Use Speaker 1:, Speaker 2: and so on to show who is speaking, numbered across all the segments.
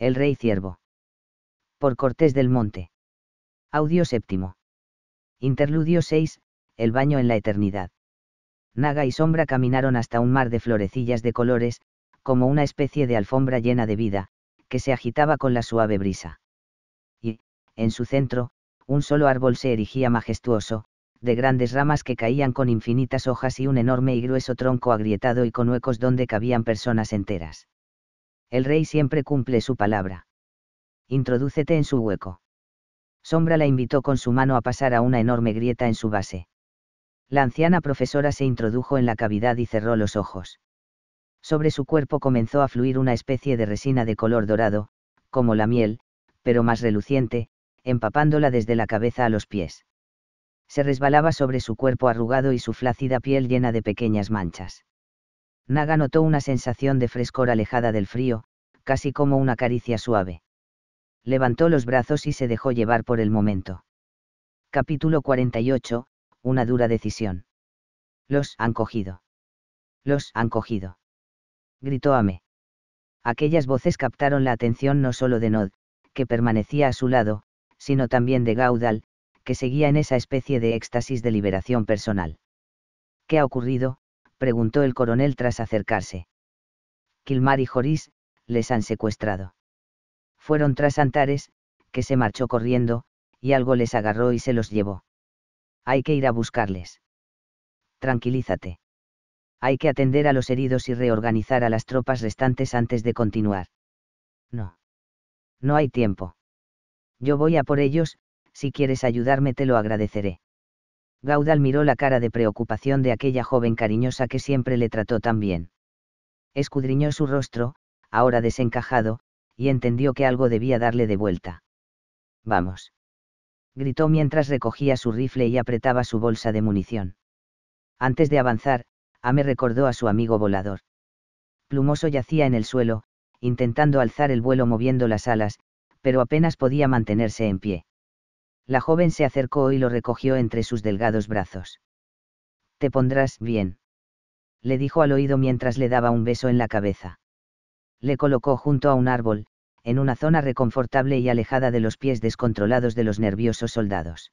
Speaker 1: El rey ciervo. Por Cortés del Monte. Audio séptimo. Interludio 6. El baño en la eternidad. Naga y Sombra caminaron hasta un mar de florecillas de colores, como una especie de alfombra llena de vida, que se agitaba con la suave brisa. Y, en su centro, un solo árbol se erigía majestuoso, de grandes ramas que caían con infinitas hojas y un enorme y grueso tronco agrietado y con huecos donde cabían personas enteras. El rey siempre cumple su palabra. Introdúcete en su hueco. Sombra la invitó con su mano a pasar a una enorme grieta en su base. La anciana profesora se introdujo en la cavidad y cerró los ojos. Sobre su cuerpo comenzó a fluir una especie de resina de color dorado, como la miel, pero más reluciente, empapándola desde la cabeza a los pies. Se resbalaba sobre su cuerpo arrugado y su flácida piel llena de pequeñas manchas. Naga notó una sensación de frescor alejada del frío, casi como una caricia suave. Levantó los brazos y se dejó llevar por el momento. Capítulo 48. Una dura decisión. Los han cogido. Los han cogido. Gritó Ame. Aquellas voces captaron la atención no solo de Nod, que permanecía a su lado, sino también de Gaudal, que seguía en esa especie de éxtasis de liberación personal. ¿Qué ha ocurrido, preguntó el coronel tras acercarse. Kilmar y Joris, les han secuestrado. Fueron tras Antares, que se marchó corriendo, y algo les agarró y se los llevó. Hay que ir a buscarles. Tranquilízate. Hay que atender a los heridos y reorganizar a las tropas restantes antes de continuar. No. No hay tiempo. Yo voy a por ellos, si quieres ayudarme te lo agradeceré. Gaudal miró la cara de preocupación de aquella joven cariñosa que siempre le trató tan bien. Escudriñó su rostro, ahora desencajado, y entendió que algo debía darle de vuelta. Vamos. Gritó mientras recogía su rifle y apretaba su bolsa de munición. Antes de avanzar, Ame recordó a su amigo volador. Plumoso yacía en el suelo, intentando alzar el vuelo moviendo las alas, pero apenas podía mantenerse en pie la joven se acercó y lo recogió entre sus delgados brazos. Te pondrás bien. Le dijo al oído mientras le daba un beso en la cabeza. Le colocó junto a un árbol, en una zona reconfortable y alejada de los pies descontrolados de los nerviosos soldados.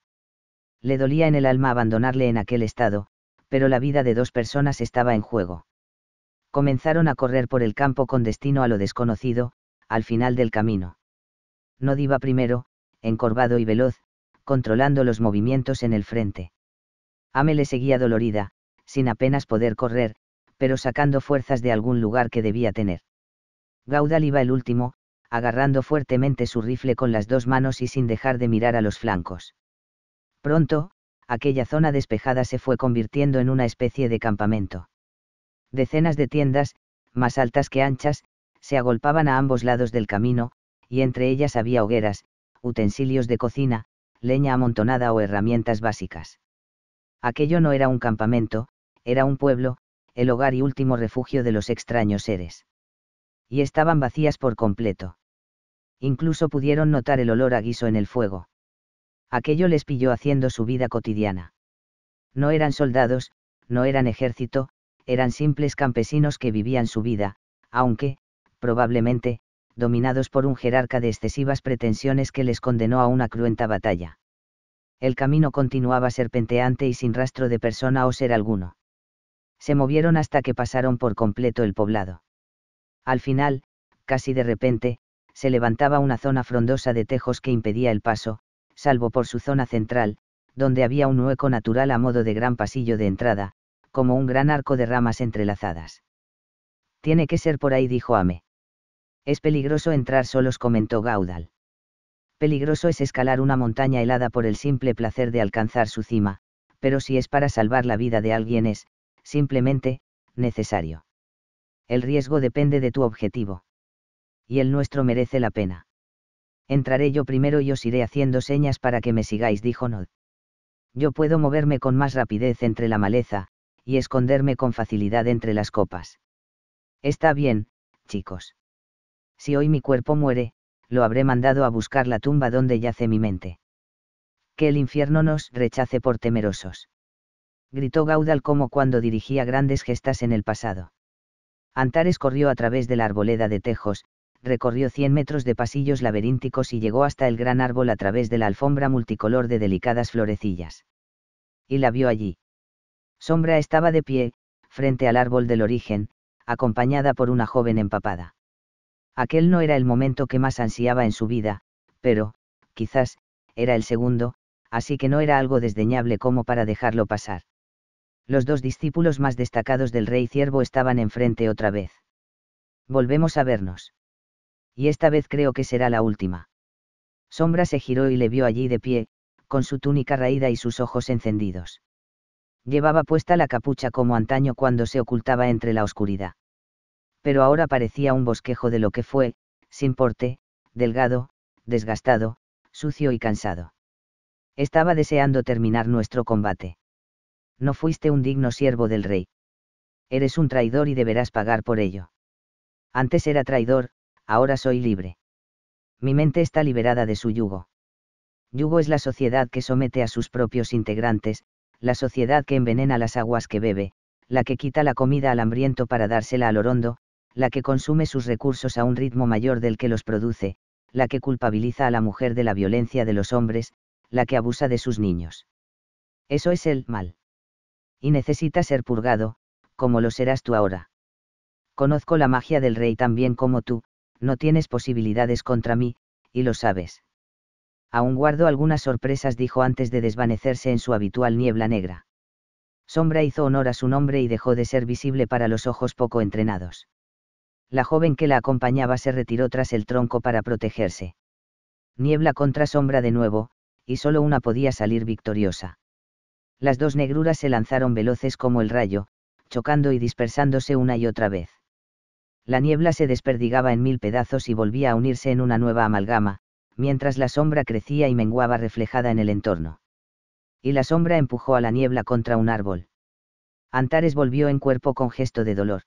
Speaker 1: Le dolía en el alma abandonarle en aquel estado, pero la vida de dos personas estaba en juego. Comenzaron a correr por el campo con destino a lo desconocido, al final del camino. No diva primero, encorvado y veloz, controlando los movimientos en el frente. Ame le seguía dolorida, sin apenas poder correr, pero sacando fuerzas de algún lugar que debía tener. Gaudal iba el último, agarrando fuertemente su rifle con las dos manos y sin dejar de mirar a los flancos. Pronto, aquella zona despejada se fue convirtiendo en una especie de campamento. Decenas de tiendas, más altas que anchas, se agolpaban a ambos lados del camino, y entre ellas había hogueras, utensilios de cocina, leña amontonada o herramientas básicas. Aquello no era un campamento, era un pueblo, el hogar y último refugio de los extraños seres. Y estaban vacías por completo. Incluso pudieron notar el olor a guiso en el fuego. Aquello les pilló haciendo su vida cotidiana. No eran soldados, no eran ejército, eran simples campesinos que vivían su vida, aunque, probablemente, dominados por un jerarca de excesivas pretensiones que les condenó a una cruenta batalla. El camino continuaba serpenteante y sin rastro de persona o ser alguno. Se movieron hasta que pasaron por completo el poblado. Al final, casi de repente, se levantaba una zona frondosa de tejos que impedía el paso, salvo por su zona central, donde había un hueco natural a modo de gran pasillo de entrada, como un gran arco de ramas entrelazadas. Tiene que ser por ahí, dijo Ame. Es peligroso entrar solos, comentó Gaudal. Peligroso es escalar una montaña helada por el simple placer de alcanzar su cima, pero si es para salvar la vida de alguien es, simplemente, necesario. El riesgo depende de tu objetivo. Y el nuestro merece la pena. Entraré yo primero y os iré haciendo señas para que me sigáis, dijo Nod. Yo puedo moverme con más rapidez entre la maleza, y esconderme con facilidad entre las copas. Está bien, chicos si hoy mi cuerpo muere, lo habré mandado a buscar la tumba donde yace mi mente. Que el infierno nos rechace por temerosos. Gritó Gaudal como cuando dirigía grandes gestas en el pasado. Antares corrió a través de la arboleda de tejos, recorrió cien metros de pasillos laberínticos y llegó hasta el gran árbol a través de la alfombra multicolor de delicadas florecillas. Y la vio allí. Sombra estaba de pie, frente al árbol del origen, acompañada por una joven empapada. Aquel no era el momento que más ansiaba en su vida, pero, quizás, era el segundo, así que no era algo desdeñable como para dejarlo pasar. Los dos discípulos más destacados del rey ciervo estaban enfrente otra vez. Volvemos a vernos. Y esta vez creo que será la última. Sombra se giró y le vio allí de pie, con su túnica raída y sus ojos encendidos. Llevaba puesta la capucha como antaño cuando se ocultaba entre la oscuridad pero ahora parecía un bosquejo de lo que fue, sin porte, delgado, desgastado, sucio y cansado. Estaba deseando terminar nuestro combate. No fuiste un digno siervo del rey. Eres un traidor y deberás pagar por ello. Antes era traidor, ahora soy libre. Mi mente está liberada de su yugo. Yugo es la sociedad que somete a sus propios integrantes, la sociedad que envenena las aguas que bebe, la que quita la comida al hambriento para dársela al orondo, la que consume sus recursos a un ritmo mayor del que los produce, la que culpabiliza a la mujer de la violencia de los hombres, la que abusa de sus niños. Eso es el mal. Y necesita ser purgado, como lo serás tú ahora. Conozco la magia del rey tan bien como tú, no tienes posibilidades contra mí, y lo sabes. Aún guardo algunas sorpresas, dijo antes de desvanecerse en su habitual niebla negra. Sombra hizo honor a su nombre y dejó de ser visible para los ojos poco entrenados la joven que la acompañaba se retiró tras el tronco para protegerse. Niebla contra sombra de nuevo, y solo una podía salir victoriosa. Las dos negruras se lanzaron veloces como el rayo, chocando y dispersándose una y otra vez. La niebla se desperdigaba en mil pedazos y volvía a unirse en una nueva amalgama, mientras la sombra crecía y menguaba reflejada en el entorno. Y la sombra empujó a la niebla contra un árbol. Antares volvió en cuerpo con gesto de dolor.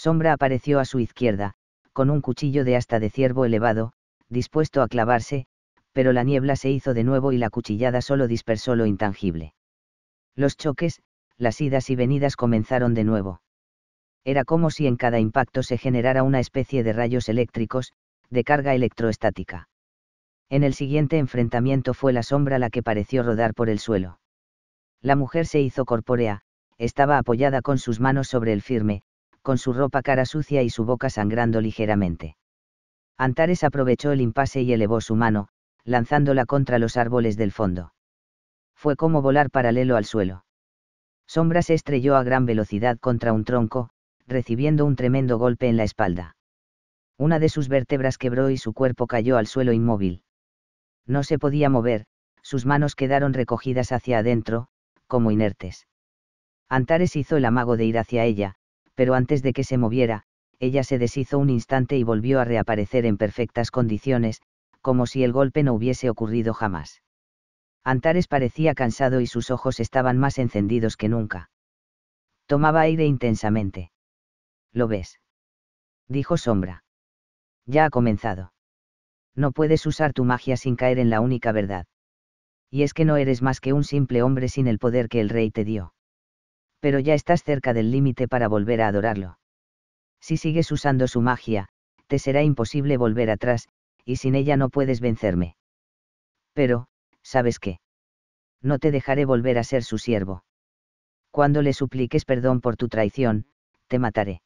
Speaker 1: Sombra apareció a su izquierda, con un cuchillo de asta de ciervo elevado, dispuesto a clavarse, pero la niebla se hizo de nuevo y la cuchillada solo dispersó lo intangible. Los choques, las idas y venidas comenzaron de nuevo. Era como si en cada impacto se generara una especie de rayos eléctricos, de carga electroestática. En el siguiente enfrentamiento fue la sombra la que pareció rodar por el suelo. La mujer se hizo corpórea, estaba apoyada con sus manos sobre el firme, con su ropa cara sucia y su boca sangrando ligeramente. Antares aprovechó el impasse y elevó su mano, lanzándola contra los árboles del fondo. Fue como volar paralelo al suelo. Sombra se estrelló a gran velocidad contra un tronco, recibiendo un tremendo golpe en la espalda. Una de sus vértebras quebró y su cuerpo cayó al suelo inmóvil. No se podía mover, sus manos quedaron recogidas hacia adentro, como inertes. Antares hizo el amago de ir hacia ella, pero antes de que se moviera, ella se deshizo un instante y volvió a reaparecer en perfectas condiciones, como si el golpe no hubiese ocurrido jamás. Antares parecía cansado y sus ojos estaban más encendidos que nunca. Tomaba aire intensamente. ¿Lo ves? dijo Sombra. Ya ha comenzado. No puedes usar tu magia sin caer en la única verdad. Y es que no eres más que un simple hombre sin el poder que el rey te dio pero ya estás cerca del límite para volver a adorarlo. Si sigues usando su magia, te será imposible volver atrás, y sin ella no puedes vencerme. Pero, ¿sabes qué? No te dejaré volver a ser su siervo. Cuando le supliques perdón por tu traición, te mataré.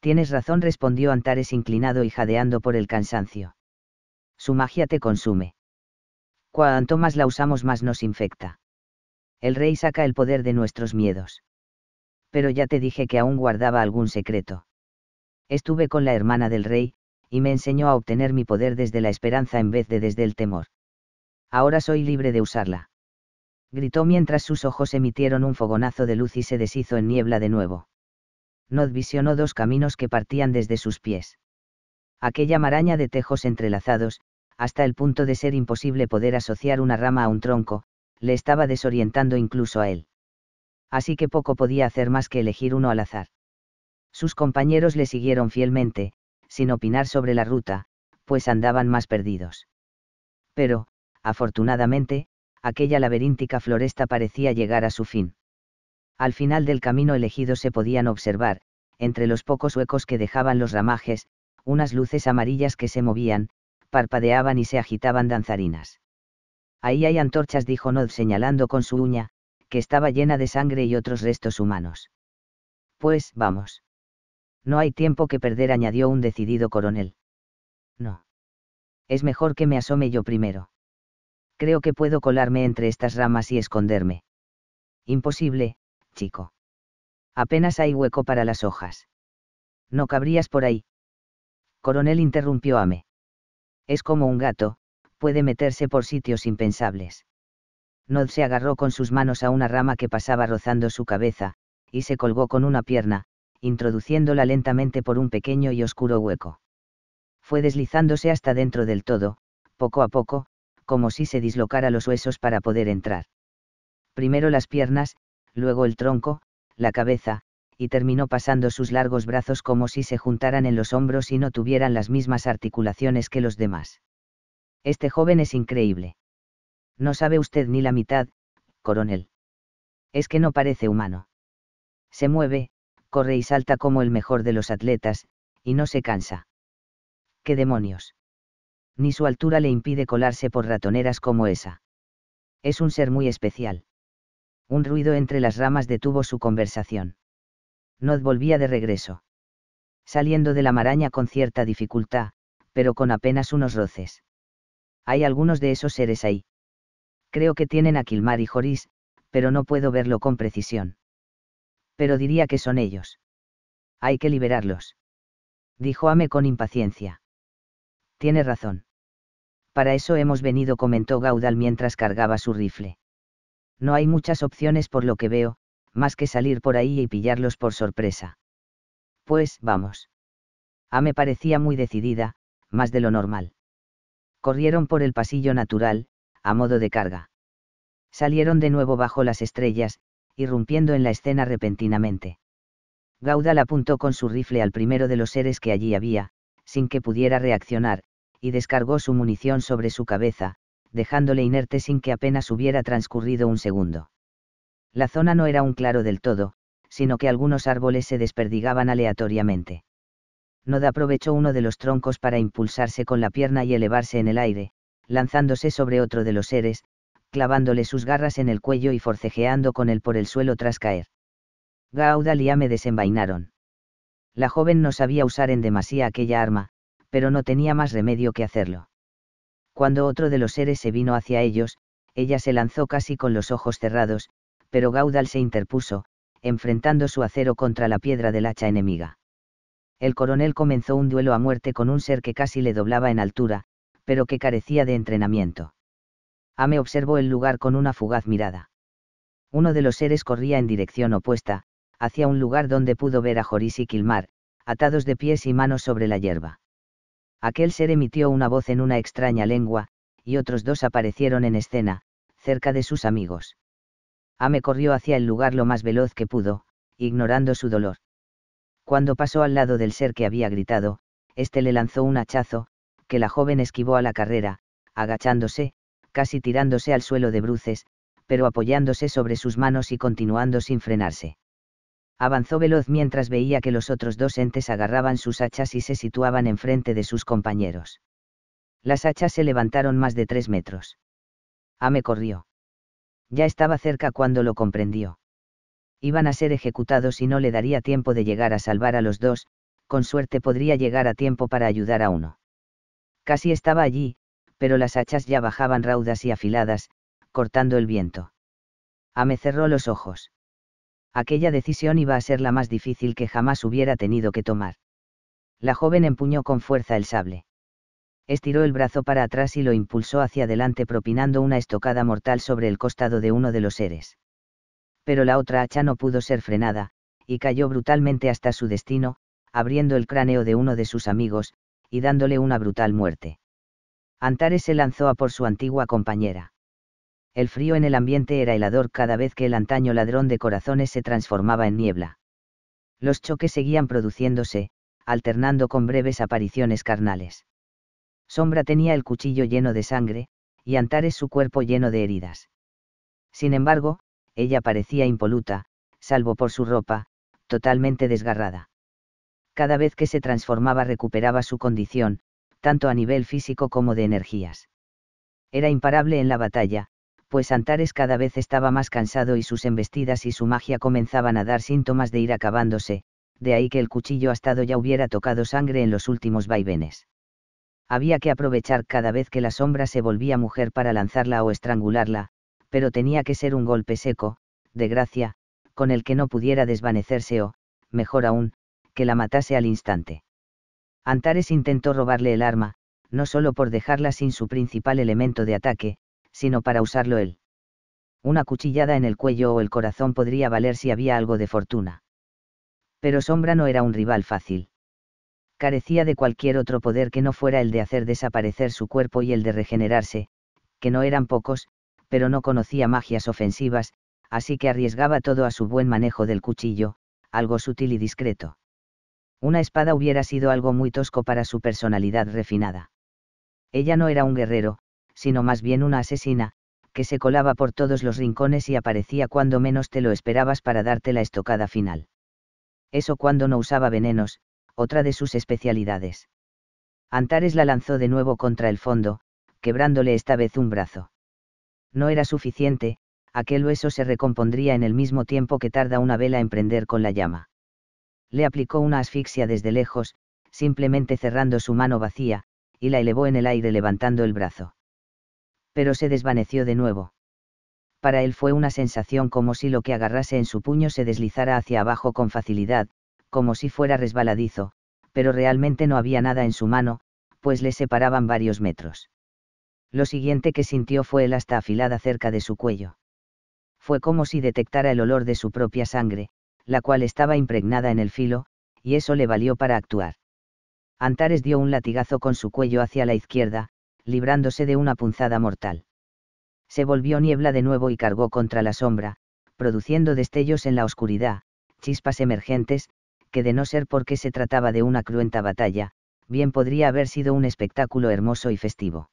Speaker 1: Tienes razón, respondió Antares inclinado y jadeando por el cansancio. Su magia te consume. Cuanto más la usamos, más nos infecta el rey saca el poder de nuestros miedos. Pero ya te dije que aún guardaba algún secreto. Estuve con la hermana del rey, y me enseñó a obtener mi poder desde la esperanza en vez de desde el temor. Ahora soy libre de usarla. Gritó mientras sus ojos emitieron un fogonazo de luz y se deshizo en niebla de nuevo. Nod visionó dos caminos que partían desde sus pies. Aquella maraña de tejos entrelazados, hasta el punto de ser imposible poder asociar una rama a un tronco, le estaba desorientando incluso a él. Así que poco podía hacer más que elegir uno al azar. Sus compañeros le siguieron fielmente, sin opinar sobre la ruta, pues andaban más perdidos. Pero, afortunadamente, aquella laberíntica floresta parecía llegar a su fin. Al final del camino elegido se podían observar, entre los pocos huecos que dejaban los ramajes, unas luces amarillas que se movían, parpadeaban y se agitaban danzarinas. Ahí hay antorchas, dijo Nod señalando con su uña, que estaba llena de sangre y otros restos humanos. Pues vamos. No hay tiempo que perder, añadió un decidido coronel. No. Es mejor que me asome yo primero. Creo que puedo colarme entre estas ramas y esconderme. Imposible, chico. Apenas hay hueco para las hojas. No cabrías por ahí. Coronel interrumpió a me. Es como un gato, puede meterse por sitios impensables. Nod se agarró con sus manos a una rama que pasaba rozando su cabeza, y se colgó con una pierna, introduciéndola lentamente por un pequeño y oscuro hueco. Fue deslizándose hasta dentro del todo, poco a poco, como si se dislocara los huesos para poder entrar. Primero las piernas, luego el tronco, la cabeza, y terminó pasando sus largos brazos como si se juntaran en los hombros y no tuvieran las mismas articulaciones que los demás. Este joven es increíble. No sabe usted ni la mitad, coronel. Es que no parece humano. Se mueve, corre y salta como el mejor de los atletas, y no se cansa. ¡Qué demonios! Ni su altura le impide colarse por ratoneras como esa. Es un ser muy especial. Un ruido entre las ramas detuvo su conversación. Nod volvía de regreso. Saliendo de la maraña con cierta dificultad, pero con apenas unos roces. Hay algunos de esos seres ahí. Creo que tienen a Kilmar y Joris, pero no puedo verlo con precisión. Pero diría que son ellos. Hay que liberarlos. Dijo Ame con impaciencia. Tiene razón. Para eso hemos venido, comentó Gaudal mientras cargaba su rifle. No hay muchas opciones por lo que veo, más que salir por ahí y pillarlos por sorpresa. Pues, vamos. Ame parecía muy decidida, más de lo normal corrieron por el pasillo natural, a modo de carga. Salieron de nuevo bajo las estrellas, irrumpiendo en la escena repentinamente. Gaudal apuntó con su rifle al primero de los seres que allí había, sin que pudiera reaccionar, y descargó su munición sobre su cabeza, dejándole inerte sin que apenas hubiera transcurrido un segundo. La zona no era un claro del todo, sino que algunos árboles se desperdigaban aleatoriamente. Noda aprovechó uno de los troncos para impulsarse con la pierna y elevarse en el aire, lanzándose sobre otro de los seres, clavándole sus garras en el cuello y forcejeando con él por el suelo tras caer. Gaudal y Ame desenvainaron. La joven no sabía usar en demasía aquella arma, pero no tenía más remedio que hacerlo. Cuando otro de los seres se vino hacia ellos, ella se lanzó casi con los ojos cerrados, pero Gaudal se interpuso, enfrentando su acero contra la piedra del hacha enemiga el coronel comenzó un duelo a muerte con un ser que casi le doblaba en altura, pero que carecía de entrenamiento. Ame observó el lugar con una fugaz mirada. Uno de los seres corría en dirección opuesta, hacia un lugar donde pudo ver a Joris y Kilmar, atados de pies y manos sobre la hierba. Aquel ser emitió una voz en una extraña lengua, y otros dos aparecieron en escena, cerca de sus amigos. Ame corrió hacia el lugar lo más veloz que pudo, ignorando su dolor. Cuando pasó al lado del ser que había gritado, éste le lanzó un hachazo, que la joven esquivó a la carrera, agachándose, casi tirándose al suelo de bruces, pero apoyándose sobre sus manos y continuando sin frenarse. Avanzó veloz mientras veía que los otros dos entes agarraban sus hachas y se situaban enfrente de sus compañeros. Las hachas se levantaron más de tres metros. Ame corrió. Ya estaba cerca cuando lo comprendió iban a ser ejecutados y no le daría tiempo de llegar a salvar a los dos, con suerte podría llegar a tiempo para ayudar a uno. Casi estaba allí, pero las hachas ya bajaban raudas y afiladas, cortando el viento. Ame ah, cerró los ojos. Aquella decisión iba a ser la más difícil que jamás hubiera tenido que tomar. La joven empuñó con fuerza el sable. Estiró el brazo para atrás y lo impulsó hacia adelante propinando una estocada mortal sobre el costado de uno de los seres pero la otra hacha no pudo ser frenada, y cayó brutalmente hasta su destino, abriendo el cráneo de uno de sus amigos, y dándole una brutal muerte. Antares se lanzó a por su antigua compañera. El frío en el ambiente era helador cada vez que el antaño ladrón de corazones se transformaba en niebla. Los choques seguían produciéndose, alternando con breves apariciones carnales. Sombra tenía el cuchillo lleno de sangre, y Antares su cuerpo lleno de heridas. Sin embargo, ella parecía impoluta, salvo por su ropa, totalmente desgarrada. Cada vez que se transformaba recuperaba su condición, tanto a nivel físico como de energías. Era imparable en la batalla, pues Antares cada vez estaba más cansado y sus embestidas y su magia comenzaban a dar síntomas de ir acabándose, de ahí que el cuchillo astado ya hubiera tocado sangre en los últimos vaivenes. Había que aprovechar cada vez que la sombra se volvía mujer para lanzarla o estrangularla, pero tenía que ser un golpe seco, de gracia, con el que no pudiera desvanecerse o, mejor aún, que la matase al instante. Antares intentó robarle el arma, no solo por dejarla sin su principal elemento de ataque, sino para usarlo él. Una cuchillada en el cuello o el corazón podría valer si había algo de fortuna. Pero Sombra no era un rival fácil. Carecía de cualquier otro poder que no fuera el de hacer desaparecer su cuerpo y el de regenerarse, que no eran pocos, pero no conocía magias ofensivas, así que arriesgaba todo a su buen manejo del cuchillo, algo sutil y discreto. Una espada hubiera sido algo muy tosco para su personalidad refinada. Ella no era un guerrero, sino más bien una asesina, que se colaba por todos los rincones y aparecía cuando menos te lo esperabas para darte la estocada final. Eso cuando no usaba venenos, otra de sus especialidades. Antares la lanzó de nuevo contra el fondo, quebrándole esta vez un brazo. No era suficiente, aquel hueso se recompondría en el mismo tiempo que tarda una vela en prender con la llama. Le aplicó una asfixia desde lejos, simplemente cerrando su mano vacía, y la elevó en el aire levantando el brazo. Pero se desvaneció de nuevo. Para él fue una sensación como si lo que agarrase en su puño se deslizara hacia abajo con facilidad, como si fuera resbaladizo, pero realmente no había nada en su mano, pues le separaban varios metros lo siguiente que sintió fue el hasta afilada cerca de su cuello. Fue como si detectara el olor de su propia sangre, la cual estaba impregnada en el filo, y eso le valió para actuar. Antares dio un latigazo con su cuello hacia la izquierda, librándose de una punzada mortal. Se volvió niebla de nuevo y cargó contra la sombra, produciendo destellos en la oscuridad, chispas emergentes, que de no ser porque se trataba de una cruenta batalla, bien podría haber sido un espectáculo hermoso y festivo.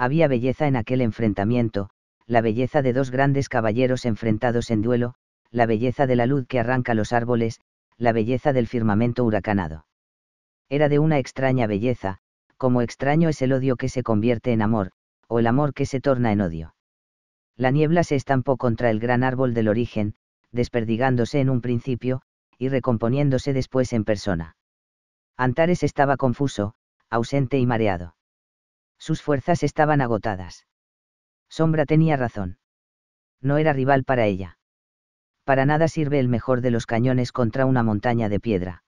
Speaker 1: Había belleza en aquel enfrentamiento, la belleza de dos grandes caballeros enfrentados en duelo, la belleza de la luz que arranca los árboles, la belleza del firmamento huracanado. Era de una extraña belleza, como extraño es el odio que se convierte en amor, o el amor que se torna en odio. La niebla se estampó contra el gran árbol del origen, desperdigándose en un principio, y recomponiéndose después en persona. Antares estaba confuso, ausente y mareado. Sus fuerzas estaban agotadas. Sombra tenía razón. No era rival para ella. Para nada sirve el mejor de los cañones contra una montaña de piedra.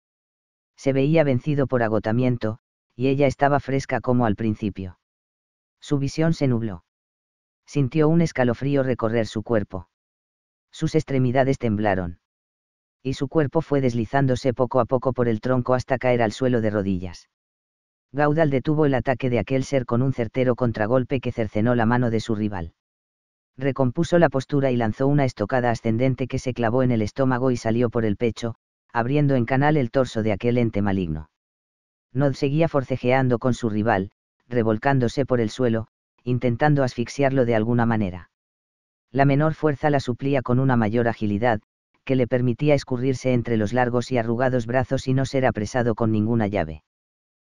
Speaker 1: Se veía vencido por agotamiento, y ella estaba fresca como al principio. Su visión se nubló. Sintió un escalofrío recorrer su cuerpo. Sus extremidades temblaron. Y su cuerpo fue deslizándose poco a poco por el tronco hasta caer al suelo de rodillas. Gaudal detuvo el ataque de aquel ser con un certero contragolpe que cercenó la mano de su rival. Recompuso la postura y lanzó una estocada ascendente que se clavó en el estómago y salió por el pecho, abriendo en canal el torso de aquel ente maligno. Nod seguía forcejeando con su rival, revolcándose por el suelo, intentando asfixiarlo de alguna manera. La menor fuerza la suplía con una mayor agilidad, que le permitía escurrirse entre los largos y arrugados brazos y no ser apresado con ninguna llave.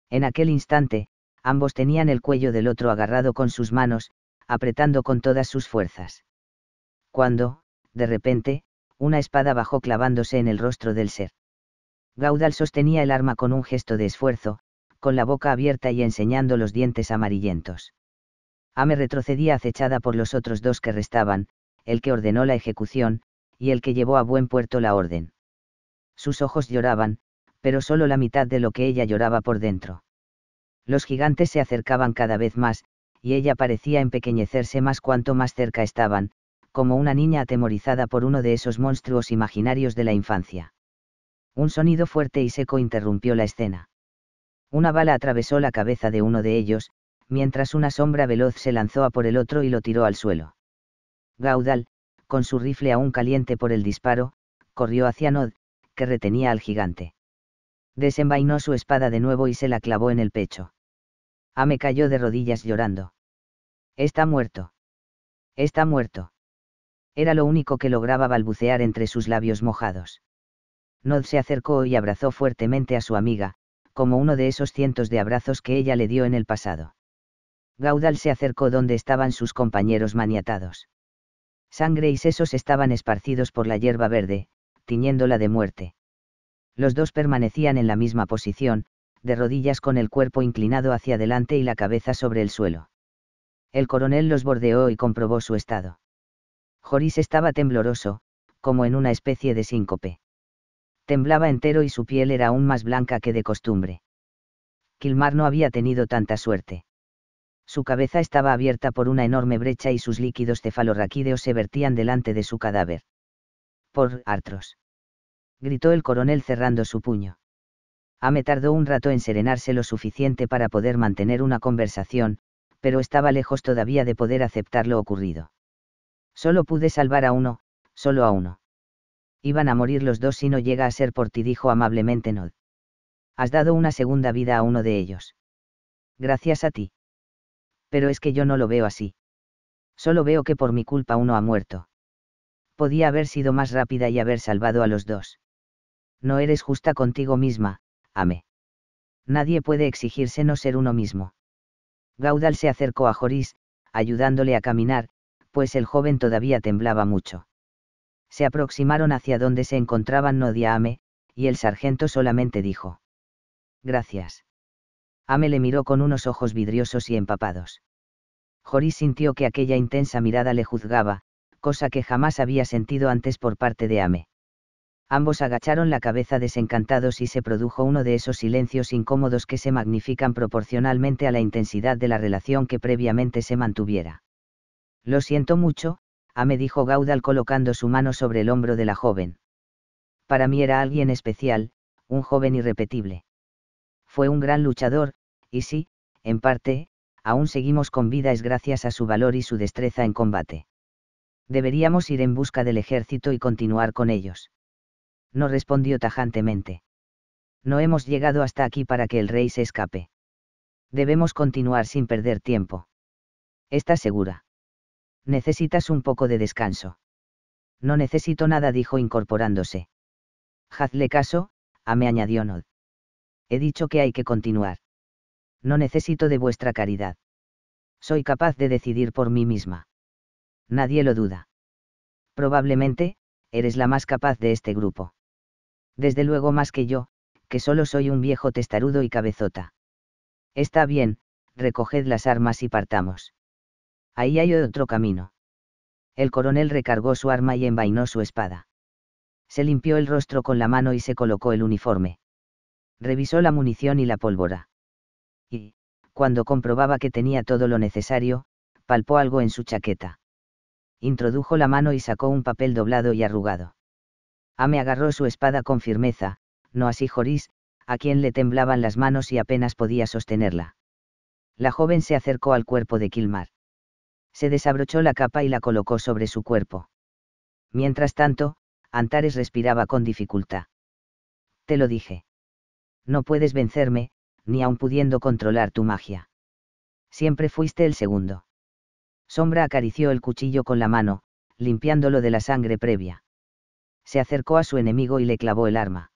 Speaker 1: En aquel instante, ambos tenían el cuello del otro agarrado con sus manos, apretando con todas sus fuerzas. Cuando, de repente, una espada bajó clavándose en el rostro del ser. Gaudal sostenía el arma con un gesto de esfuerzo, con la boca abierta y enseñando los dientes amarillentos. Ame retrocedía acechada por los otros dos que restaban, el que ordenó la ejecución, y el que llevó a buen puerto la orden. Sus ojos lloraban, pero solo la mitad de lo que ella lloraba por dentro. Los gigantes se acercaban cada vez más, y ella parecía empequeñecerse más cuanto más cerca estaban, como una niña atemorizada por uno de esos monstruos imaginarios de la infancia. Un sonido fuerte y seco interrumpió la escena. Una bala atravesó la cabeza de uno de ellos, mientras una sombra veloz se lanzó a por el otro y lo tiró al suelo. Gaudal, con su rifle aún caliente por el disparo, corrió hacia Nod, que retenía al gigante desenvainó su espada de nuevo y se la clavó en el pecho. Ame ah, cayó de rodillas llorando. Está muerto. Está muerto. Era lo único que lograba balbucear entre sus labios mojados. Nod se acercó y abrazó fuertemente a su amiga, como uno de esos cientos de abrazos que ella le dio en el pasado. Gaudal se acercó donde estaban sus compañeros maniatados. Sangre y sesos estaban esparcidos por la hierba verde, tiñéndola de muerte. Los dos permanecían en la misma posición, de rodillas con el cuerpo inclinado hacia adelante y la cabeza sobre el suelo. El coronel los bordeó y comprobó su estado. Joris estaba tembloroso, como en una especie de síncope. Temblaba entero y su piel era aún más blanca que de costumbre. Kilmar no había tenido tanta suerte. Su cabeza estaba abierta por una enorme brecha y sus líquidos cefalorraquídeos se vertían delante de su cadáver. Por artros gritó el coronel cerrando su puño. Ame ah, tardó un rato en serenarse lo suficiente para poder mantener una conversación, pero estaba lejos todavía de poder aceptar lo ocurrido. Solo pude salvar a uno, solo a uno. Iban a morir los dos si no llega a ser por ti, dijo amablemente Nod. Has dado una segunda vida a uno de ellos. Gracias a ti. Pero es que yo no lo veo así. Solo veo que por mi culpa uno ha muerto. Podía haber sido más rápida y haber salvado a los dos no eres justa contigo misma, ame. Nadie puede exigirse no ser uno mismo. Gaudal se acercó a Joris, ayudándole a caminar, pues el joven todavía temblaba mucho. Se aproximaron hacia donde se encontraban Nodia Ame, y el sargento solamente dijo. Gracias. Ame le miró con unos ojos vidriosos y empapados. Joris sintió que aquella intensa mirada le juzgaba, cosa que jamás había sentido antes por parte de Ame. Ambos agacharon la cabeza desencantados y se produjo uno de esos silencios incómodos que se magnifican proporcionalmente a la intensidad de la relación que previamente se mantuviera. Lo siento mucho, —ame dijo Gaudal colocando su mano sobre el hombro de la joven. Para mí era alguien especial, un joven irrepetible. Fue un gran luchador, y sí, en parte, aún seguimos con vida es gracias a su valor y su destreza en combate. Deberíamos ir en busca del ejército y continuar con ellos no respondió tajantemente. No hemos llegado hasta aquí para que el rey se escape. Debemos continuar sin perder tiempo. ¿Estás segura? Necesitas un poco de descanso. No necesito nada, dijo incorporándose. Hazle caso, a me añadió Nod. He dicho que hay que continuar. No necesito de vuestra caridad. Soy capaz de decidir por mí misma. Nadie lo duda. Probablemente, eres la más capaz de este grupo desde luego más que yo, que solo soy un viejo testarudo y cabezota. Está bien, recoged las armas y partamos. Ahí hay otro camino. El coronel recargó su arma y envainó su espada. Se limpió el rostro con la mano y se colocó el uniforme. Revisó la munición y la pólvora. Y, cuando comprobaba que tenía todo lo necesario, palpó algo en su chaqueta. Introdujo la mano y sacó un papel doblado y arrugado. Ame ah, agarró su espada con firmeza, no así Joris, a quien le temblaban las manos y apenas podía sostenerla. La joven se acercó al cuerpo de Kilmar. Se desabrochó la capa y la colocó sobre su cuerpo. Mientras tanto, Antares respiraba con dificultad. Te lo dije. No puedes vencerme, ni aun pudiendo controlar tu magia. Siempre fuiste el segundo. Sombra acarició el cuchillo con la mano, limpiándolo de la sangre previa se acercó a su enemigo y le clavó el arma.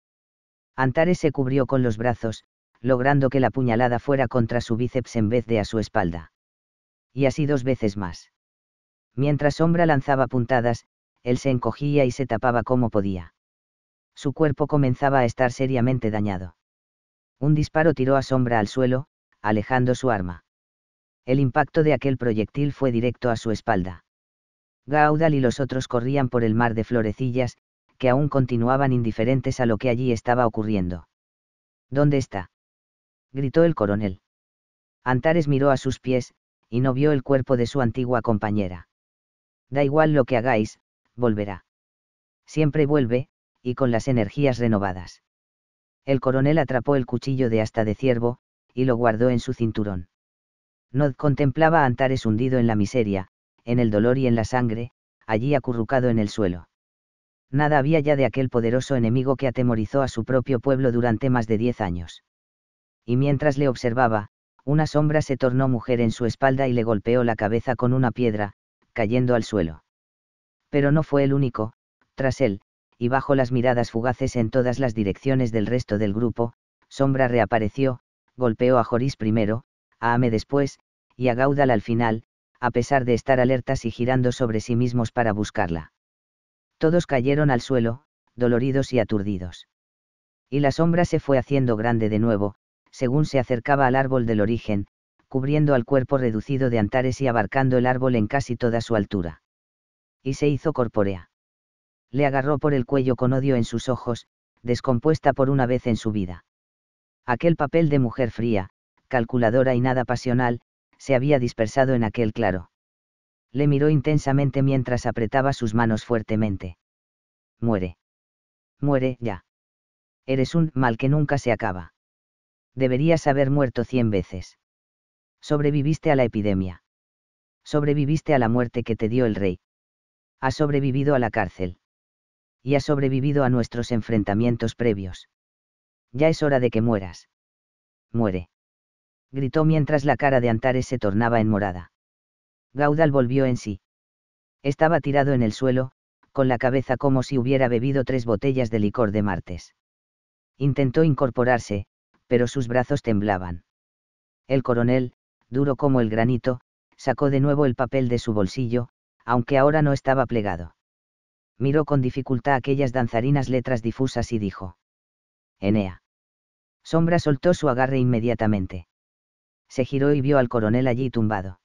Speaker 1: Antares se cubrió con los brazos, logrando que la puñalada fuera contra su bíceps en vez de a su espalda. Y así dos veces más. Mientras Sombra lanzaba puntadas, él se encogía y se tapaba como podía. Su cuerpo comenzaba a estar seriamente dañado. Un disparo tiró a Sombra al suelo, alejando su arma. El impacto de aquel proyectil fue directo a su espalda. Gaudal y los otros corrían por el mar de florecillas, que aún continuaban indiferentes a lo que allí estaba ocurriendo. ¿Dónde está? gritó el coronel. Antares miró a sus pies, y no vio el cuerpo de su antigua compañera. Da igual lo que hagáis, volverá. Siempre vuelve, y con las energías renovadas. El coronel atrapó el cuchillo de hasta de ciervo, y lo guardó en su cinturón. Nod contemplaba a Antares hundido en la miseria, en el dolor y en la sangre, allí acurrucado en el suelo nada había ya de aquel poderoso enemigo que atemorizó a su propio pueblo durante más de diez años. Y mientras le observaba, una sombra se tornó mujer en su espalda y le golpeó la cabeza con una piedra, cayendo al suelo. Pero no fue el único, tras él, y bajo las miradas fugaces en todas las direcciones del resto del grupo, Sombra reapareció, golpeó a Joris primero, a Ame después, y a Gaudal al final, a pesar de estar alertas y girando sobre sí mismos para buscarla todos cayeron al suelo, doloridos y aturdidos. Y la sombra se fue haciendo grande de nuevo, según se acercaba al árbol del origen, cubriendo al cuerpo reducido de Antares y abarcando el árbol en casi toda su altura. Y se hizo corpórea. Le agarró por el cuello con odio en sus ojos, descompuesta por una vez en su vida. Aquel papel de mujer fría, calculadora y nada pasional, se había dispersado en aquel claro le miró intensamente mientras apretaba sus manos fuertemente. Muere. Muere, ya. Eres un mal que nunca se acaba. Deberías haber muerto cien veces. Sobreviviste a la epidemia. Sobreviviste a la muerte que te dio el rey. Has sobrevivido a la cárcel. Y has sobrevivido a nuestros enfrentamientos previos. Ya es hora de que mueras. Muere. Gritó mientras la cara de Antares se tornaba en morada. Gaudal volvió en sí. Estaba tirado en el suelo, con la cabeza como si hubiera bebido tres botellas de licor de martes. Intentó incorporarse, pero sus brazos temblaban. El coronel, duro como el granito, sacó de nuevo el papel de su bolsillo, aunque ahora no estaba plegado. Miró con dificultad aquellas danzarinas letras difusas y dijo. Enea. Sombra soltó su agarre inmediatamente. Se giró y vio al coronel allí tumbado.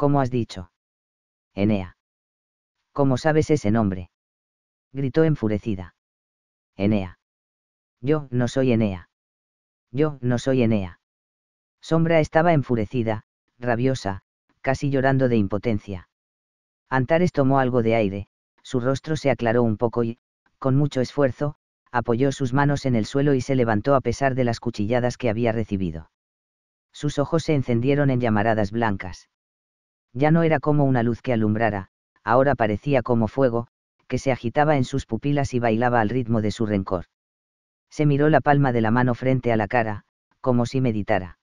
Speaker 1: ¿Cómo has dicho? Enea. ¿Cómo sabes ese nombre? gritó enfurecida. Enea. Yo no soy Enea. Yo no soy Enea. Sombra estaba enfurecida, rabiosa, casi llorando de impotencia. Antares tomó algo de aire, su rostro se aclaró un poco y, con mucho esfuerzo, apoyó sus manos en el suelo y se levantó a pesar de las cuchilladas que había recibido. Sus ojos se encendieron en llamaradas blancas. Ya no era como una luz que alumbrara, ahora parecía como fuego, que se agitaba en sus pupilas y bailaba al ritmo de su rencor. Se miró la palma de la mano frente a la cara, como si meditara.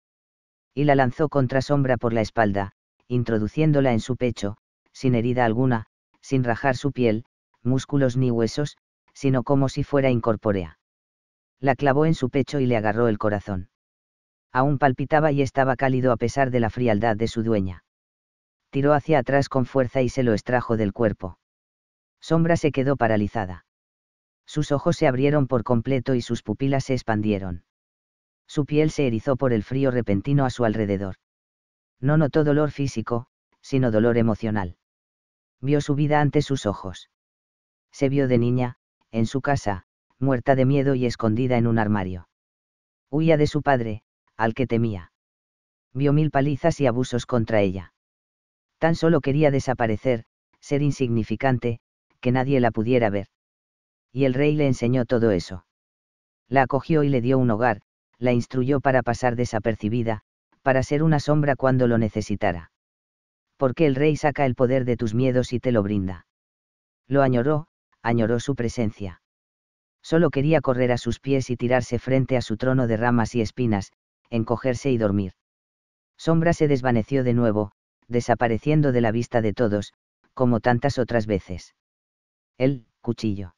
Speaker 1: Y la lanzó contra sombra por la espalda, introduciéndola en su pecho, sin herida alguna, sin rajar su piel, músculos ni huesos, sino como si fuera incorpórea. La clavó en su pecho y le agarró el corazón. Aún palpitaba y estaba cálido a pesar de la frialdad de su dueña tiró hacia atrás con fuerza y se lo extrajo del cuerpo. Sombra se quedó paralizada. Sus ojos se abrieron por completo y sus pupilas se expandieron. Su piel se erizó por el frío repentino a su alrededor. No notó dolor físico, sino dolor emocional. Vio su vida ante sus ojos. Se vio de niña, en su casa, muerta de miedo y escondida en un armario. Huía de su padre, al que temía. Vio mil palizas y abusos contra ella tan solo quería desaparecer, ser insignificante, que nadie la pudiera ver. Y el rey le enseñó todo eso. La acogió y le dio un hogar, la instruyó para pasar desapercibida, para ser una sombra cuando lo necesitara. Porque el rey saca el poder de tus miedos y te lo brinda. Lo añoró, añoró su presencia. Solo quería correr a sus pies y tirarse frente a su trono de ramas y espinas, encogerse y dormir. Sombra se desvaneció de nuevo, desapareciendo de la vista de todos, como tantas otras veces. El cuchillo.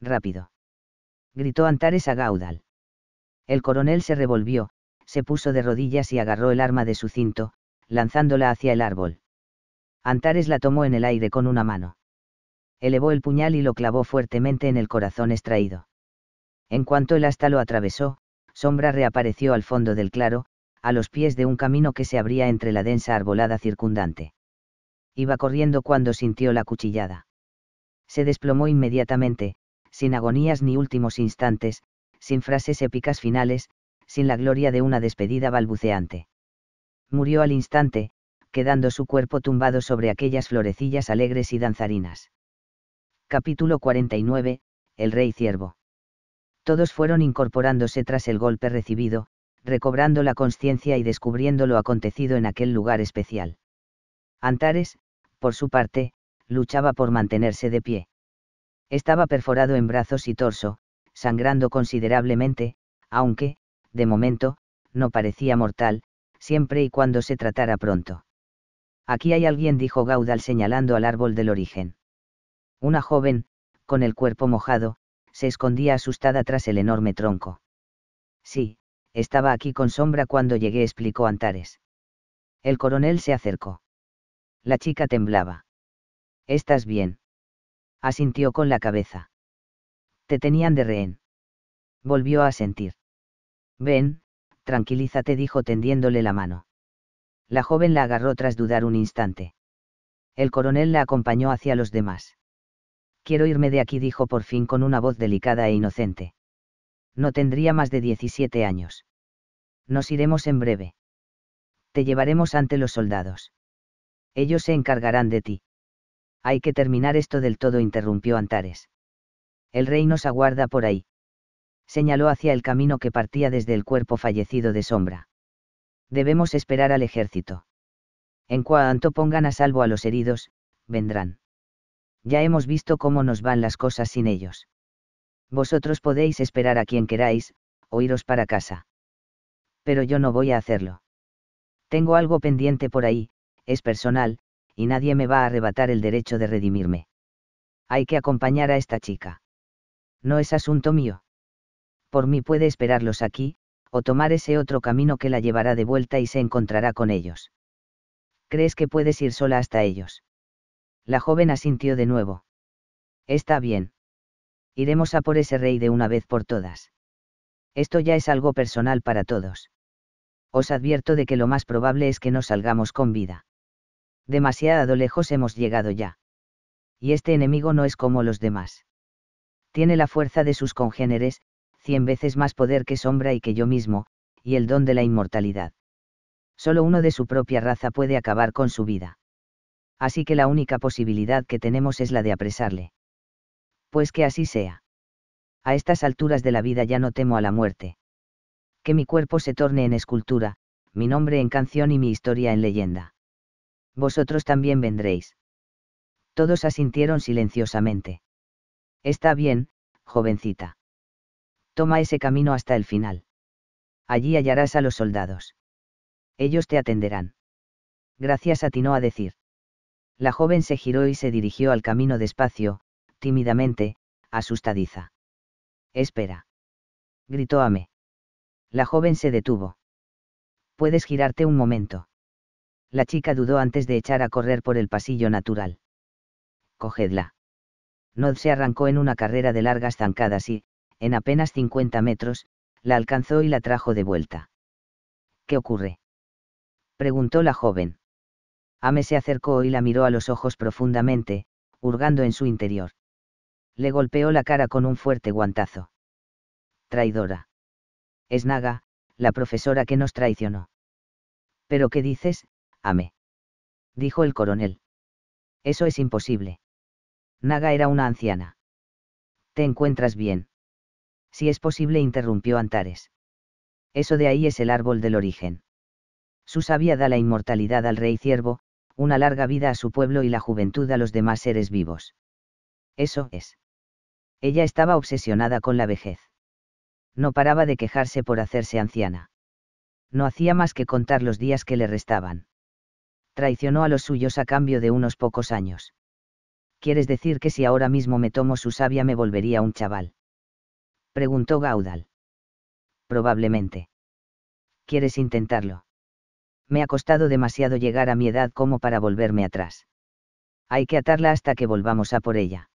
Speaker 1: Rápido. Gritó Antares a Gaudal. El coronel se revolvió, se puso de rodillas y agarró el arma de su cinto, lanzándola hacia el árbol. Antares la tomó en el aire con una mano. Elevó el puñal y lo clavó fuertemente en el corazón extraído. En cuanto el asta lo atravesó, Sombra reapareció al fondo del claro, a los pies de un camino que se abría entre la densa arbolada circundante. Iba corriendo cuando sintió la cuchillada. Se desplomó inmediatamente, sin agonías ni últimos instantes, sin frases épicas finales, sin la gloria de una despedida balbuceante. Murió al instante, quedando su cuerpo tumbado sobre aquellas florecillas alegres y danzarinas. Capítulo 49. El rey ciervo. Todos fueron incorporándose tras el golpe recibido, recobrando la conciencia y descubriendo lo acontecido en aquel lugar especial. Antares, por su parte, luchaba por mantenerse de pie. Estaba perforado en brazos y torso, sangrando considerablemente, aunque, de momento, no parecía mortal, siempre y cuando se tratara pronto. Aquí hay alguien, dijo Gaudal señalando al árbol del origen. Una joven, con el cuerpo mojado, se escondía asustada tras el enorme tronco. Sí, estaba aquí con sombra cuando llegué, explicó Antares. El coronel se acercó. La chica temblaba. ¿Estás bien? Asintió con la cabeza. Te tenían de rehén. Volvió a sentir. Ven, tranquilízate, dijo tendiéndole la mano. La joven la agarró tras dudar un instante. El coronel la acompañó hacia los demás. Quiero irme de aquí, dijo por fin con una voz delicada e inocente. No tendría más de 17 años. Nos iremos en breve. Te llevaremos ante los soldados. Ellos se encargarán de ti. Hay que terminar esto del todo, interrumpió Antares. El rey nos aguarda por ahí. Señaló hacia el camino que partía desde el cuerpo fallecido de sombra. Debemos esperar al ejército. En cuanto pongan a salvo a los heridos, vendrán. Ya hemos visto cómo nos van las cosas sin ellos. Vosotros podéis esperar a quien queráis, o iros para casa. Pero yo no voy a hacerlo. Tengo algo pendiente por ahí, es personal, y nadie me va a arrebatar el derecho de redimirme. Hay que acompañar a esta chica. No es asunto mío. Por mí puede esperarlos aquí, o tomar ese otro camino que la llevará de vuelta y se encontrará con ellos. ¿Crees que puedes ir sola hasta ellos? La joven asintió de nuevo. Está bien iremos a por ese rey de una vez por todas. Esto ya es algo personal para todos. Os advierto de que lo más probable es que no salgamos con vida. Demasiado lejos hemos llegado ya. Y este enemigo no es como los demás. Tiene la fuerza de sus congéneres, cien veces más poder que Sombra y que yo mismo, y el don de la inmortalidad. Solo uno de su propia raza puede acabar con su vida. Así que la única posibilidad que tenemos es la de apresarle. Pues que así sea. A estas alturas de la vida ya no temo a la muerte. Que mi cuerpo se torne en escultura, mi nombre en canción y mi historia en leyenda. Vosotros también vendréis. Todos asintieron silenciosamente. Está bien, jovencita. Toma ese camino hasta el final. Allí hallarás a los soldados. Ellos te atenderán. Gracias atinó a decir. La joven se giró y se dirigió al camino despacio, tímidamente, asustadiza. Espera. Gritó Ame. La joven se detuvo. Puedes girarte un momento. La chica dudó antes de echar a correr por el pasillo natural. Cogedla. Nod se arrancó en una carrera de largas zancadas y, en apenas 50 metros, la alcanzó y la trajo de vuelta. ¿Qué ocurre? preguntó la joven. Ame se acercó y la miró a los ojos profundamente, hurgando en su interior le golpeó la cara con un fuerte guantazo. Traidora. Es Naga, la profesora que nos traicionó. ¿Pero qué dices, Ame? dijo el coronel. Eso es imposible. Naga era una anciana. ¿Te encuentras bien? Si es posible, interrumpió Antares. Eso de ahí es el árbol del origen. Su sabia da la inmortalidad al rey ciervo, una larga vida a su pueblo y la juventud a los demás seres vivos. Eso es. Ella estaba obsesionada con la vejez. No paraba de quejarse por hacerse anciana. No hacía más que contar los días que le restaban. Traicionó a los suyos a cambio de unos pocos años. ¿Quieres decir que si ahora mismo me tomo su sabia me volvería un chaval? Preguntó Gaudal. Probablemente. ¿Quieres intentarlo? Me ha costado demasiado llegar a mi edad como para volverme atrás. Hay que atarla hasta que volvamos a por ella.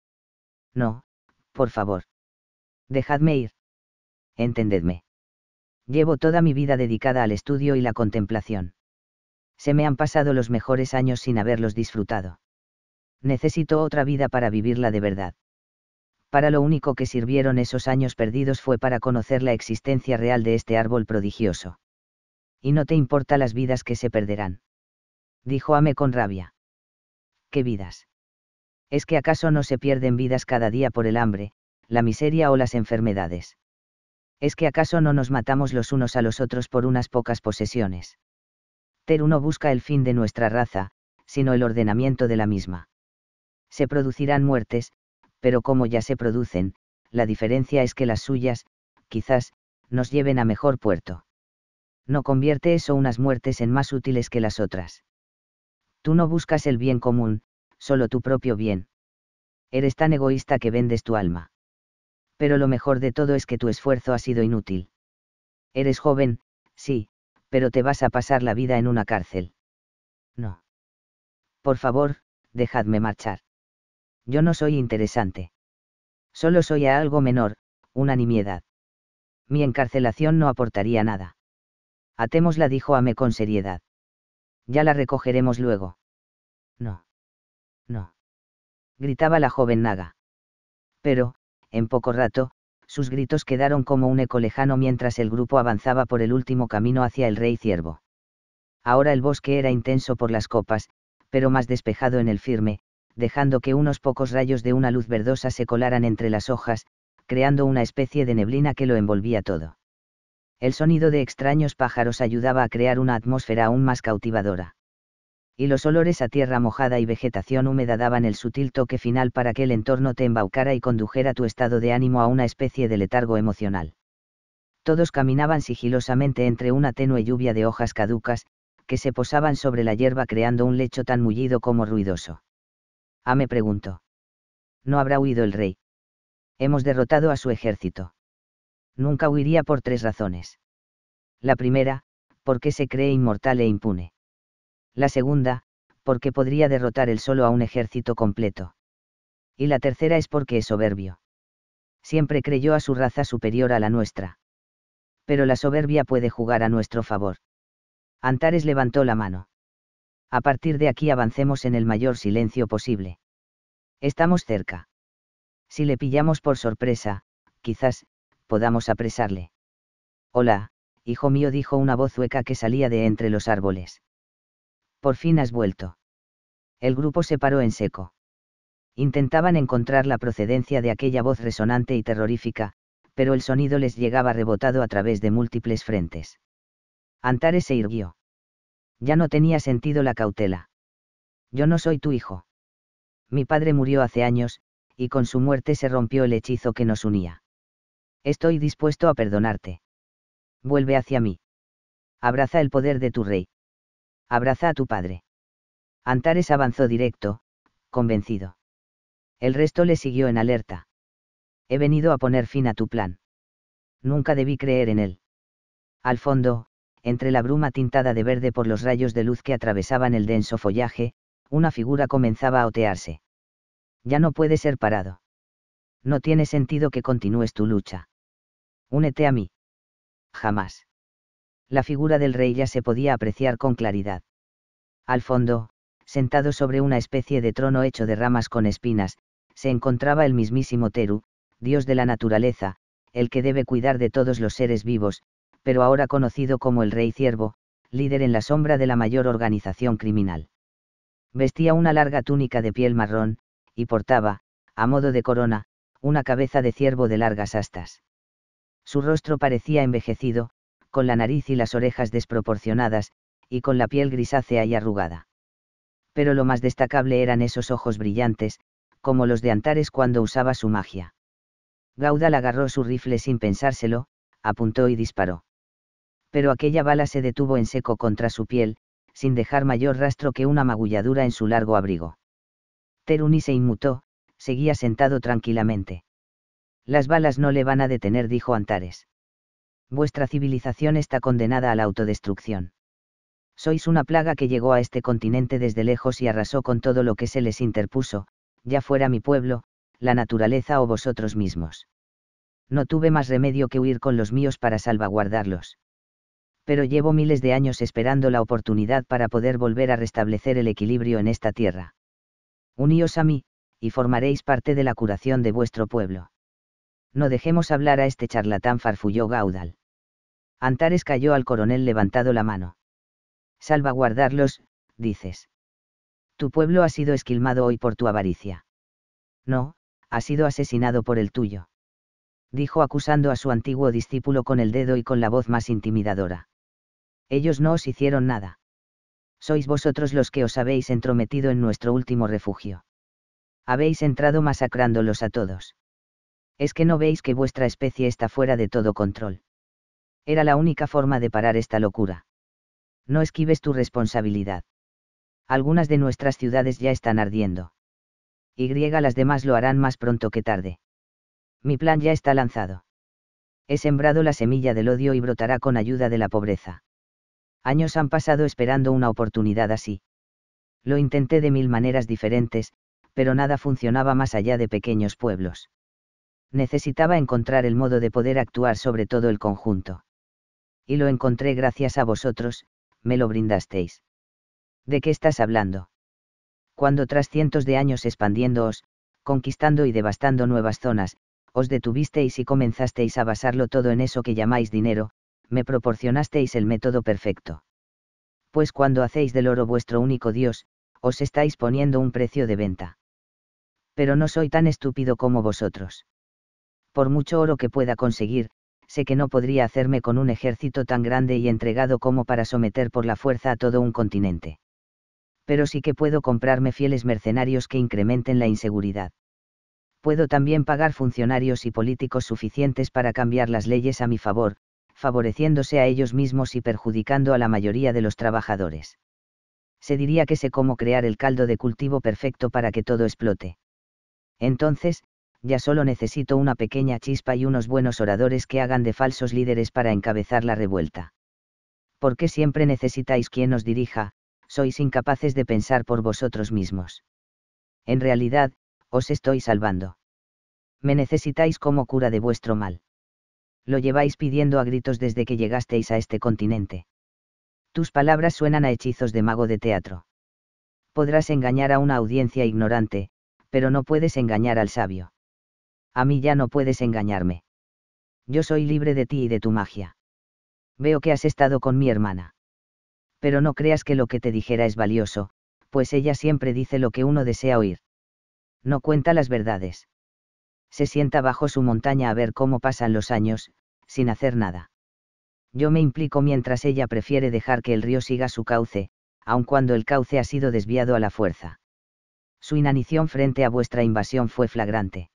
Speaker 1: No, por favor. Dejadme ir.
Speaker 2: Entendedme.
Speaker 1: Llevo toda mi vida dedicada al estudio y la contemplación. Se me han pasado los mejores años sin haberlos disfrutado. Necesito otra vida para vivirla de verdad. Para lo único que sirvieron esos años perdidos fue para conocer la existencia real de este árbol prodigioso. Y no te importa las vidas que se perderán. Dijo Ame con rabia. ¿Qué vidas? ¿Es que acaso no se pierden vidas cada día por el hambre, la miseria o las enfermedades? ¿Es que acaso no nos matamos los unos a los otros por unas pocas posesiones? Teru no busca el fin de nuestra raza, sino el ordenamiento de la misma. Se producirán muertes, pero como ya se producen, la diferencia es que las suyas, quizás, nos lleven a mejor puerto. No convierte eso unas muertes en más útiles que las otras. Tú no buscas el bien común, solo tu propio bien. Eres tan egoísta que vendes tu alma. Pero lo mejor de todo es que tu esfuerzo ha sido inútil. Eres joven, sí, pero te vas a pasar la vida en una cárcel. No. Por favor, dejadme marchar. Yo no soy interesante. Solo soy a algo menor, una nimiedad. Mi encarcelación no aportaría nada. Atémosla dijo Ame con seriedad. Ya la recogeremos luego.
Speaker 3: No. No.
Speaker 1: Gritaba la joven naga. Pero, en poco rato, sus gritos quedaron como un eco lejano mientras el grupo avanzaba por el último camino hacia el rey ciervo. Ahora el bosque era intenso por las copas, pero más despejado en el firme, dejando que unos pocos rayos de una luz verdosa se colaran entre las hojas, creando una especie de neblina que lo envolvía todo. El sonido de extraños pájaros ayudaba a crear una atmósfera aún más cautivadora y los olores a tierra mojada y vegetación húmeda daban el sutil toque final para que el entorno te embaucara y condujera tu estado de ánimo a una especie de letargo emocional. Todos caminaban sigilosamente entre una tenue lluvia de hojas caducas, que se posaban sobre la hierba creando un lecho tan mullido como ruidoso. Ah, me pregunto. No habrá huido el rey. Hemos derrotado a su ejército. Nunca huiría por tres razones. La primera, porque se cree inmortal e impune la segunda, porque podría derrotar él solo a un ejército completo. Y la tercera es porque es soberbio. Siempre creyó a su raza superior a la nuestra. Pero la soberbia puede jugar a nuestro favor. Antares levantó la mano. A partir de aquí avancemos en el mayor silencio posible. Estamos cerca. Si le pillamos por sorpresa, quizás, podamos apresarle. Hola, hijo mío, dijo una voz hueca que salía de entre los árboles por fin has vuelto. El grupo se paró en seco. Intentaban encontrar la procedencia de aquella voz resonante y terrorífica, pero el sonido les llegaba rebotado a través de múltiples frentes. Antares se irguió. Ya no tenía sentido la cautela. Yo no soy tu hijo. Mi padre murió hace años, y con su muerte se rompió el hechizo que nos unía. Estoy dispuesto a perdonarte. Vuelve hacia mí. Abraza el poder de tu rey. Abraza a tu padre. Antares avanzó directo, convencido. El resto le siguió en alerta. He venido a poner fin a tu plan. Nunca debí creer en él. Al fondo, entre la bruma tintada de verde por los rayos de luz que atravesaban el denso follaje, una figura comenzaba a otearse. Ya no puede ser parado. No tiene sentido que continúes tu lucha. Únete a mí. Jamás la figura del rey ya se podía apreciar con claridad. Al fondo, sentado sobre una especie de trono hecho de ramas con espinas, se encontraba el mismísimo Teru, dios de la naturaleza, el que debe cuidar de todos los seres vivos, pero ahora conocido como el rey ciervo, líder en la sombra de la mayor organización criminal. Vestía una larga túnica de piel marrón, y portaba, a modo de corona, una cabeza de ciervo de largas astas. Su rostro parecía envejecido, con la nariz y las orejas desproporcionadas, y con la piel grisácea y arrugada. Pero lo más destacable eran esos ojos brillantes, como los de Antares cuando usaba su magia. Gaudal agarró su rifle sin pensárselo, apuntó y disparó. Pero aquella bala se detuvo en seco contra su piel, sin dejar mayor rastro que una magulladura en su largo abrigo. Teruni se inmutó, seguía sentado tranquilamente. Las balas no le van a detener, dijo Antares vuestra civilización está condenada a la autodestrucción. Sois una plaga que llegó a este continente desde lejos y arrasó con todo lo que se les interpuso, ya fuera mi pueblo, la naturaleza o vosotros mismos. No tuve más remedio que huir con los míos para salvaguardarlos. Pero llevo miles de años esperando la oportunidad para poder volver a restablecer el equilibrio en esta tierra. Uníos a mí, y formaréis parte de la curación de vuestro pueblo. No dejemos hablar a este charlatán farfulló Gaudal. Antares cayó al coronel levantado la mano. Salvaguardarlos, dices. Tu pueblo ha sido esquilmado hoy por tu avaricia. No, ha sido asesinado por el tuyo. Dijo acusando a su antiguo discípulo con el dedo y con la voz más intimidadora. Ellos no os hicieron nada. Sois vosotros los que os habéis entrometido en nuestro último refugio. Habéis entrado masacrándolos a todos. ¿Es que no veis que vuestra especie está fuera de todo control? Era la única forma de parar esta locura. No esquives tu responsabilidad. Algunas de nuestras ciudades ya están ardiendo. Y las demás lo harán más pronto que tarde. Mi plan ya está lanzado. He sembrado la semilla del odio y brotará con ayuda de la pobreza. Años han pasado esperando una oportunidad así. Lo intenté de mil maneras diferentes, pero nada funcionaba más allá de pequeños pueblos necesitaba encontrar el modo de poder actuar sobre todo el conjunto y lo encontré gracias a vosotros, me lo brindasteis. ¿De qué estás hablando? Cuando tras cientos de años expandiéndoos, conquistando y devastando nuevas zonas, os detuvisteis y comenzasteis a basarlo todo en eso que llamáis dinero, me proporcionasteis el método perfecto. Pues cuando hacéis del oro vuestro único Dios, os estáis poniendo un precio de venta. Pero no soy tan estúpido como vosotros. Por mucho oro que pueda conseguir, sé que no podría hacerme con un ejército tan grande y entregado como para someter por la fuerza a todo un continente. Pero sí que puedo comprarme fieles mercenarios que incrementen la inseguridad. Puedo también pagar funcionarios y políticos suficientes para cambiar las leyes a mi favor, favoreciéndose a ellos mismos y perjudicando a la mayoría de los trabajadores. Se diría que sé cómo crear el caldo de cultivo perfecto para que todo explote. Entonces, ya solo necesito una pequeña chispa y unos buenos oradores que hagan de falsos líderes para encabezar la revuelta. ¿Por qué siempre necesitáis quien os dirija? Sois incapaces de pensar por vosotros mismos. En realidad, os estoy salvando. Me necesitáis como cura de vuestro mal. Lo lleváis pidiendo a gritos desde que llegasteis a este continente. Tus palabras suenan a hechizos de mago de teatro. Podrás engañar a una audiencia ignorante, pero no puedes engañar al sabio a mí ya no puedes engañarme. Yo soy libre de ti y de tu magia. Veo que has estado con mi hermana. Pero no creas que lo que te dijera es valioso, pues ella siempre dice lo que uno desea oír. No cuenta las verdades. Se sienta bajo su montaña a ver cómo pasan los años, sin hacer nada. Yo me implico mientras ella prefiere dejar que el río siga su cauce, aun cuando el cauce ha sido desviado a la fuerza. Su inanición frente a vuestra invasión fue flagrante.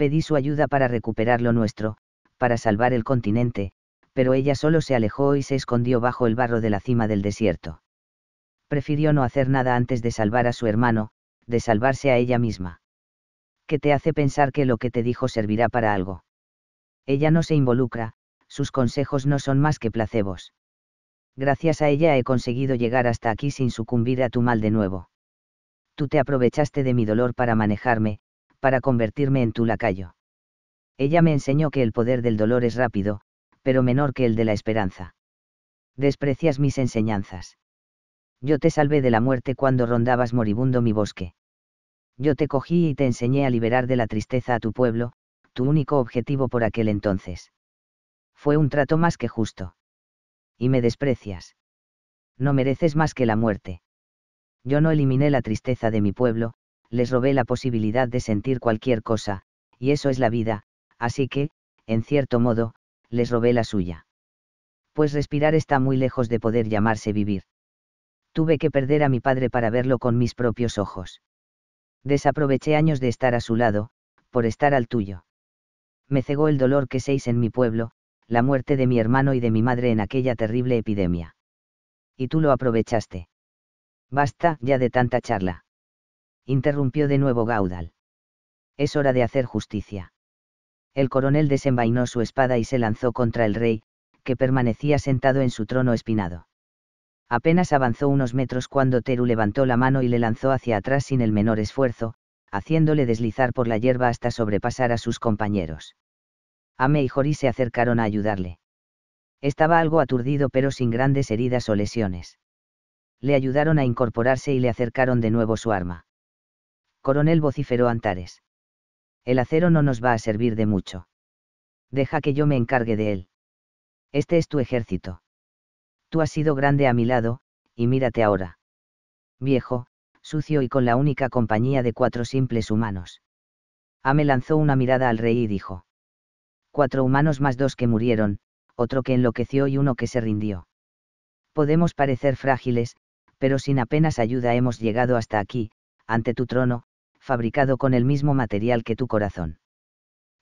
Speaker 1: Pedí su ayuda para recuperar lo nuestro, para salvar el continente, pero ella solo se alejó y se escondió bajo el barro de la cima del desierto. Prefirió no hacer nada antes de salvar a su hermano, de salvarse a ella misma. ¿Qué te hace pensar que lo que te dijo servirá para algo? Ella no se involucra, sus consejos no son más que placebos. Gracias a ella he conseguido llegar hasta aquí sin sucumbir a tu mal de nuevo. Tú te aprovechaste de mi dolor para manejarme, para convertirme en tu lacayo. Ella me enseñó que el poder del dolor es rápido, pero menor que el de la esperanza. Desprecias mis enseñanzas. Yo te salvé de la muerte cuando rondabas moribundo mi bosque. Yo te cogí y te enseñé a liberar de la tristeza a tu pueblo, tu único objetivo por aquel entonces. Fue un trato más que justo. Y me desprecias. No mereces más que la muerte. Yo no eliminé la tristeza de mi pueblo, les robé la posibilidad de sentir cualquier cosa, y eso es la vida, así que, en cierto modo, les robé la suya. Pues respirar está muy lejos de poder llamarse vivir. Tuve que perder a mi padre para verlo con mis propios ojos. Desaproveché años de estar a su lado, por estar al tuyo. Me cegó el dolor que seis en mi pueblo, la muerte de mi hermano y de mi madre en aquella terrible epidemia. Y tú lo aprovechaste. Basta ya de tanta charla interrumpió de nuevo Gaudal. Es hora de hacer justicia. El coronel desenvainó su espada y se lanzó contra el rey, que permanecía sentado en su trono espinado. Apenas avanzó unos metros cuando Teru levantó la mano y le lanzó hacia atrás sin el menor esfuerzo, haciéndole deslizar por la hierba hasta sobrepasar a sus compañeros. Ame y Jori se acercaron a ayudarle. Estaba algo aturdido pero sin grandes heridas o lesiones. Le ayudaron a incorporarse y le acercaron de nuevo su arma coronel vociferó Antares. El acero no nos va a servir de mucho. Deja que yo me encargue de él. Este es tu ejército. Tú has sido grande a mi lado, y mírate ahora. Viejo, sucio y con la única compañía de cuatro simples humanos. Ame lanzó una mirada al rey y dijo. Cuatro humanos más dos que murieron, otro que enloqueció y uno que se rindió. Podemos parecer frágiles, pero sin apenas ayuda hemos llegado hasta aquí, ante tu trono, fabricado con el mismo material que tu corazón.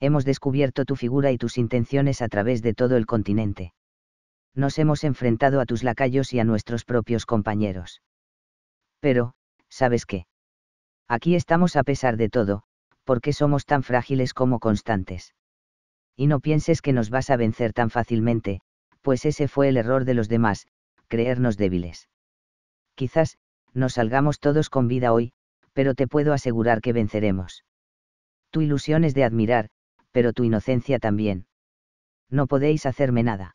Speaker 1: Hemos descubierto tu figura y tus intenciones a través de todo el continente. Nos hemos enfrentado a tus lacayos y a nuestros propios compañeros. Pero, ¿sabes qué? Aquí estamos a pesar de todo, porque somos tan frágiles como constantes. Y no pienses que nos vas a vencer tan fácilmente, pues ese fue el error de los demás, creernos débiles. Quizás, nos salgamos todos con vida hoy, pero te puedo asegurar que venceremos. Tu ilusión es de admirar, pero tu inocencia también. No podéis hacerme nada.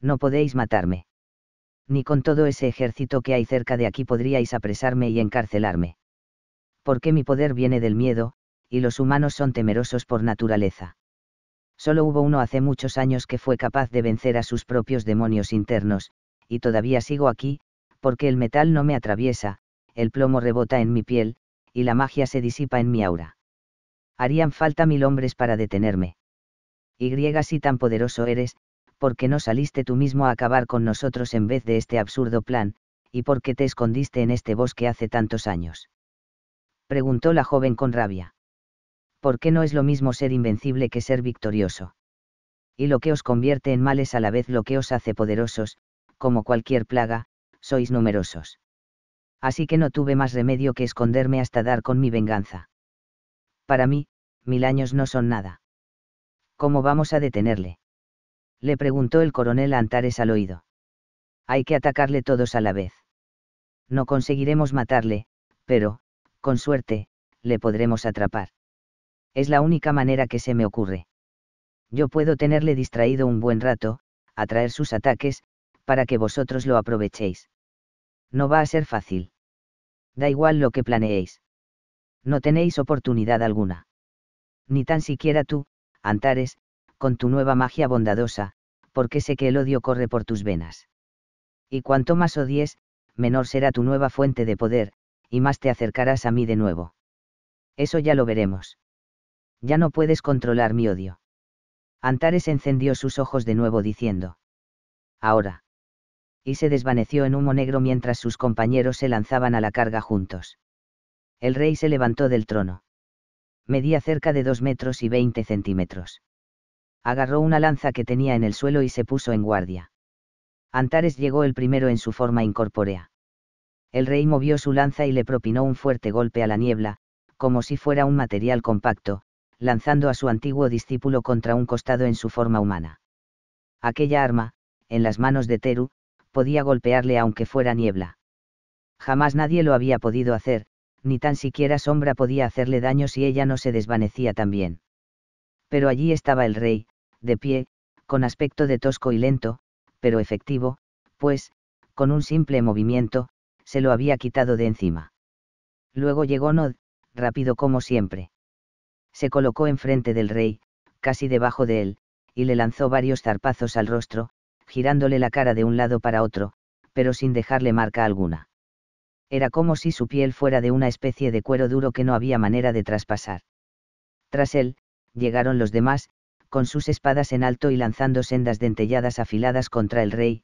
Speaker 1: No podéis matarme. Ni con todo ese ejército que hay cerca de aquí podríais apresarme y encarcelarme. Porque mi poder viene del miedo, y los humanos son temerosos por naturaleza. Solo hubo uno hace muchos años que fue capaz de vencer a sus propios demonios internos, y todavía sigo aquí, porque el metal no me atraviesa, el plomo rebota en mi piel, y la magia se disipa en mi aura. Harían falta mil hombres para detenerme. Y si tan poderoso eres, ¿por qué no saliste tú mismo a acabar con nosotros en vez de este absurdo plan, y por qué te escondiste en este bosque hace tantos años? Preguntó la joven con rabia. ¿Por qué no es lo mismo ser invencible que ser victorioso? Y lo que os convierte en mal es a la vez lo que os hace poderosos, como cualquier plaga, sois numerosos así que no tuve más remedio que esconderme hasta dar con mi venganza. Para mí, mil años no son nada. ¿Cómo vamos a detenerle? Le preguntó el coronel Antares al oído. Hay que atacarle todos a la vez. No conseguiremos matarle, pero, con suerte, le podremos atrapar. Es la única manera que se me ocurre. Yo puedo tenerle distraído un buen rato, atraer sus ataques, para que vosotros lo aprovechéis. No va a ser fácil. Da igual lo que planeéis. No tenéis oportunidad alguna. Ni tan siquiera tú, Antares, con tu nueva magia bondadosa, porque sé que el odio corre por tus venas. Y cuanto más odies, menor será tu nueva fuente de poder, y más te acercarás a mí de nuevo. Eso ya lo veremos. Ya no puedes controlar mi odio. Antares encendió sus ojos de nuevo diciendo. Ahora y se desvaneció en humo negro mientras sus compañeros se lanzaban a la carga juntos. El rey se levantó del trono. Medía cerca de dos metros y veinte centímetros. Agarró una lanza que tenía en el suelo y se puso en guardia. Antares llegó el primero en su forma incorpórea. El rey movió su lanza y le propinó un fuerte golpe a la niebla, como si fuera un material compacto, lanzando a su antiguo discípulo contra un costado en su forma humana. Aquella arma, en las manos de Teru, podía golpearle aunque fuera niebla. Jamás nadie lo había podido hacer, ni tan siquiera sombra podía hacerle daño si ella no se desvanecía también. Pero allí estaba el rey, de pie, con aspecto de tosco y lento, pero efectivo, pues, con un simple movimiento, se lo había quitado de encima. Luego llegó Nod, rápido como siempre. Se colocó enfrente del rey, casi debajo de él, y le lanzó varios zarpazos al rostro, girándole la cara de un lado para otro, pero sin dejarle marca alguna. Era como si su piel fuera de una especie de cuero duro que no había manera de traspasar. Tras él, llegaron los demás, con sus espadas en alto y lanzando sendas dentelladas afiladas contra el rey,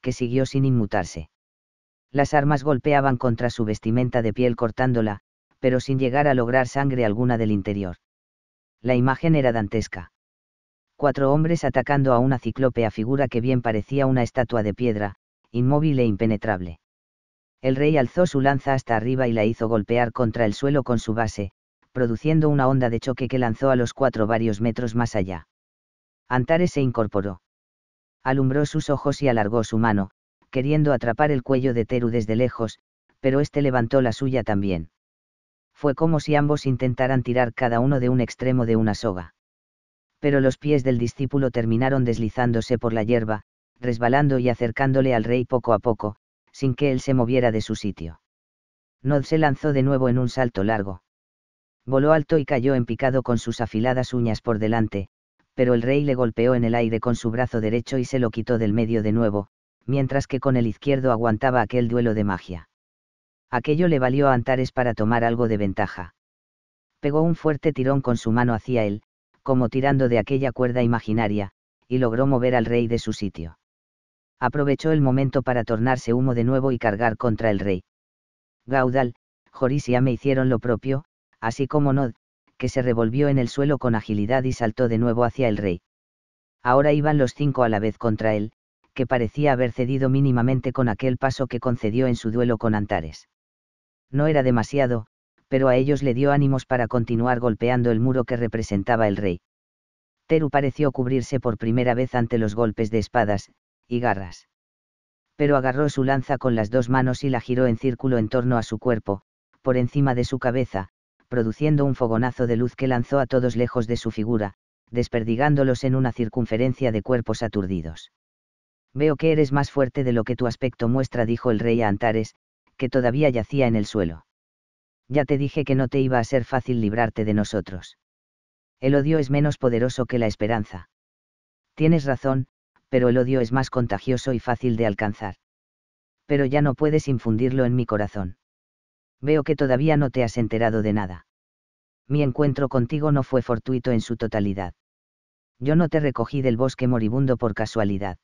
Speaker 1: que siguió sin inmutarse. Las armas golpeaban contra su vestimenta de piel cortándola, pero sin llegar a lograr sangre alguna del interior. La imagen era dantesca cuatro hombres atacando a una ciclópea figura que bien parecía una estatua de piedra, inmóvil e impenetrable. El rey alzó su lanza hasta arriba y la hizo golpear contra el suelo con su base, produciendo una onda de choque que lanzó a los cuatro varios metros más allá. Antares se incorporó. Alumbró sus ojos y alargó su mano, queriendo atrapar el cuello de Teru desde lejos, pero éste levantó la suya también. Fue como si ambos intentaran tirar cada uno de un extremo de una soga pero los pies del discípulo terminaron deslizándose por la hierba, resbalando y acercándole al rey poco a poco, sin que él se moviera de su sitio. Nod se lanzó de nuevo en un salto largo. Voló alto y cayó en picado con sus afiladas uñas por delante, pero el rey le golpeó en el aire con su brazo derecho y se lo quitó del medio de nuevo, mientras que con el izquierdo aguantaba aquel duelo de magia. Aquello le valió a Antares para tomar algo de ventaja. Pegó un fuerte tirón con su mano hacia él, como tirando de aquella cuerda imaginaria, y logró mover al rey de su sitio. Aprovechó el momento para tornarse humo de nuevo y cargar contra el rey. Gaudal, Joris y Ame hicieron lo propio, así como Nod, que se revolvió en el suelo con agilidad y saltó de nuevo hacia el rey. Ahora iban los cinco a la vez contra él, que parecía haber cedido mínimamente con aquel paso que concedió en su duelo con Antares. No era demasiado, pero a ellos le dio ánimos para continuar golpeando el muro que representaba el rey. Teru pareció cubrirse por primera vez ante los golpes de espadas, y garras. Pero agarró su lanza con las dos manos y la giró en círculo en torno a su cuerpo, por encima de su cabeza, produciendo un fogonazo de luz que lanzó a todos lejos de su figura, desperdigándolos en una circunferencia de cuerpos aturdidos. Veo que eres más fuerte de lo que tu aspecto muestra, dijo el rey a Antares, que todavía yacía en el suelo ya te dije que no te iba a ser fácil librarte de nosotros. El odio es menos poderoso que la esperanza. Tienes razón, pero el odio es más contagioso y fácil de alcanzar. Pero ya no puedes infundirlo en mi corazón. Veo que todavía no te has enterado de nada. Mi encuentro contigo no fue fortuito en su totalidad. Yo no te recogí del bosque moribundo por casualidad.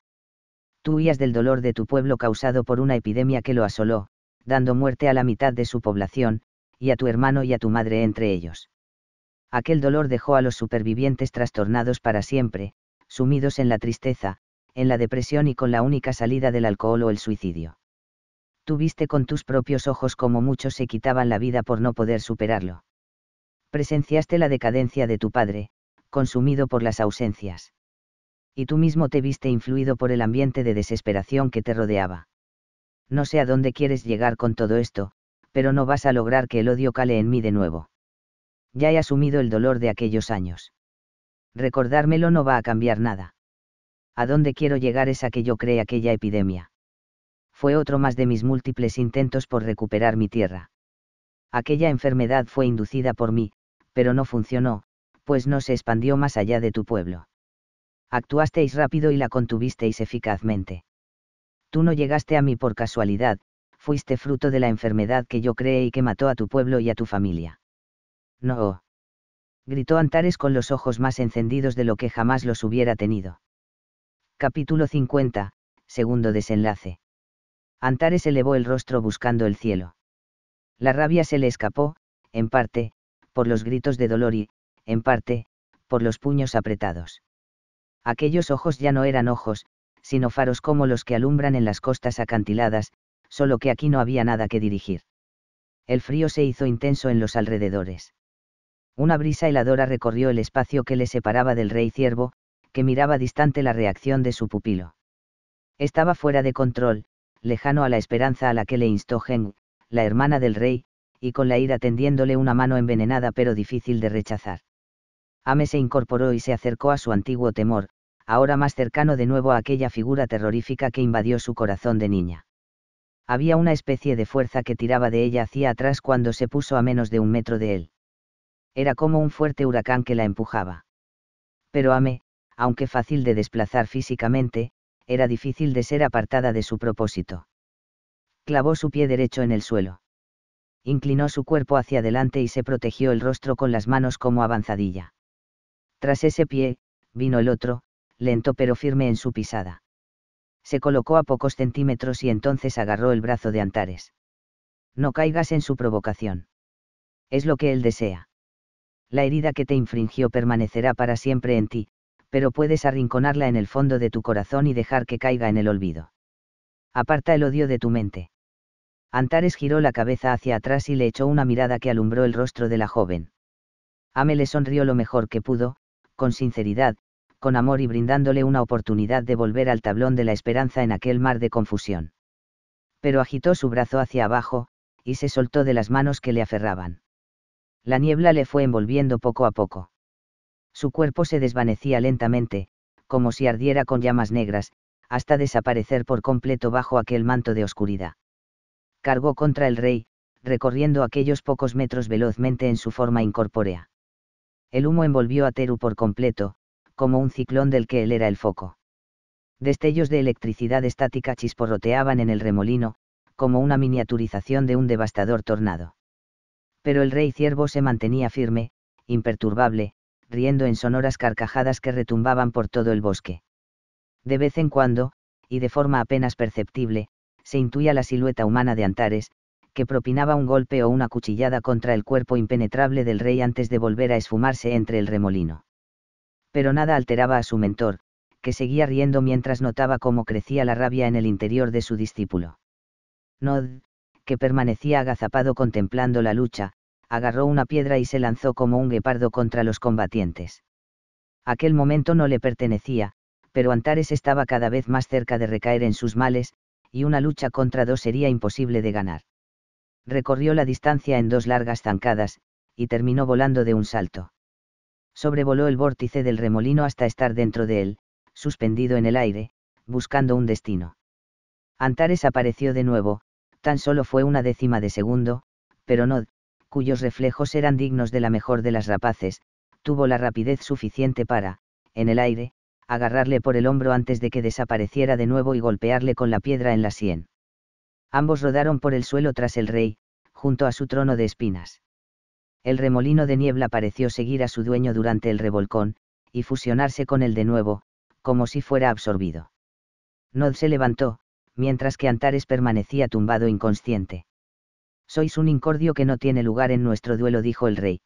Speaker 1: Tú huías del dolor de tu pueblo causado por una epidemia que lo asoló, dando muerte a la mitad de su población, y a tu hermano y a tu madre entre ellos. Aquel dolor dejó a los supervivientes trastornados para siempre, sumidos en la tristeza, en la depresión y con la única salida del alcohol o el suicidio. Tuviste viste con tus propios ojos cómo muchos se quitaban la vida por no poder superarlo. Presenciaste la decadencia de tu padre, consumido por las ausencias. Y tú mismo te viste influido por el ambiente de desesperación que te rodeaba. No sé a dónde quieres llegar con todo esto, pero no vas a lograr que el odio cale en mí de nuevo. Ya he asumido el dolor de aquellos años. Recordármelo no va a cambiar nada. A dónde quiero llegar es a que yo cree aquella epidemia. Fue otro más de mis múltiples intentos por recuperar mi tierra. Aquella enfermedad fue inducida por mí, pero no funcionó, pues no se expandió más allá de tu pueblo. Actuasteis rápido y la contuvisteis eficazmente. Tú no llegaste a mí por casualidad, fuiste fruto de la enfermedad que yo creé y que mató a tu pueblo y a tu familia. No. Oh, gritó Antares con los ojos más encendidos de lo que jamás los hubiera tenido. Capítulo 50, segundo desenlace. Antares elevó el rostro buscando el cielo. La rabia se le escapó, en parte, por los gritos de dolor y, en parte, por los puños apretados. Aquellos ojos ya no eran ojos, sino faros como los que alumbran en las costas acantiladas, solo que aquí no había nada que dirigir. El frío se hizo intenso en los alrededores. Una brisa heladora recorrió el espacio que le separaba del rey ciervo, que miraba distante la reacción de su pupilo. Estaba fuera de control, lejano a la esperanza a la que le instó Heng, la hermana del rey, y con la ira tendiéndole una mano envenenada pero difícil de rechazar. Ame se incorporó y se acercó a su antiguo temor, ahora más cercano de nuevo a aquella figura terrorífica que invadió su corazón de niña había una especie de fuerza que tiraba de ella hacia atrás cuando se puso a menos de un metro de él. Era como un fuerte huracán que la empujaba. Pero Ame, aunque fácil de desplazar físicamente, era difícil de ser apartada de su propósito. Clavó su pie derecho en el suelo. Inclinó su cuerpo hacia adelante y se protegió el rostro con las manos como avanzadilla. Tras ese pie, vino el otro, lento pero firme en su pisada se colocó a pocos centímetros y entonces agarró el brazo de Antares. No caigas en su provocación. Es lo que él desea. La herida que te infringió permanecerá para siempre en ti, pero puedes arrinconarla en el fondo de tu corazón y dejar que caiga en el olvido. Aparta el odio de tu mente. Antares giró la cabeza hacia atrás y le echó una mirada que alumbró el rostro de la joven. Ame le sonrió lo mejor que pudo, con sinceridad, con amor y brindándole una oportunidad de volver al tablón de la esperanza en aquel mar de confusión. Pero agitó su brazo hacia abajo, y se soltó de las manos que le aferraban. La niebla le fue envolviendo poco a poco. Su cuerpo se desvanecía lentamente, como si ardiera con llamas negras, hasta desaparecer por completo bajo aquel manto de oscuridad. Cargó contra el rey, recorriendo aquellos pocos metros velozmente en su forma incorpórea. El humo envolvió a Teru por completo, como un ciclón del que él era el foco. Destellos de electricidad estática chisporroteaban en el remolino, como una miniaturización de un devastador tornado. Pero el rey ciervo se mantenía firme, imperturbable, riendo en sonoras carcajadas que retumbaban por todo el bosque. De vez en cuando, y de forma apenas perceptible, se intuía la silueta humana de Antares, que propinaba un golpe o una cuchillada contra el cuerpo impenetrable del rey antes de volver a esfumarse entre el remolino pero nada alteraba a su mentor, que seguía riendo mientras notaba cómo crecía la rabia en el interior de su discípulo. Nod, que permanecía agazapado contemplando la lucha, agarró una piedra y se lanzó como un guepardo contra los combatientes. Aquel momento no le pertenecía, pero Antares estaba cada vez más cerca de recaer en sus males, y una lucha contra dos sería imposible de ganar. Recorrió la distancia en dos largas zancadas, y terminó volando de un salto sobrevoló el vórtice del remolino hasta estar dentro de él, suspendido en el aire, buscando un destino. Antares apareció de nuevo, tan solo fue una décima de segundo, pero Nod, cuyos reflejos eran dignos de la mejor de las rapaces, tuvo la rapidez suficiente para, en el aire, agarrarle por el hombro antes de que desapareciera de nuevo y golpearle con la piedra en la sien. Ambos rodaron por el suelo tras el rey, junto a su trono de espinas el remolino de niebla pareció seguir a su dueño durante el revolcón, y fusionarse con él de nuevo, como si fuera absorbido. Nod se levantó, mientras que Antares permanecía tumbado inconsciente. Sois un incordio que no tiene lugar en nuestro duelo, dijo el rey.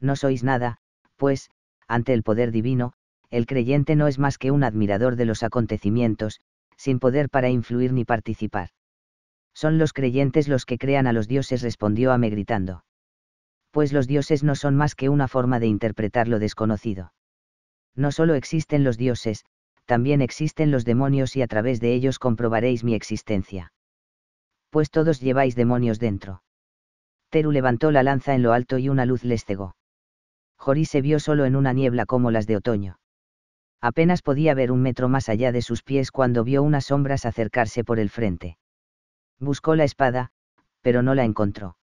Speaker 1: No sois nada, pues, ante el poder divino, el creyente no es más que un admirador de los acontecimientos, sin poder para influir ni participar. Son los creyentes los que crean a los dioses, respondió Ame gritando pues los dioses no son más que una forma de interpretar lo desconocido. No solo existen los dioses, también existen los demonios y a través de ellos comprobaréis mi existencia. Pues todos lleváis demonios dentro. Teru levantó la lanza en lo alto y una luz les cegó. Jorí se vio solo en una niebla como las de otoño. Apenas podía ver un metro más allá de sus pies cuando vio unas sombras acercarse por el frente. Buscó la espada, pero no la encontró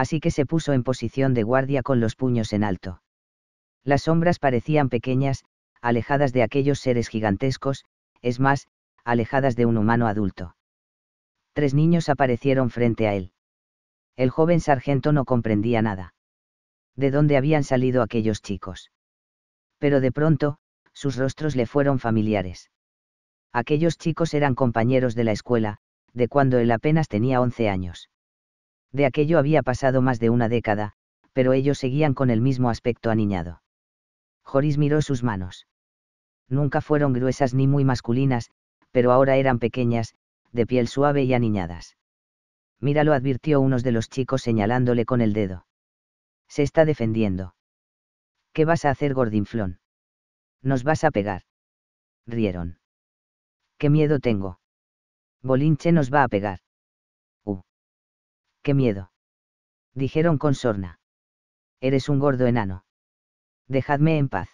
Speaker 1: así que se puso en posición de guardia con los puños en alto. Las sombras parecían pequeñas, alejadas de aquellos seres gigantescos, es más, alejadas de un humano adulto. Tres niños aparecieron frente a él. El joven sargento no comprendía nada. ¿De dónde habían salido aquellos chicos? Pero de pronto, sus rostros le fueron familiares. Aquellos chicos eran compañeros de la escuela, de cuando él apenas tenía 11 años. De aquello había pasado más de una década, pero ellos seguían con el mismo aspecto aniñado. Joris miró sus manos. Nunca fueron gruesas ni muy masculinas, pero ahora eran pequeñas, de piel suave y aniñadas. Míralo advirtió unos de los chicos señalándole con el dedo. Se está defendiendo. ¿Qué vas a hacer, gordinflón? Nos vas a pegar. Rieron. Qué miedo tengo. Bolinche nos va a pegar qué miedo. Dijeron con sorna. Eres un gordo enano. Dejadme en paz.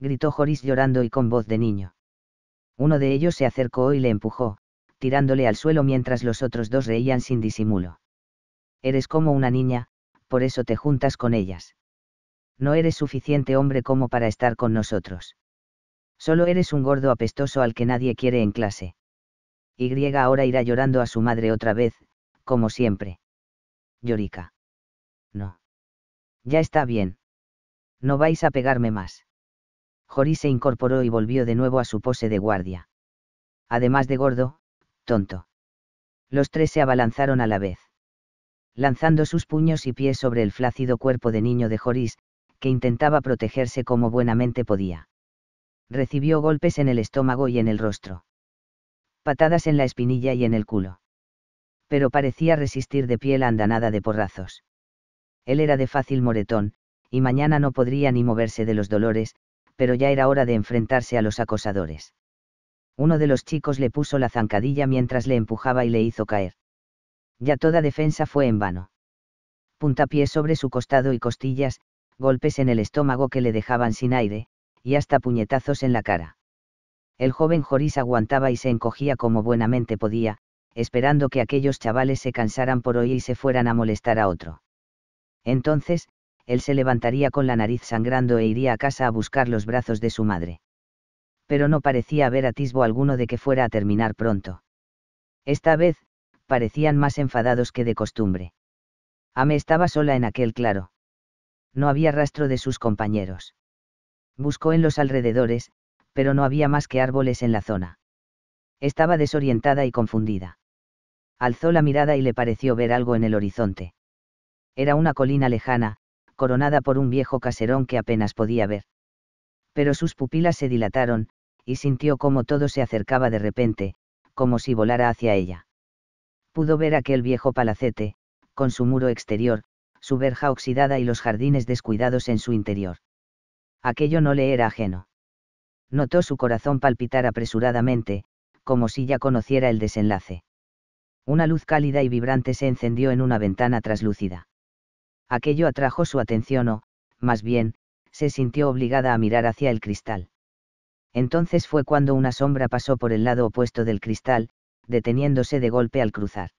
Speaker 1: Gritó Joris llorando y con voz de niño. Uno de ellos se acercó y le empujó, tirándole al suelo mientras los otros dos reían sin disimulo. Eres como una niña, por eso te juntas con ellas. No eres suficiente hombre como para estar con nosotros. Solo eres un gordo apestoso al que nadie quiere en clase. Y ahora irá llorando a su madre otra vez, como siempre. Yorika. No. Ya está bien. No vais a pegarme más. Joris se incorporó y volvió de nuevo a su pose de guardia. Además de gordo, tonto. Los tres se abalanzaron a la vez. Lanzando sus puños y pies sobre el flácido cuerpo de niño de Joris, que intentaba protegerse como buenamente podía. Recibió golpes en el estómago y en el rostro. Patadas en la espinilla y en el culo pero parecía resistir de pie la andanada de porrazos. Él era de fácil moretón, y mañana no podría ni moverse de los dolores, pero ya era hora de enfrentarse a los acosadores. Uno de los chicos le puso la zancadilla mientras le empujaba y le hizo caer. Ya toda defensa fue en vano. Puntapiés sobre su costado y costillas, golpes en el estómago que le dejaban sin aire, y hasta puñetazos en la cara. El joven Joris aguantaba y se encogía como buenamente podía, esperando que aquellos chavales se cansaran por hoy y se fueran a molestar a otro. Entonces, él se levantaría con la nariz sangrando e iría a casa a buscar los brazos de su madre. Pero no parecía haber atisbo alguno de que fuera a terminar pronto. Esta vez, parecían más enfadados que de costumbre. Ame estaba sola en aquel claro. No había rastro de sus compañeros. Buscó en los alrededores, pero no había más que árboles en la zona. Estaba desorientada y confundida alzó la mirada y le pareció ver algo en el horizonte. Era una colina lejana, coronada por un viejo caserón que apenas podía ver. Pero sus pupilas se dilataron, y sintió como todo se acercaba de repente, como si volara hacia ella. Pudo ver aquel viejo palacete, con su muro exterior, su verja oxidada y los jardines descuidados en su interior. Aquello no le era ajeno. Notó su corazón palpitar apresuradamente, como si ya conociera el desenlace. Una luz cálida y vibrante se encendió en una ventana traslúcida. Aquello atrajo su atención o, más bien, se sintió obligada a mirar hacia el cristal. Entonces fue cuando una sombra pasó por el lado opuesto del cristal, deteniéndose de golpe al cruzar.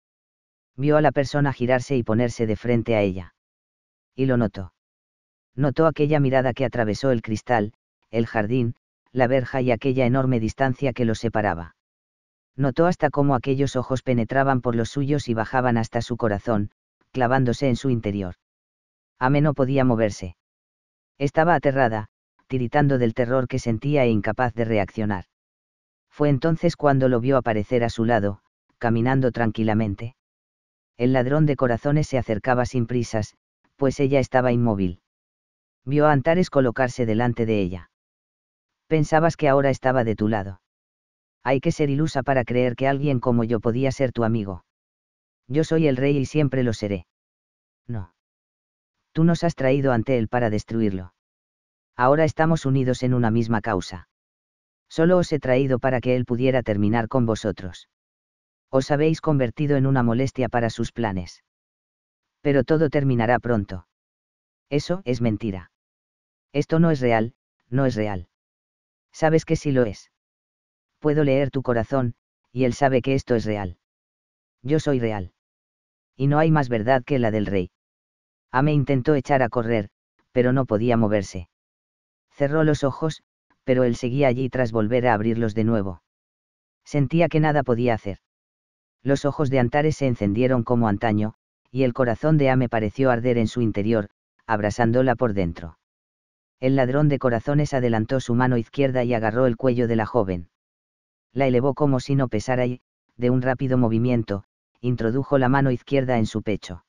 Speaker 1: Vio a la persona girarse y ponerse de frente a ella. Y lo notó. Notó aquella mirada que atravesó el cristal, el jardín, la verja y aquella enorme distancia que los separaba notó hasta cómo aquellos ojos penetraban por los suyos y bajaban hasta su corazón, clavándose en su interior. Ame no podía moverse. Estaba aterrada, tiritando del terror que sentía e incapaz de reaccionar. Fue entonces cuando lo vio aparecer a su lado, caminando tranquilamente. El ladrón de corazones se acercaba sin prisas, pues ella estaba inmóvil. Vio a Antares colocarse delante de ella. Pensabas que ahora estaba de tu lado hay que ser ilusa para creer que alguien como yo podía ser tu amigo. Yo soy el rey y siempre lo seré. No. Tú nos has traído ante él para destruirlo. Ahora estamos unidos en una misma causa. Solo os he traído para que él pudiera terminar con vosotros. Os habéis convertido en una molestia para sus planes. Pero todo terminará pronto. Eso es mentira. Esto no es real, no es real. Sabes que sí lo es. Puedo leer tu corazón, y él sabe que esto es real. Yo soy real. Y no hay más verdad que la del rey. Ame ah, intentó echar a correr, pero no podía moverse. Cerró los ojos, pero él seguía allí tras volver a abrirlos de nuevo. Sentía que nada podía hacer. Los ojos de Antares se encendieron como antaño, y el corazón de Ame pareció arder en su interior, abrasándola por dentro. El ladrón de corazones adelantó su mano izquierda y agarró el cuello de la joven la elevó como si no pesara y, de un rápido movimiento, introdujo la mano izquierda en su pecho.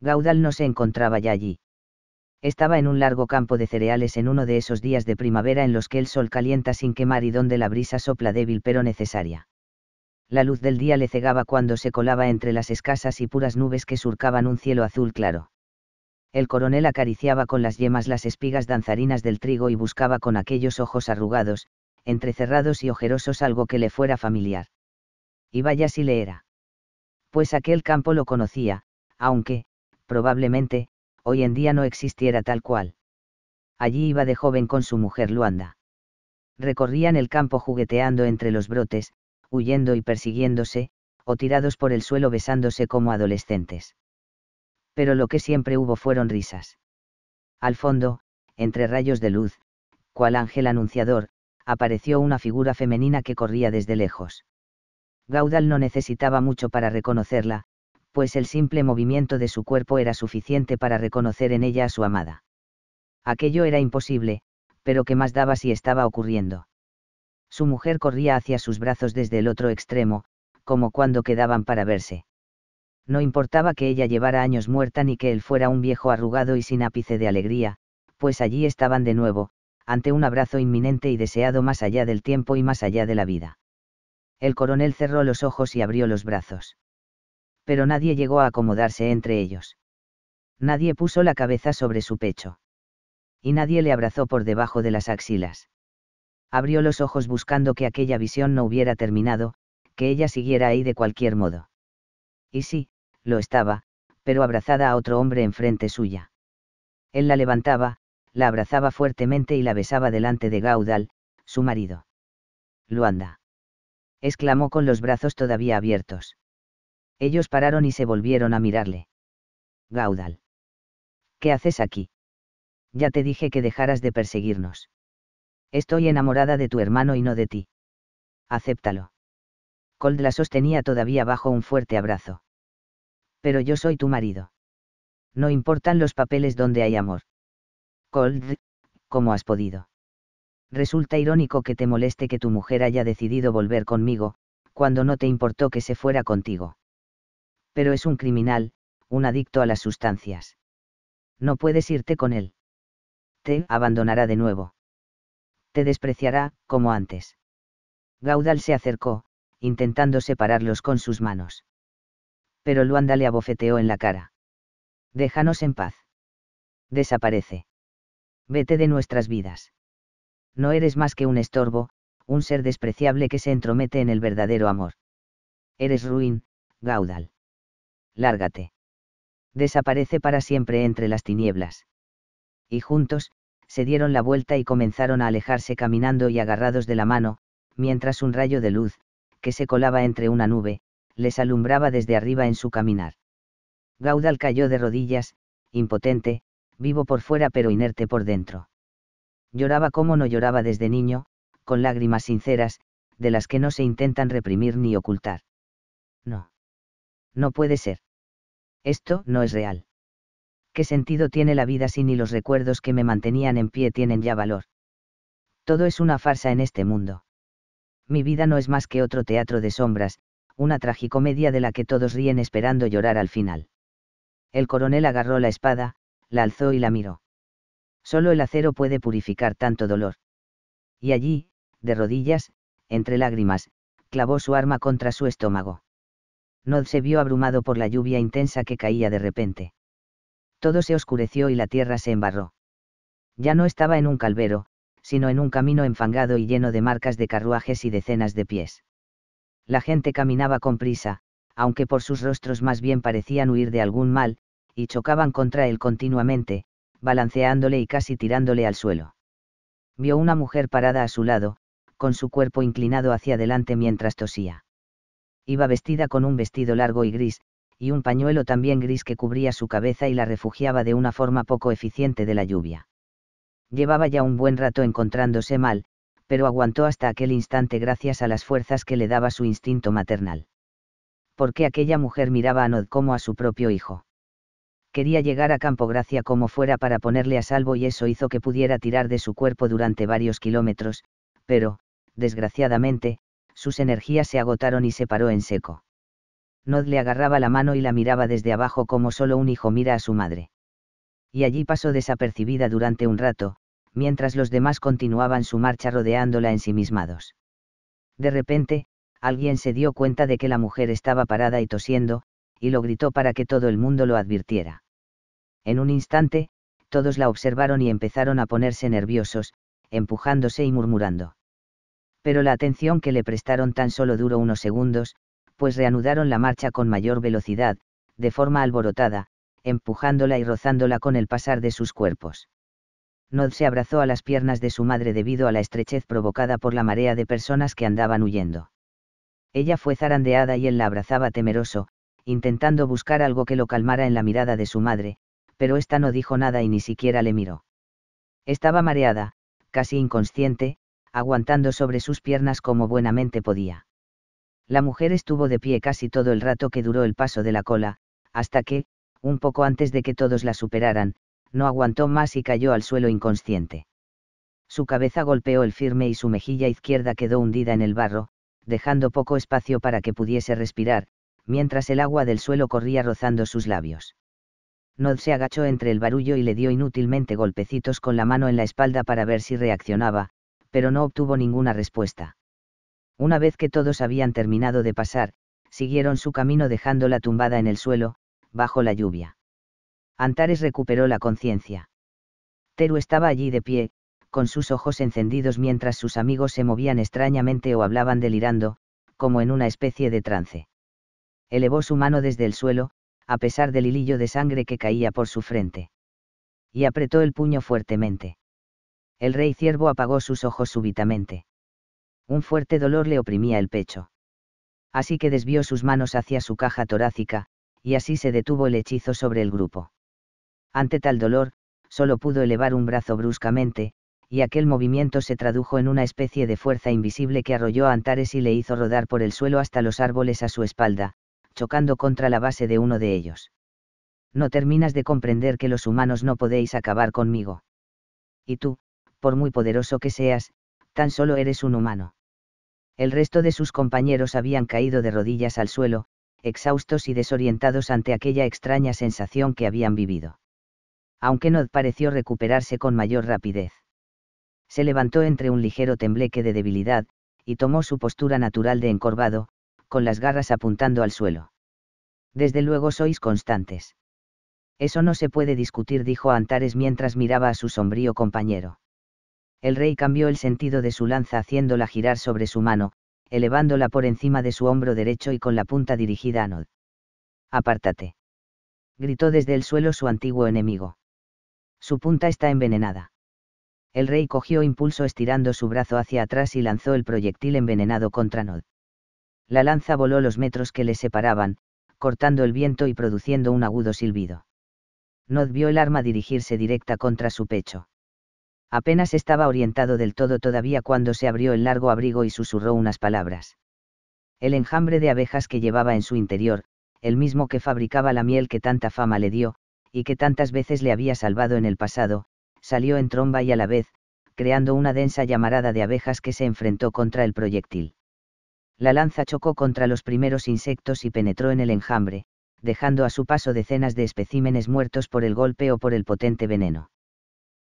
Speaker 1: Gaudal no se encontraba ya allí. Estaba en un largo campo de cereales en uno de esos días de primavera en los que el sol calienta sin quemar y donde la brisa sopla débil pero necesaria. La luz del día le cegaba cuando se colaba entre las escasas y puras nubes que surcaban un cielo azul claro. El coronel acariciaba con las yemas las espigas danzarinas del trigo y buscaba con aquellos ojos arrugados, entrecerrados y ojerosos algo que le fuera familiar. Y vaya si le era. Pues aquel campo lo conocía, aunque, probablemente, hoy en día no existiera tal cual. Allí iba de joven con su mujer Luanda. Recorrían el campo jugueteando entre los brotes, huyendo y persiguiéndose, o tirados por el suelo besándose como adolescentes. Pero lo que siempre hubo fueron risas. Al fondo, entre rayos de luz, cual ángel anunciador, apareció una figura femenina que corría desde lejos. Gaudal no necesitaba mucho para reconocerla, pues el simple movimiento de su cuerpo era suficiente para reconocer en ella a su amada. Aquello era imposible, pero qué más daba si estaba ocurriendo. Su mujer corría hacia sus brazos desde el otro extremo, como cuando quedaban para verse. No importaba que ella llevara años muerta ni que él fuera un viejo arrugado y sin ápice de alegría, pues allí estaban de nuevo, ante un abrazo inminente y deseado más allá del tiempo y más allá de la vida. El coronel cerró los ojos y abrió los brazos. Pero nadie llegó a acomodarse entre ellos. Nadie puso la cabeza sobre su pecho. Y nadie le abrazó por debajo de las axilas. Abrió los ojos buscando que aquella visión no hubiera terminado, que ella siguiera ahí de cualquier modo. Y sí, lo estaba, pero abrazada a otro hombre enfrente suya. Él la levantaba, la abrazaba fuertemente y la besaba delante de Gaudal, su marido. Luanda. exclamó con los brazos todavía abiertos. Ellos pararon y se volvieron a mirarle. Gaudal. ¿Qué haces aquí? Ya te dije que dejaras de perseguirnos. Estoy enamorada de tu hermano y no de ti. Acéptalo. Cold la sostenía todavía bajo un fuerte abrazo. Pero yo soy tu marido. No importan los papeles donde hay amor. Cold, ¿cómo has podido? Resulta irónico que te moleste que tu mujer haya decidido volver conmigo, cuando no te importó que se fuera contigo. Pero es un criminal, un adicto a las sustancias. No puedes irte con él. Te abandonará de nuevo. Te despreciará, como antes. Gaudal se acercó, intentando separarlos con sus manos. Pero Luanda le abofeteó en la cara. Déjanos en paz. Desaparece vete de nuestras vidas. No eres más que un estorbo, un ser despreciable que se entromete en el verdadero amor. Eres ruin, Gaudal. Lárgate. Desaparece para siempre entre las tinieblas. Y juntos, se dieron la vuelta y comenzaron a alejarse caminando y agarrados de la mano, mientras un rayo de luz, que se colaba entre una nube, les alumbraba desde arriba en su caminar. Gaudal cayó de rodillas, impotente, vivo por fuera pero inerte por dentro. Lloraba como no lloraba desde niño, con lágrimas sinceras, de las que no se intentan reprimir ni ocultar. No. No puede ser. Esto no es real. ¿Qué sentido tiene la vida si ni los recuerdos que me mantenían en pie tienen ya valor? Todo es una farsa en este mundo. Mi vida no es más que otro teatro de sombras, una tragicomedia de la que todos ríen esperando llorar al final. El coronel agarró la espada, la alzó y la miró. Solo el acero puede purificar tanto dolor. Y allí, de rodillas, entre lágrimas, clavó su arma contra su estómago. Nod se vio abrumado por la lluvia intensa que caía de repente. Todo se oscureció y la tierra se embarró. Ya no estaba en un calvero, sino en un camino enfangado y lleno de marcas de carruajes y decenas de pies. La gente caminaba con prisa, aunque por sus rostros más bien parecían huir de algún mal, y chocaban contra él continuamente, balanceándole y casi tirándole al suelo. Vio una mujer parada a su lado, con su cuerpo inclinado hacia adelante mientras tosía. Iba vestida con un vestido largo y gris, y un pañuelo también gris que cubría su cabeza y la refugiaba de una forma poco eficiente de la lluvia. Llevaba ya un buen rato encontrándose mal, pero aguantó hasta aquel instante gracias a las fuerzas que le daba su instinto maternal. Porque aquella mujer miraba a Nod como a su propio hijo quería llegar a Campo Gracia como fuera para ponerle a salvo y eso hizo que pudiera tirar de su cuerpo durante varios kilómetros, pero, desgraciadamente, sus energías se agotaron y se paró en seco. Nod le agarraba la mano y la miraba desde abajo como solo un hijo mira a su madre. Y allí pasó desapercibida durante un rato, mientras los demás continuaban su marcha rodeándola ensimismados. De repente, alguien se dio cuenta de que la mujer estaba parada y tosiendo, y lo gritó para que todo el mundo lo advirtiera. En un instante, todos la observaron y empezaron a ponerse nerviosos, empujándose y murmurando. Pero la atención que le prestaron tan solo duró unos segundos, pues reanudaron la marcha con mayor velocidad, de forma alborotada, empujándola y rozándola con el pasar de sus cuerpos. Nod se abrazó a las piernas de su madre debido a la estrechez provocada por la marea de personas que andaban huyendo. Ella fue zarandeada y él la abrazaba temeroso, intentando buscar algo que lo calmara en la mirada de su madre, pero ésta no dijo nada y ni siquiera le miró. Estaba mareada, casi inconsciente, aguantando sobre sus piernas como buenamente podía. La mujer estuvo de pie casi todo el rato que duró el paso de la cola, hasta que, un poco antes de que todos la superaran, no aguantó más y cayó al suelo inconsciente. Su cabeza golpeó el firme y su mejilla izquierda quedó hundida en el barro, dejando poco espacio para que pudiese respirar, mientras el agua del suelo corría rozando sus labios. Nod se agachó entre el barullo y le dio inútilmente golpecitos con la mano en la espalda para ver si reaccionaba, pero no obtuvo ninguna respuesta. Una vez que todos habían terminado de pasar, siguieron su camino dejándola tumbada en el suelo, bajo la lluvia. Antares recuperó la conciencia. Teru estaba allí de pie, con sus ojos encendidos mientras sus amigos se movían extrañamente o hablaban delirando, como en una especie de trance elevó su mano desde el suelo, a pesar del hilillo de sangre que caía por su frente. Y apretó el puño fuertemente. El rey ciervo apagó sus ojos súbitamente. Un fuerte dolor le oprimía el pecho. Así que desvió sus manos hacia su caja torácica, y así se detuvo el hechizo sobre el grupo. Ante tal dolor, solo pudo elevar un brazo bruscamente, y aquel movimiento se tradujo en una especie de fuerza invisible que arrolló a Antares y le hizo rodar por el suelo hasta los árboles a su espalda, chocando contra la base de uno de ellos. No terminas de comprender que los humanos no podéis acabar conmigo. Y tú, por muy poderoso que seas, tan solo eres un humano. El resto de sus compañeros habían caído de rodillas al suelo, exhaustos y desorientados ante aquella extraña sensación que habían vivido. Aunque Nod pareció recuperarse con mayor rapidez. Se levantó entre un ligero tembleque de debilidad, y tomó su postura natural de encorvado, con las garras apuntando al suelo. Desde luego sois constantes. Eso no se puede discutir, dijo Antares mientras miraba a su sombrío compañero. El rey cambió el sentido de su lanza haciéndola girar sobre su mano, elevándola por encima de su hombro derecho y con la punta dirigida a Nod. Apártate. Gritó desde el suelo su antiguo enemigo. Su punta está envenenada. El rey cogió impulso estirando su brazo hacia atrás y lanzó el proyectil envenenado contra Nod. La lanza voló los metros que le separaban, cortando el viento y produciendo un agudo silbido. Nod vio el arma dirigirse directa contra su pecho. Apenas estaba orientado del todo todavía cuando se abrió el largo abrigo y susurró unas palabras. El enjambre de abejas que llevaba en su interior, el mismo que fabricaba la miel que tanta fama le dio, y que tantas veces le había salvado en el pasado, salió en tromba y a la vez, creando una densa llamarada de abejas que se enfrentó contra el proyectil. La lanza chocó contra los primeros insectos y penetró en el enjambre, dejando a su paso decenas de especímenes muertos por el golpe o por el potente veneno.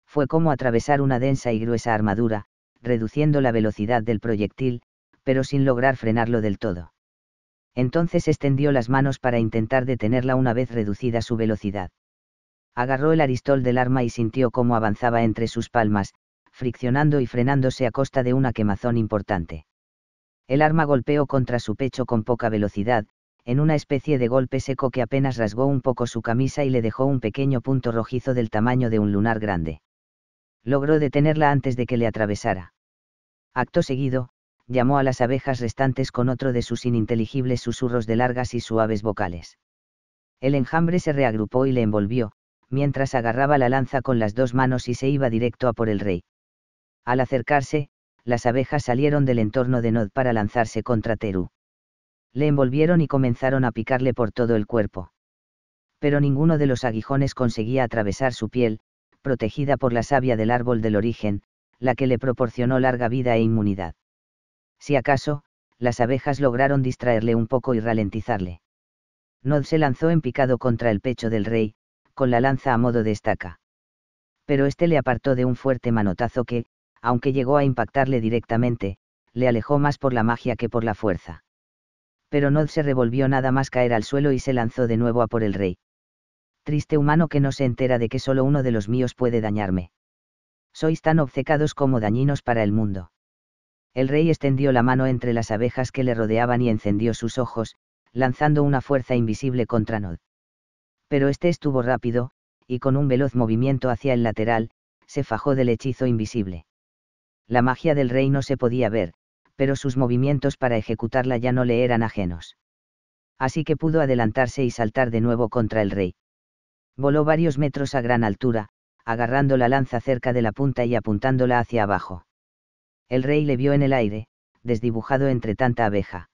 Speaker 1: Fue como atravesar una densa y gruesa armadura, reduciendo la velocidad del proyectil, pero sin lograr frenarlo del todo. Entonces extendió las manos para intentar detenerla una vez reducida su velocidad. Agarró el aristol del arma y sintió cómo avanzaba entre sus palmas, friccionando y frenándose a costa de una quemazón importante. El arma golpeó contra su pecho con poca velocidad, en una especie de golpe seco que apenas rasgó un poco su camisa y le dejó un pequeño punto rojizo del tamaño de un lunar grande. Logró detenerla antes de que le atravesara. Acto seguido, llamó a las abejas restantes con otro de sus ininteligibles susurros de largas y suaves vocales. El enjambre se reagrupó y le envolvió, mientras agarraba la lanza con las dos manos y se iba directo a por el rey. Al acercarse, las abejas salieron del entorno de Nod para lanzarse contra Teru. Le envolvieron y comenzaron a picarle por todo el cuerpo. Pero ninguno de los aguijones conseguía atravesar su piel, protegida por la savia del árbol del origen, la que le proporcionó larga vida e inmunidad. Si acaso, las abejas lograron distraerle un poco y ralentizarle. Nod se lanzó en picado contra el pecho del rey, con la lanza a modo de estaca. Pero este le apartó de un fuerte manotazo que, aunque llegó a impactarle directamente, le alejó más por la magia que por la fuerza. Pero Nod se revolvió nada más caer al suelo y se lanzó de nuevo a por el rey. Triste humano que no se entera de que solo uno de los míos puede dañarme. Sois tan obcecados como dañinos para el mundo. El rey extendió la mano entre las abejas que le rodeaban y encendió sus ojos, lanzando una fuerza invisible contra Nod. Pero este estuvo rápido, y con un veloz movimiento hacia el lateral, se fajó del hechizo invisible la magia del rey no se podía ver, pero sus movimientos para ejecutarla ya no le eran ajenos. Así que pudo adelantarse y saltar de nuevo contra el rey. Voló varios metros a gran altura, agarrando la lanza cerca de la punta y apuntándola hacia abajo. El rey le vio en el aire, desdibujado entre tanta abeja.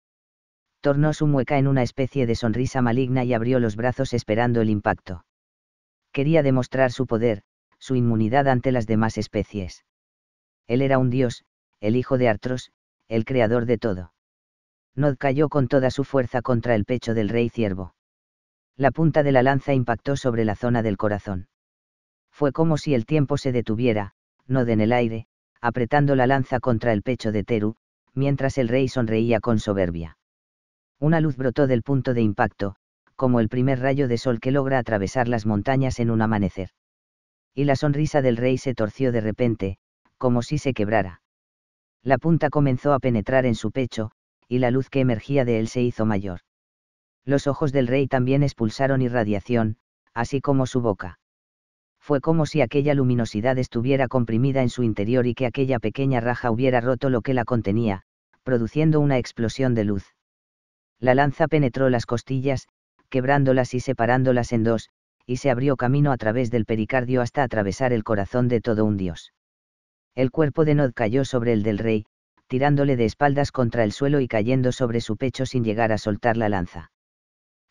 Speaker 1: Tornó su mueca en una especie de sonrisa maligna y abrió los brazos esperando el impacto. Quería demostrar su poder, su inmunidad ante las demás especies. Él era un dios, el hijo de Artros, el creador de todo. Nod cayó con toda su fuerza contra el pecho del rey ciervo. La punta de la lanza impactó sobre la zona del corazón. Fue como si el tiempo se detuviera, Nod en el aire, apretando la lanza contra el pecho de Teru, mientras el rey sonreía con soberbia. Una luz brotó del punto de impacto, como el primer rayo de sol que logra atravesar las montañas en un amanecer. Y la sonrisa del rey se torció de repente, como si se quebrara. La punta comenzó a penetrar en su pecho, y la luz que emergía de él se hizo mayor. Los ojos del rey también expulsaron irradiación, así como su boca. Fue como si aquella luminosidad estuviera comprimida en su interior y que aquella pequeña raja hubiera roto lo que la contenía, produciendo una explosión de luz. La lanza penetró las costillas, quebrándolas y separándolas en dos, y se abrió camino a través del pericardio hasta atravesar el corazón de todo un dios. El cuerpo de Nod cayó sobre el del rey, tirándole de espaldas contra el suelo y cayendo sobre su pecho sin llegar a soltar la lanza.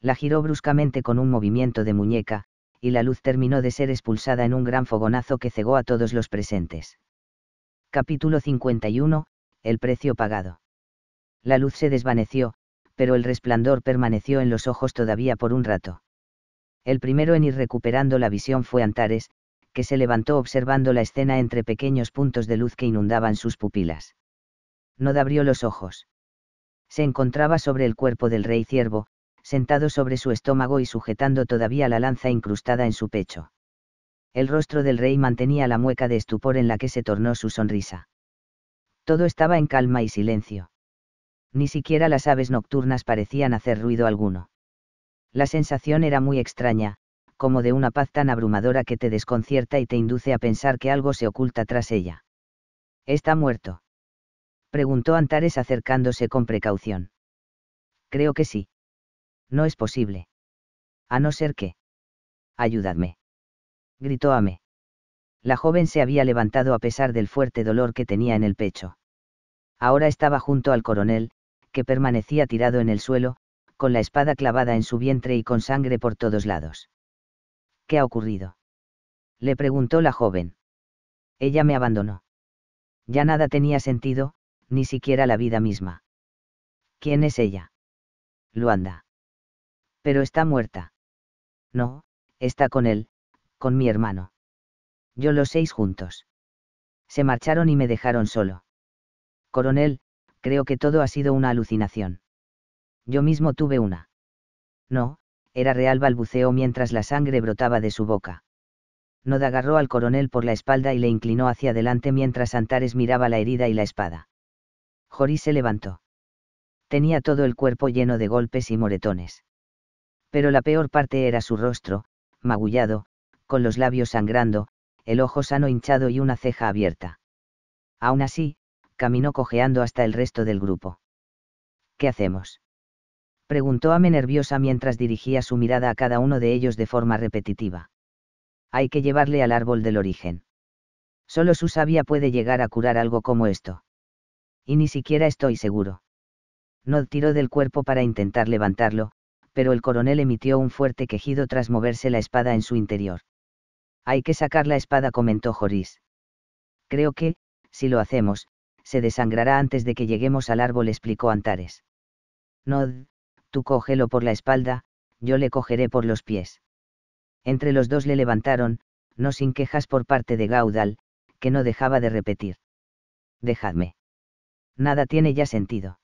Speaker 1: La giró bruscamente con un movimiento de muñeca, y la luz terminó de ser expulsada en un gran fogonazo que cegó a todos los presentes. Capítulo 51. El precio pagado. La luz se desvaneció, pero el resplandor permaneció en los ojos todavía por un rato. El primero en ir recuperando la visión fue Antares, que se levantó observando la escena entre pequeños puntos de luz que inundaban sus pupilas. Nod abrió los ojos. Se encontraba sobre el cuerpo del rey ciervo, sentado sobre su estómago y sujetando todavía la lanza incrustada en su pecho. El rostro del rey mantenía la mueca de estupor en la que se tornó su sonrisa. Todo estaba en calma y silencio. Ni siquiera las aves nocturnas parecían hacer ruido alguno. La sensación era muy extraña, como de una paz tan abrumadora que te desconcierta y te induce a pensar que algo se oculta tras ella. ¿Está muerto? Preguntó Antares acercándose con precaución. Creo que sí. No es posible. A no ser que. Ayúdame. Gritó Ame. La joven se había levantado a pesar del fuerte dolor que tenía en el pecho. Ahora estaba junto al coronel, que permanecía tirado en el suelo, con la espada clavada en su vientre y con sangre por todos lados. ¿Qué ha ocurrido? Le preguntó la joven. Ella me abandonó. Ya nada tenía sentido, ni siquiera la vida misma. ¿Quién es ella? Luanda. Pero está muerta. No, está con él, con mi hermano. Yo los seis juntos. Se marcharon y me dejaron solo. Coronel, creo que todo ha sido una alucinación. Yo mismo tuve una. No, era real balbuceó mientras la sangre brotaba de su boca. Nod agarró al coronel por la espalda y le inclinó hacia adelante mientras Antares miraba la herida y la espada. Jorí se levantó. Tenía todo el cuerpo lleno de golpes y moretones. Pero la peor parte era su rostro, magullado, con los labios sangrando, el ojo sano hinchado y una ceja abierta. Aún así, caminó cojeando hasta el resto del grupo. ¿Qué hacemos? preguntó Ame nerviosa mientras dirigía su mirada a cada uno de ellos de forma repetitiva. Hay que llevarle al árbol del origen. Solo su sabia puede llegar a curar algo como esto. Y ni siquiera estoy seguro. Nod tiró del cuerpo para intentar levantarlo, pero el coronel emitió un fuerte quejido tras moverse la espada en su interior. Hay que sacar la espada, comentó Joris. Creo que, si lo hacemos, se desangrará antes de que lleguemos al árbol, explicó Antares. Nod, Tú cógelo por la espalda, yo le cogeré por los pies. Entre los dos le levantaron, no sin quejas por parte de Gaudal, que no dejaba de repetir. Dejadme. Nada tiene ya sentido.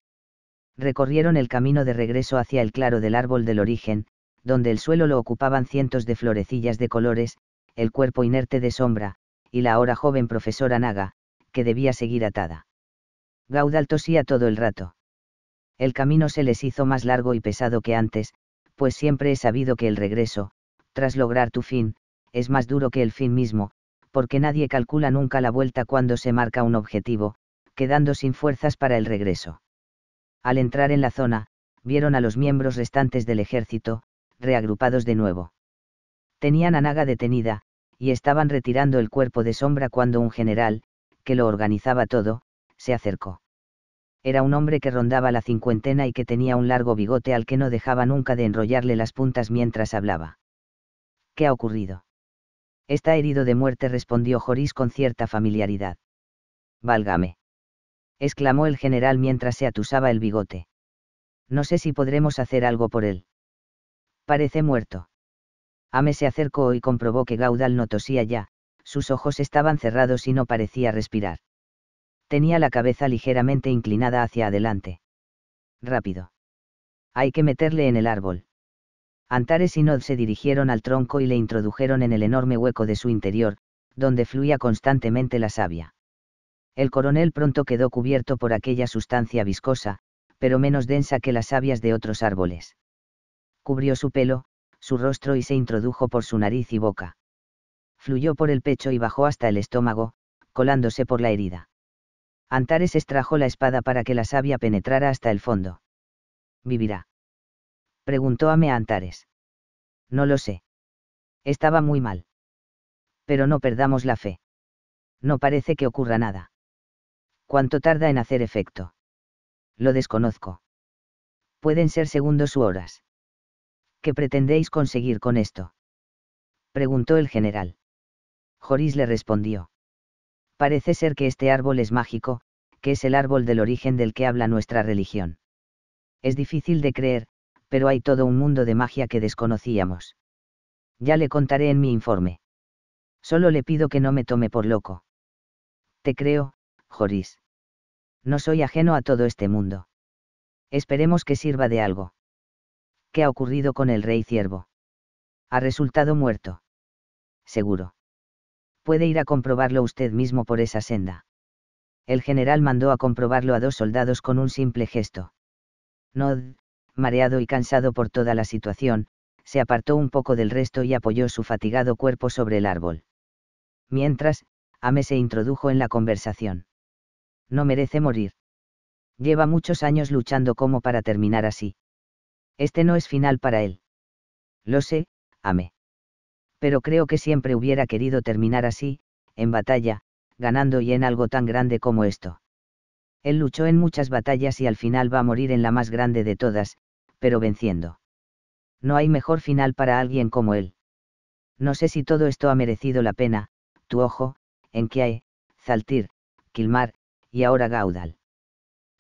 Speaker 1: Recorrieron el camino de regreso hacia el claro del árbol del origen, donde el suelo lo ocupaban cientos de florecillas de colores, el cuerpo inerte de sombra, y la ahora joven profesora Naga, que debía seguir atada. Gaudal tosía todo el rato el camino se les hizo más largo y pesado que antes, pues siempre he sabido que el regreso, tras lograr tu fin, es más duro que el fin mismo, porque nadie calcula nunca la vuelta cuando se marca un objetivo, quedando sin fuerzas para el regreso. Al entrar en la zona, vieron a los miembros restantes del ejército, reagrupados de nuevo. Tenían a Naga detenida, y estaban retirando el cuerpo de sombra cuando un general, que lo organizaba todo, se acercó. Era un hombre que rondaba la cincuentena y que tenía un largo bigote al que no dejaba nunca de enrollarle las puntas mientras hablaba. ¿Qué ha ocurrido? Está herido de muerte, respondió Joris con cierta familiaridad. Válgame. exclamó el general mientras se atusaba el bigote. No sé si podremos hacer algo por él. Parece muerto. Ame se acercó y comprobó que Gaudal no tosía ya, sus ojos estaban cerrados y no parecía respirar tenía la cabeza ligeramente inclinada hacia adelante. Rápido. Hay que meterle en el árbol. Antares y Nod se dirigieron al tronco y le introdujeron en el enorme hueco de su interior, donde fluía constantemente la savia. El coronel pronto quedó cubierto por aquella sustancia viscosa, pero menos densa que las savias de otros árboles. Cubrió su pelo, su rostro y se introdujo por su nariz y boca. Fluyó por el pecho y bajó hasta el estómago, colándose por la herida. Antares extrajo la espada para que la savia penetrara hasta el fondo. ¿Vivirá? Preguntó Amea a Antares. No lo sé. Estaba muy mal. Pero no perdamos la fe. No parece que ocurra nada. ¿Cuánto tarda en hacer efecto? Lo desconozco. Pueden ser segundos u horas. ¿Qué pretendéis conseguir con esto? Preguntó el general. Joris le respondió parece ser que este árbol es mágico, que es el árbol del origen del que habla nuestra religión. Es difícil de creer, pero hay todo un mundo de magia que desconocíamos. Ya le contaré en mi informe. Solo le pido que no me tome por loco. Te creo, Joris. No soy ajeno a todo este mundo. Esperemos que sirva de algo. ¿Qué ha ocurrido con el rey ciervo? Ha resultado muerto. Seguro puede ir a comprobarlo usted mismo por esa senda. El general mandó a comprobarlo a dos soldados con un simple gesto. Nod, mareado y cansado por toda la situación, se apartó un poco del resto y apoyó su fatigado cuerpo sobre el árbol. Mientras, Ame se introdujo en la conversación. No merece morir. Lleva muchos años luchando como para terminar así. Este no es final para él. Lo sé, Ame pero creo que siempre hubiera querido terminar así, en batalla, ganando y en algo tan grande como esto. Él luchó en muchas batallas y al final va a morir en la más grande de todas, pero venciendo. No hay mejor final para alguien como él. No sé si todo esto ha merecido la pena, tu ojo, en que hay, Zaltir, Kilmar, y ahora Gaudal.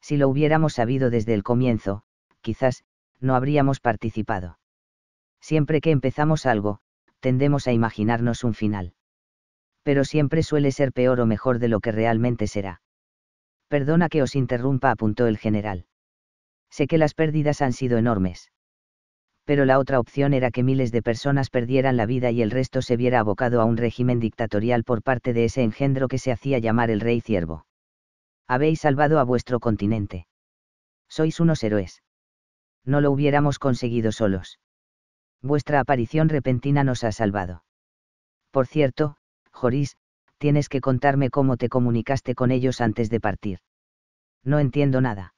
Speaker 1: Si lo hubiéramos sabido desde el comienzo, quizás, no habríamos participado. Siempre que empezamos algo, tendemos a imaginarnos un final. Pero siempre suele ser peor o mejor de lo que realmente será. Perdona que os interrumpa, apuntó el general. Sé que las pérdidas han sido enormes. Pero la otra opción era que miles de personas perdieran la vida y el resto se viera abocado a un régimen dictatorial por parte de ese engendro que se hacía llamar el rey ciervo. Habéis salvado a vuestro continente. Sois unos héroes. No lo hubiéramos conseguido solos vuestra aparición repentina nos ha salvado. Por cierto, Joris, tienes que contarme cómo te comunicaste con ellos antes de partir. No entiendo nada.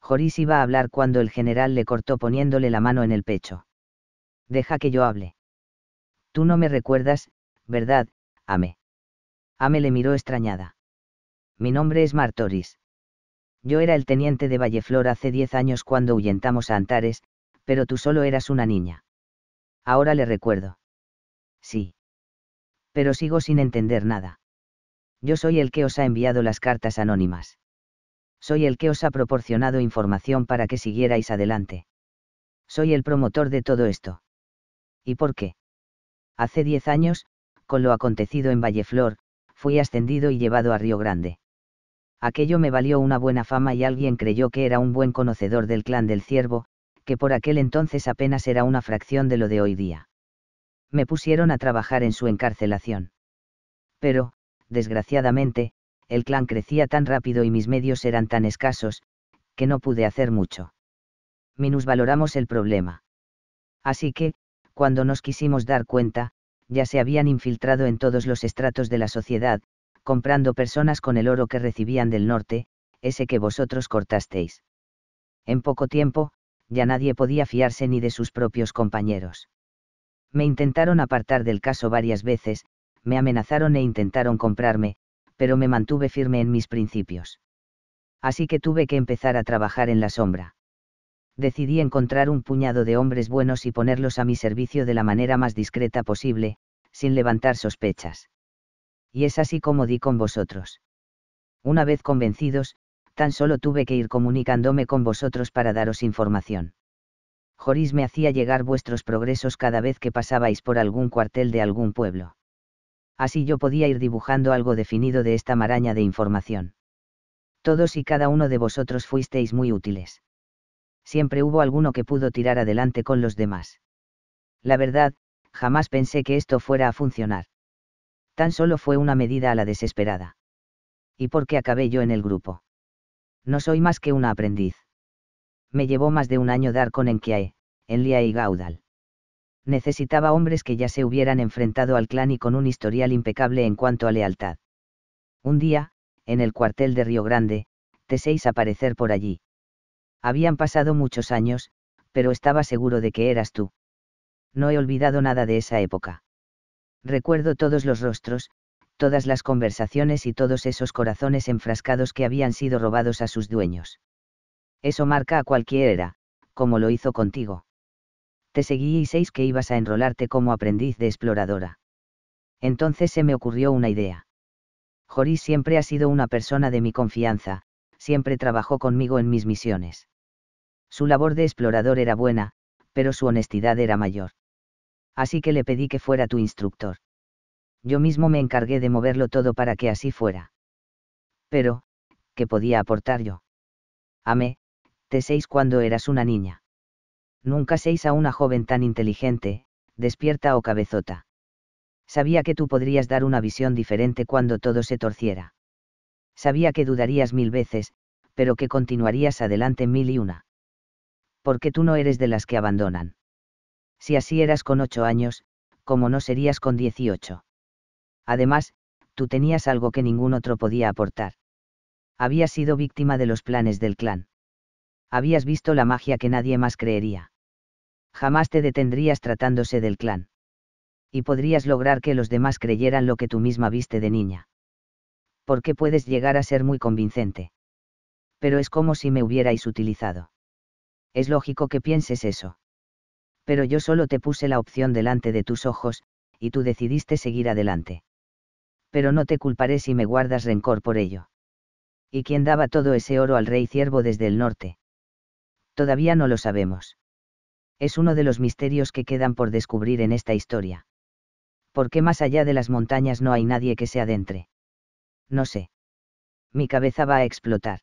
Speaker 1: Joris iba a hablar cuando el general le cortó poniéndole la mano en el pecho. Deja que yo hable. Tú no me recuerdas, ¿verdad, Ame? Ame le miró extrañada. Mi nombre es Martoris. Yo era el teniente de Valleflor hace diez años cuando ahuyentamos a Antares, pero tú solo eras una niña. Ahora le recuerdo. Sí. Pero sigo sin entender nada. Yo soy el que os ha enviado las cartas anónimas. Soy el que os ha proporcionado información para que siguierais adelante. Soy el promotor de todo esto. ¿Y por qué? Hace diez años, con lo acontecido en Valleflor, fui ascendido y llevado a Río Grande. Aquello me valió una buena fama y alguien creyó que era un buen conocedor del clan del ciervo, que por aquel entonces apenas era una fracción de lo de hoy día. Me pusieron a trabajar en su encarcelación. Pero, desgraciadamente, el clan crecía tan rápido y mis medios eran tan escasos, que no pude hacer mucho. Minusvaloramos el problema. Así que, cuando nos quisimos dar cuenta, ya se habían infiltrado en todos los estratos de la sociedad, comprando personas con el oro que recibían del norte, ese que vosotros cortasteis. En poco tiempo, ya nadie podía fiarse ni de sus propios compañeros. Me intentaron apartar del caso varias veces, me amenazaron e intentaron comprarme, pero me mantuve firme en mis principios. Así que tuve que empezar a trabajar en la sombra. Decidí encontrar un puñado de hombres buenos y ponerlos a mi servicio de la manera más discreta posible, sin levantar sospechas. Y es así como di con vosotros. Una vez convencidos, tan solo tuve que ir comunicándome con vosotros para daros información. Joris me hacía llegar vuestros progresos cada vez que pasabais por algún cuartel de algún pueblo. Así yo podía ir dibujando algo definido de esta maraña de información. Todos y cada uno de vosotros fuisteis muy útiles. Siempre hubo alguno que pudo tirar adelante con los demás. La verdad, jamás pensé que esto fuera a funcionar. Tan solo fue una medida a la desesperada. ¿Y por qué acabé yo en el grupo? No soy más que una aprendiz. Me llevó más de un año dar con Enkiae, Enlia y Gaudal. Necesitaba hombres que ya se hubieran enfrentado al clan y con un historial impecable en cuanto a lealtad. Un día, en el cuartel de Río Grande, te seis aparecer por allí. Habían pasado muchos años, pero estaba seguro de que eras tú. No he olvidado nada de esa época. Recuerdo todos los rostros, todas las conversaciones y todos esos corazones enfrascados que habían sido robados a sus dueños. Eso marca a cualquiera, como lo hizo contigo. Te seguí y seis que ibas a enrolarte como aprendiz de exploradora. Entonces se me ocurrió una idea. Joris siempre ha sido una persona de mi confianza, siempre trabajó conmigo en mis misiones. Su labor de explorador era buena, pero su honestidad era mayor. Así que le pedí que fuera tu instructor yo mismo me encargué de moverlo todo para que así fuera. Pero, ¿qué podía aportar yo? Amé, te seis cuando eras una niña. Nunca seis a una joven tan inteligente, despierta o cabezota. Sabía que tú podrías dar una visión diferente cuando todo se torciera. Sabía que dudarías mil veces, pero que continuarías adelante mil y una. Porque tú no eres de las que abandonan. Si así eras con ocho años, como no serías con dieciocho. Además, tú tenías algo que ningún otro podía aportar. Habías sido víctima de los planes del clan. Habías visto la magia que nadie más creería. Jamás te detendrías tratándose del clan. Y podrías lograr que los demás creyeran lo que tú misma viste de niña. Porque puedes llegar a ser muy convincente. Pero es como si me hubierais utilizado. Es lógico que pienses eso. Pero yo solo te puse la opción delante de tus ojos, y tú decidiste seguir adelante pero no te culparé si me guardas rencor por ello. ¿Y quién daba todo ese oro al rey ciervo desde el norte? Todavía no lo sabemos. Es uno de los misterios que quedan por descubrir en esta historia. ¿Por qué más allá de las montañas no hay nadie que se adentre? No sé. Mi cabeza va a explotar.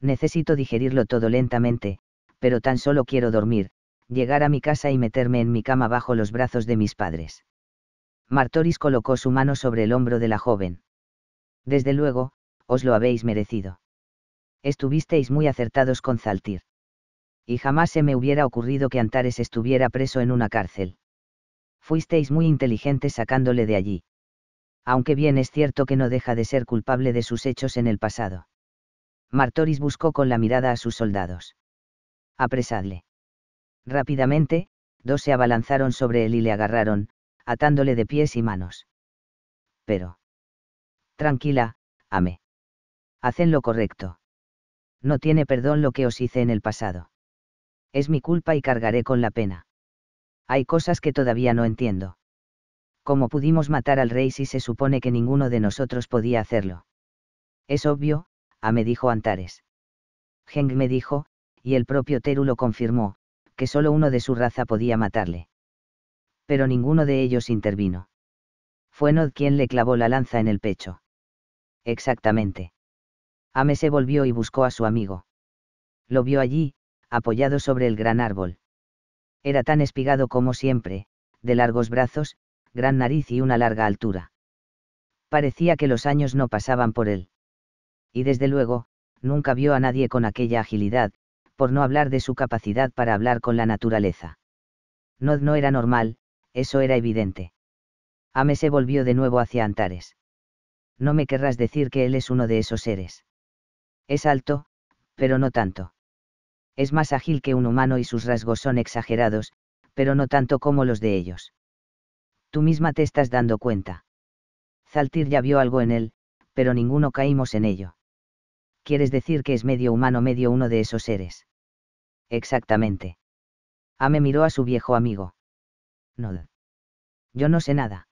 Speaker 1: Necesito digerirlo todo lentamente, pero tan solo quiero dormir, llegar a mi casa y meterme en mi cama bajo los brazos de mis padres. Martoris colocó su mano sobre el hombro de la joven. Desde luego, os lo habéis merecido. Estuvisteis muy acertados con Zaltir. Y jamás se me hubiera ocurrido que Antares estuviera preso en una cárcel. Fuisteis muy inteligentes sacándole de allí. Aunque bien es cierto que no deja de ser culpable de sus hechos en el pasado. Martoris buscó con la mirada a sus soldados. Apresadle. Rápidamente, dos se abalanzaron sobre él y le agarraron, atándole de pies y manos. Pero. Tranquila, ame. Hacen lo correcto. No tiene perdón lo que os hice en el pasado. Es mi culpa y cargaré con la pena. Hay cosas que todavía no entiendo. ¿Cómo pudimos matar al rey si se supone que ninguno de nosotros podía hacerlo? Es obvio, Ame ah, dijo Antares. Heng me dijo, y el propio Teru lo confirmó, que solo uno de su raza podía matarle pero ninguno de ellos intervino. Fue Nod quien le clavó la lanza en el pecho. Exactamente. Ame se volvió y buscó a su amigo. Lo vio allí, apoyado sobre el gran árbol. Era tan espigado como siempre, de largos brazos, gran nariz y una larga altura. Parecía que los años no pasaban por él. Y desde luego, nunca vio a nadie con aquella agilidad, por no hablar de su capacidad para hablar con la naturaleza. Nod no era normal, eso era evidente. Ame se volvió de nuevo hacia Antares. No me querrás decir que él es uno de esos seres. Es alto, pero no tanto. Es más ágil que un humano y sus rasgos son exagerados, pero no tanto como los de ellos. Tú misma te estás dando cuenta. Zaltir ya vio algo en él, pero ninguno caímos en ello. ¿Quieres decir que es medio humano, medio uno de esos seres? Exactamente. Ame miró a su viejo amigo. Yo no sé nada.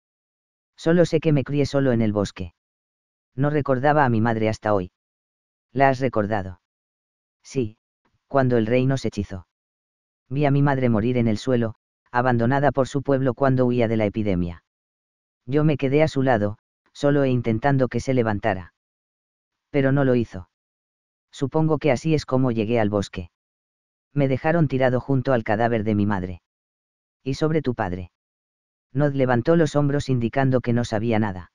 Speaker 1: Solo sé que me crié solo en el bosque. No recordaba a mi madre hasta hoy. ¿La has recordado? Sí, cuando el rey se hechizó. Vi a mi madre morir en el suelo, abandonada por su pueblo cuando huía de la epidemia. Yo me quedé a su lado, solo e intentando que se levantara. Pero no lo hizo. Supongo que así es como llegué al bosque. Me dejaron tirado junto al cadáver de mi madre y sobre tu padre. Nod levantó los hombros indicando que no sabía nada.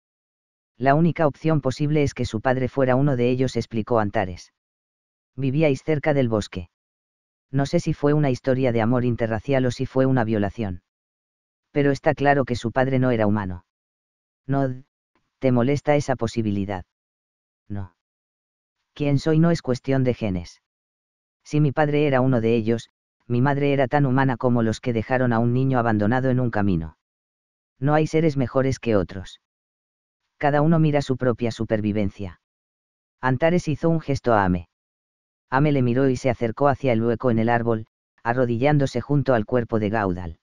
Speaker 1: La única opción posible es que su padre fuera uno de ellos, explicó Antares. Vivíais cerca del bosque. No sé si fue una historia de amor interracial o si fue una violación. Pero está claro que su padre no era humano. Nod, ¿te molesta esa posibilidad? No. Quién soy no es cuestión de genes. Si mi padre era uno de ellos, mi madre era tan humana como los que dejaron a un niño abandonado en un camino. No hay seres mejores que otros. Cada uno mira su propia supervivencia. Antares hizo un gesto a Ame. Ame le miró y se acercó hacia el hueco en el árbol, arrodillándose junto al cuerpo de Gaudal.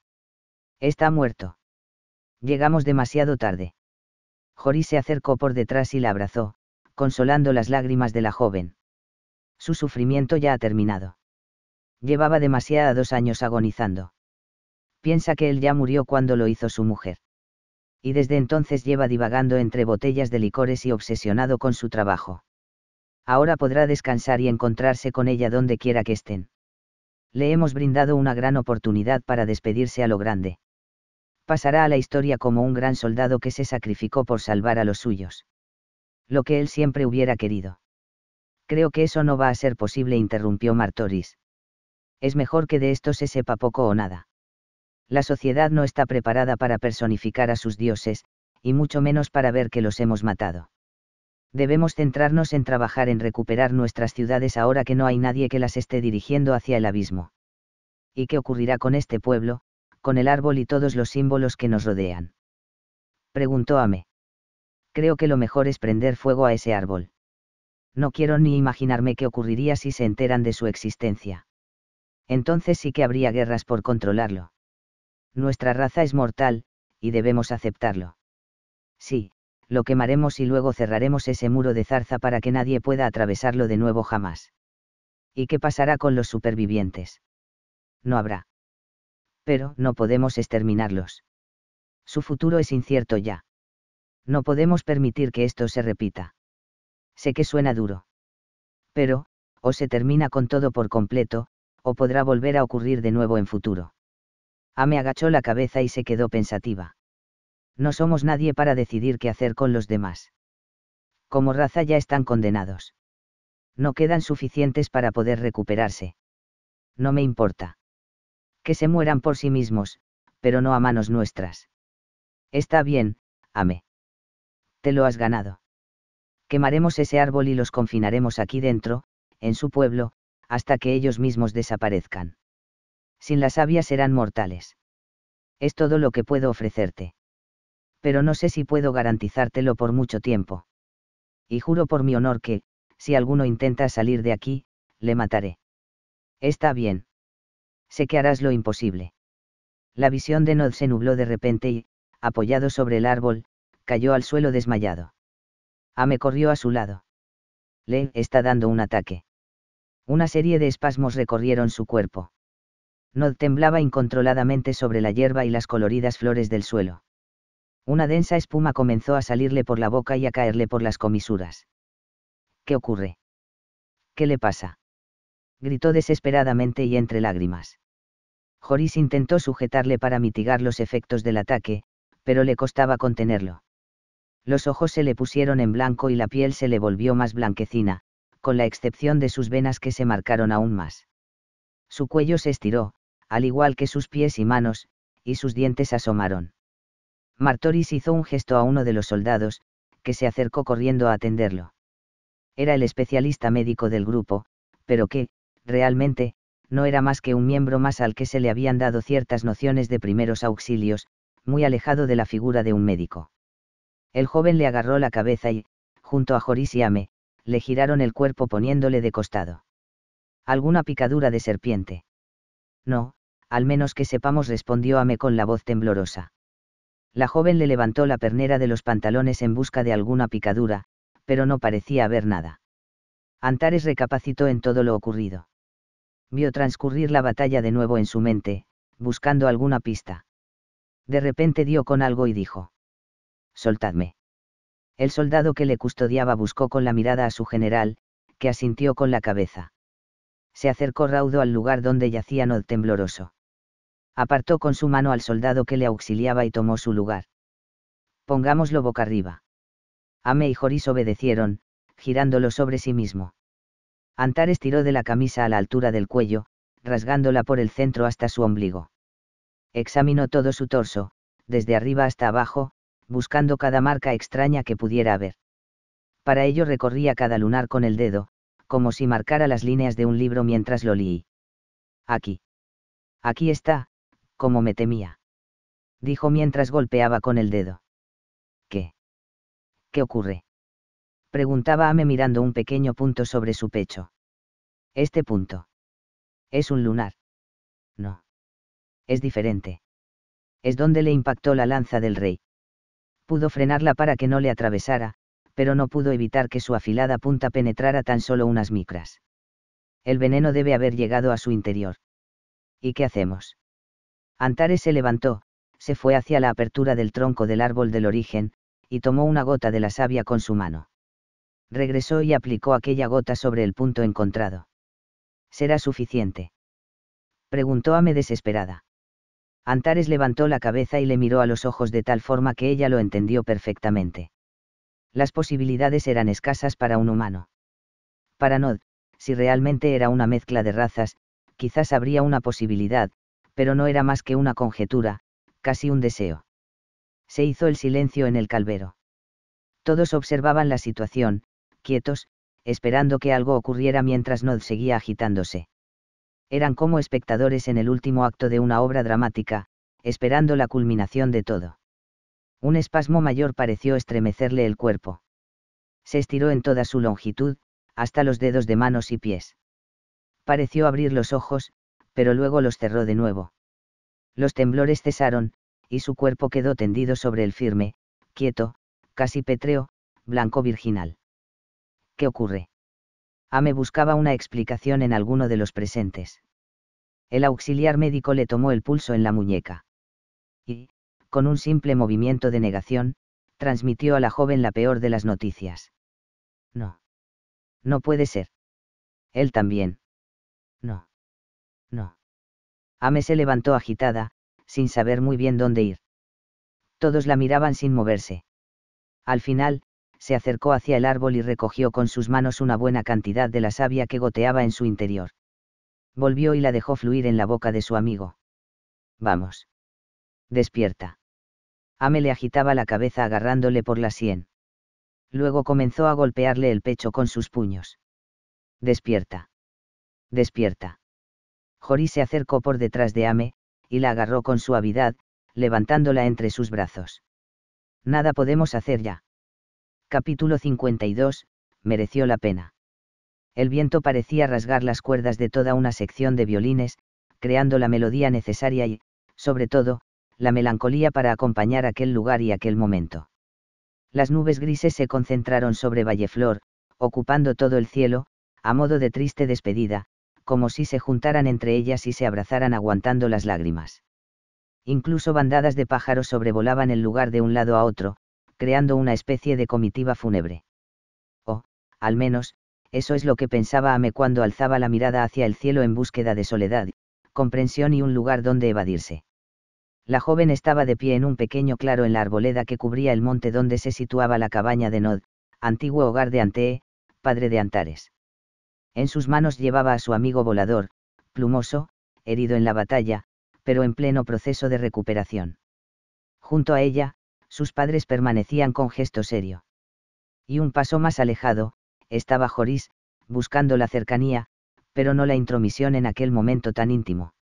Speaker 1: Está muerto. Llegamos demasiado tarde. Jori se acercó por detrás y la abrazó, consolando las lágrimas de la joven. Su sufrimiento ya ha terminado. Llevaba dos años agonizando. Piensa que él ya murió cuando lo hizo su mujer. Y desde entonces lleva divagando entre botellas de licores y obsesionado con su trabajo. Ahora podrá descansar y encontrarse con ella donde quiera que estén. Le hemos brindado una gran oportunidad para despedirse a lo grande. Pasará a la historia como un gran soldado que se sacrificó por salvar a los suyos. Lo que él siempre hubiera querido. Creo que eso no va a ser posible, interrumpió Martoris es mejor que de esto se sepa poco o nada. La sociedad no está preparada para personificar a sus dioses, y mucho menos para ver que los hemos matado. Debemos centrarnos en trabajar en recuperar nuestras ciudades ahora que no hay nadie que las esté dirigiendo hacia el abismo. ¿Y qué ocurrirá con este pueblo, con el árbol y todos los símbolos que nos rodean? Preguntó Ame. Creo que lo mejor es prender fuego a ese árbol. No quiero ni imaginarme qué ocurriría si se enteran de su existencia entonces sí que habría guerras por controlarlo. Nuestra raza es mortal, y debemos aceptarlo. Sí, lo quemaremos y luego cerraremos ese muro de zarza para que nadie pueda atravesarlo de nuevo jamás. ¿Y qué pasará con los supervivientes? No habrá. Pero no podemos exterminarlos. Su futuro es incierto ya. No podemos permitir que esto se repita. Sé que suena duro. Pero, o se termina con todo por completo, o podrá volver a ocurrir de nuevo en futuro. Ame ah, agachó la cabeza y se quedó pensativa. No somos nadie para decidir qué hacer con los demás. Como raza ya están condenados. No quedan suficientes para poder recuperarse. No me importa. Que se mueran por sí mismos, pero no a manos nuestras. Está bien, Ame. Te lo has ganado. Quemaremos ese árbol y los confinaremos aquí dentro, en su pueblo, hasta que ellos mismos desaparezcan. Sin la savia serán mortales. Es todo lo que puedo ofrecerte. Pero no sé si puedo garantizártelo por mucho tiempo. Y juro por mi honor que, si alguno intenta salir de aquí, le mataré. Está bien. Sé que harás lo imposible. La visión de Nod se nubló de repente y, apoyado sobre el árbol, cayó al suelo desmayado. Ame corrió a su lado. Le está dando un ataque una serie de espasmos recorrieron su cuerpo. Nod temblaba incontroladamente sobre la hierba y las coloridas flores del suelo. Una densa espuma comenzó a salirle por la boca y a caerle por las comisuras. ¿Qué ocurre? ¿Qué le pasa? gritó desesperadamente y entre lágrimas. Joris intentó sujetarle para mitigar los efectos del ataque, pero le costaba contenerlo. Los ojos se le pusieron en blanco y la piel se le volvió más blanquecina, con la excepción de sus venas que se marcaron aún más. Su cuello se estiró, al igual que sus pies y manos, y sus dientes asomaron. Martoris hizo un gesto a uno de los soldados, que se acercó corriendo a atenderlo. Era el especialista médico del grupo, pero que, realmente, no era más que un miembro más al que se le habían dado ciertas nociones de primeros auxilios, muy alejado de la figura de un médico. El joven le agarró la cabeza y, junto a Joris y Ame, le giraron el cuerpo poniéndole de costado. ¿Alguna picadura de serpiente? No, al menos que sepamos, respondió Ame con la voz temblorosa. La joven le levantó la pernera de los pantalones en busca de alguna picadura, pero no parecía haber nada. Antares recapacitó en todo lo ocurrido. Vio transcurrir la batalla de nuevo en su mente, buscando alguna pista. De repente dio con algo y dijo. Soltadme. El soldado que le custodiaba buscó con la mirada a su general, que asintió con la cabeza. Se acercó raudo al lugar donde yacía Nod tembloroso. Apartó con su mano al soldado que le auxiliaba y tomó su lugar. Pongámoslo boca arriba. Ame y Joris obedecieron, girándolo sobre sí mismo. Antares tiró de la camisa a la altura del cuello, rasgándola por el centro hasta su ombligo. Examinó todo su torso, desde arriba hasta abajo, buscando cada marca extraña que pudiera haber. Para ello recorría cada lunar con el dedo, como si marcara las líneas de un libro mientras lo leí. Aquí. Aquí está, como me temía. Dijo mientras golpeaba con el dedo. ¿Qué? ¿Qué ocurre? Preguntaba Ame mirando un pequeño punto sobre su pecho. Este punto. Es un lunar. No. Es diferente. Es donde le impactó la lanza del rey pudo frenarla para que no le atravesara, pero no pudo evitar que su afilada punta penetrara tan solo unas micras. El veneno debe haber llegado a su interior. ¿Y qué hacemos? Antares se levantó, se fue hacia la apertura del tronco del árbol del origen, y tomó una gota de la savia con su mano. Regresó y aplicó aquella gota sobre el punto encontrado. ¿Será suficiente? Preguntó a me desesperada. Antares levantó la cabeza y le miró a los ojos de tal forma que ella lo entendió perfectamente. Las posibilidades eran escasas para un humano. Para Nod, si realmente era una mezcla de razas, quizás habría una posibilidad, pero no era más que una conjetura, casi un deseo. Se hizo el silencio en el calvero. Todos observaban la situación, quietos, esperando que algo ocurriera mientras Nod seguía agitándose eran como espectadores en el último acto de una obra dramática, esperando la culminación de todo. Un espasmo mayor pareció estremecerle el cuerpo. Se estiró en toda su longitud, hasta los dedos de manos y pies. Pareció abrir los ojos, pero luego los cerró de nuevo. Los temblores cesaron, y su cuerpo quedó tendido sobre el firme, quieto, casi petreo, blanco virginal. ¿Qué ocurre? Ame buscaba una explicación en alguno de los presentes. El auxiliar médico le tomó el pulso en la muñeca. Y, con un simple movimiento de negación, transmitió a la joven la peor de las noticias. No. No puede ser. Él también. No. No. Ame se levantó agitada, sin saber muy bien dónde ir. Todos la miraban sin moverse. Al final, se acercó hacia el árbol y recogió con sus manos una buena cantidad de la savia que goteaba en su interior. Volvió y la dejó fluir en la boca de su amigo. Vamos. Despierta. Ame le agitaba la cabeza agarrándole por la sien. Luego comenzó a golpearle el pecho con sus puños. Despierta. Despierta. Jori se acercó por detrás de Ame, y la agarró con suavidad, levantándola entre sus brazos. Nada podemos hacer ya. Capítulo 52. Mereció la pena. El viento parecía rasgar las cuerdas de toda una sección de violines, creando la melodía necesaria y, sobre todo, la melancolía para acompañar aquel lugar y aquel momento. Las nubes grises se concentraron sobre Valleflor, ocupando todo el cielo, a modo de triste despedida, como si se juntaran entre ellas y se abrazaran aguantando las lágrimas. Incluso bandadas de pájaros sobrevolaban el lugar de un lado a otro, creando una especie de comitiva fúnebre. O, oh, al menos, eso es lo que pensaba Ame cuando alzaba la mirada hacia el cielo en búsqueda de soledad, comprensión y un lugar donde evadirse. La joven estaba de pie en un pequeño claro en la arboleda que cubría el monte donde se situaba la cabaña de Nod, antiguo hogar de Antee, padre de Antares. En sus manos llevaba a su amigo volador, plumoso, herido en la batalla, pero en pleno proceso de recuperación. Junto a ella, sus padres permanecían con gesto serio. Y un paso más alejado, estaba Joris, buscando la cercanía, pero no la intromisión en aquel momento tan íntimo.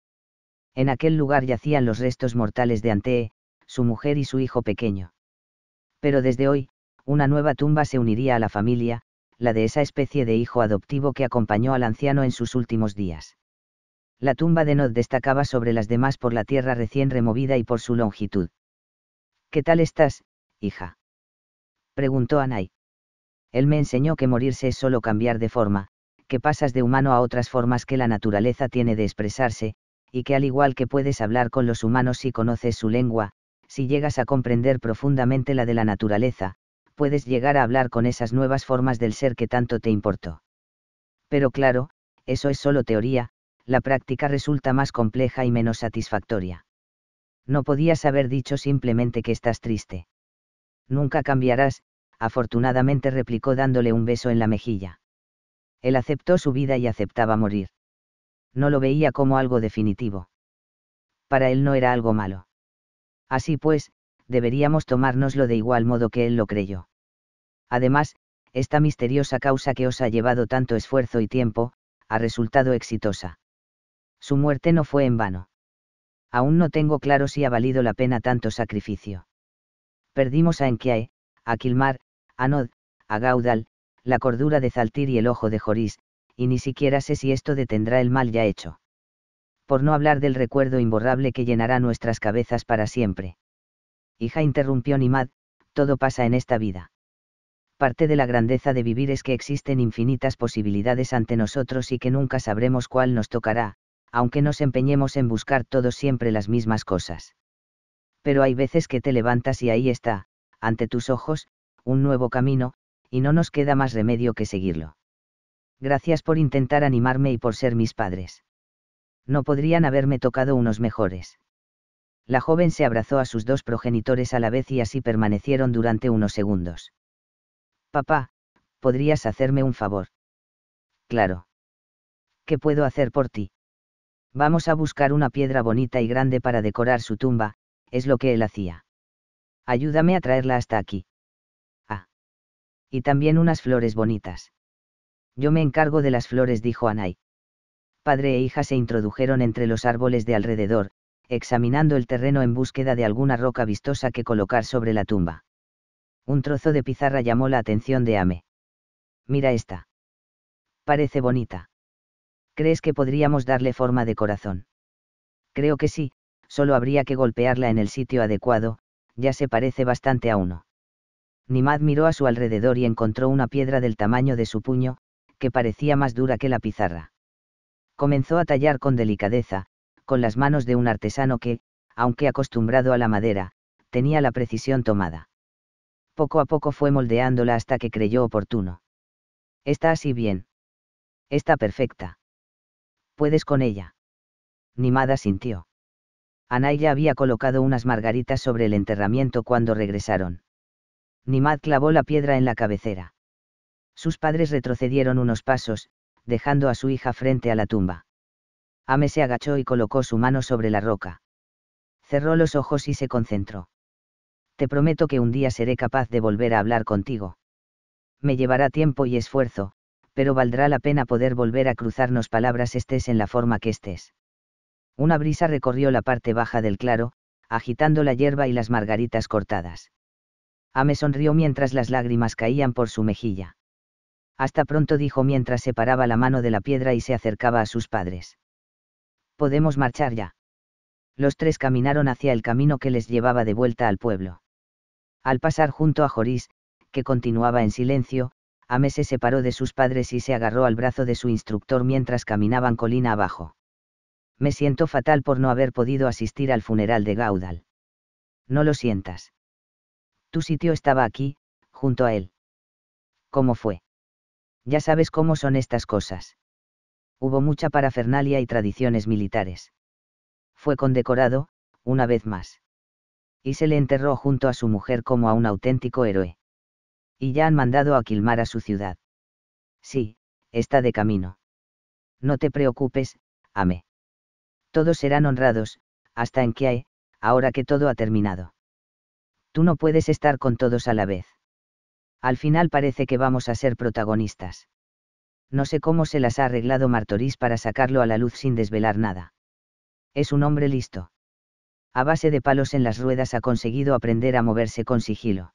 Speaker 1: En aquel lugar yacían los restos mortales de Antee, su mujer y su hijo pequeño. Pero desde hoy, una nueva tumba se uniría a la familia, la de esa especie de hijo adoptivo que acompañó al anciano en sus últimos días. La tumba de Nod destacaba sobre las demás por la tierra recién removida y por su longitud. ¿Qué tal estás, hija? preguntó Anay. Él me enseñó que morirse es solo cambiar de forma, que pasas de humano a otras formas que la naturaleza tiene de expresarse, y que al igual que puedes hablar con los humanos si conoces su lengua, si llegas a comprender profundamente la de la naturaleza, puedes llegar a hablar con esas nuevas formas del ser que tanto te importó. Pero claro, eso es solo teoría, la práctica resulta más compleja y menos satisfactoria. No podías haber dicho simplemente que estás triste. Nunca cambiarás, afortunadamente replicó dándole un beso en la mejilla. Él aceptó su vida y aceptaba morir. No lo veía como algo definitivo. Para él no era algo malo. Así pues, deberíamos tomárnoslo de igual modo que él lo creyó. Además, esta misteriosa causa que os ha llevado tanto esfuerzo y tiempo, ha resultado exitosa. Su muerte no fue en vano. Aún no tengo claro si ha valido la pena tanto sacrificio. Perdimos a Enkiae, a Kilmar, a Nod, a Gaudal, la cordura de Zaltir y el ojo de Joris, y ni siquiera sé si esto detendrá el mal ya hecho. Por no hablar del recuerdo imborrable que llenará nuestras cabezas para siempre. Hija interrumpió Nimad, todo pasa en esta vida. Parte de la grandeza de vivir es que existen infinitas posibilidades ante nosotros y que nunca sabremos cuál nos tocará, aunque nos empeñemos en buscar todos siempre las mismas cosas. Pero hay veces que te levantas y ahí está, ante tus ojos, un nuevo camino, y no nos queda más remedio que seguirlo. Gracias por intentar animarme y por ser mis padres. No podrían haberme tocado unos mejores. La joven se abrazó a sus dos progenitores a la vez y así permanecieron durante unos segundos. Papá, ¿podrías hacerme un favor? Claro. ¿Qué puedo hacer por ti? Vamos a buscar una piedra bonita y grande para decorar su tumba, es lo que él hacía. Ayúdame a traerla hasta aquí. Ah. Y también unas flores bonitas. Yo me encargo de las flores, dijo Anay. Padre e hija se introdujeron entre los árboles de alrededor, examinando el terreno en búsqueda de alguna roca vistosa que colocar sobre la tumba. Un trozo de pizarra llamó la atención de Ame. Mira esta. Parece bonita. ¿Crees que podríamos darle forma de corazón? Creo que sí, solo habría que golpearla en el sitio adecuado, ya se parece bastante a uno. Nimad miró a su alrededor y encontró una piedra del tamaño de su puño, que parecía más dura que la pizarra. Comenzó a tallar con delicadeza, con las manos de un artesano que, aunque acostumbrado a la madera, tenía la precisión tomada. Poco a poco fue moldeándola hasta que creyó oportuno. Está así bien. Está perfecta puedes con ella. Nimad sintió. Anaya había colocado unas margaritas sobre el enterramiento cuando regresaron. Nimad clavó la piedra en la cabecera. Sus padres retrocedieron unos pasos, dejando a su hija frente a la tumba. Ame se agachó y colocó su mano sobre la roca. Cerró los ojos y se concentró. Te prometo que un día seré capaz de volver a hablar contigo. Me llevará tiempo y esfuerzo, pero valdrá la pena poder volver a cruzarnos palabras estés en la forma que estés. Una brisa recorrió la parte baja del claro, agitando la hierba y las margaritas cortadas. Ame sonrió mientras las lágrimas caían por su mejilla. Hasta pronto dijo mientras separaba la mano de la piedra y se acercaba a sus padres. Podemos marchar ya. Los tres caminaron hacia el camino que les llevaba de vuelta al pueblo. Al pasar junto a Jorís, que continuaba en silencio, Ame se separó de sus padres y se agarró al brazo de su instructor mientras caminaban colina abajo. Me siento fatal por no haber podido asistir al funeral de Gaudal. No lo sientas. Tu sitio estaba aquí, junto a él. ¿Cómo fue? Ya sabes cómo son estas cosas. Hubo mucha parafernalia y tradiciones militares. Fue condecorado, una vez más. Y se le enterró junto a su mujer como a un auténtico héroe y ya han mandado a Kilmar a su ciudad. Sí, está de camino. No te preocupes, ame. Todos serán honrados, hasta en que hay, ahora que todo ha terminado. Tú no puedes estar con todos a la vez. Al final parece que vamos a ser protagonistas. No sé cómo se las ha arreglado Martorís para sacarlo a la luz sin desvelar nada. Es un hombre listo. A base de palos en las ruedas ha conseguido aprender a moverse con sigilo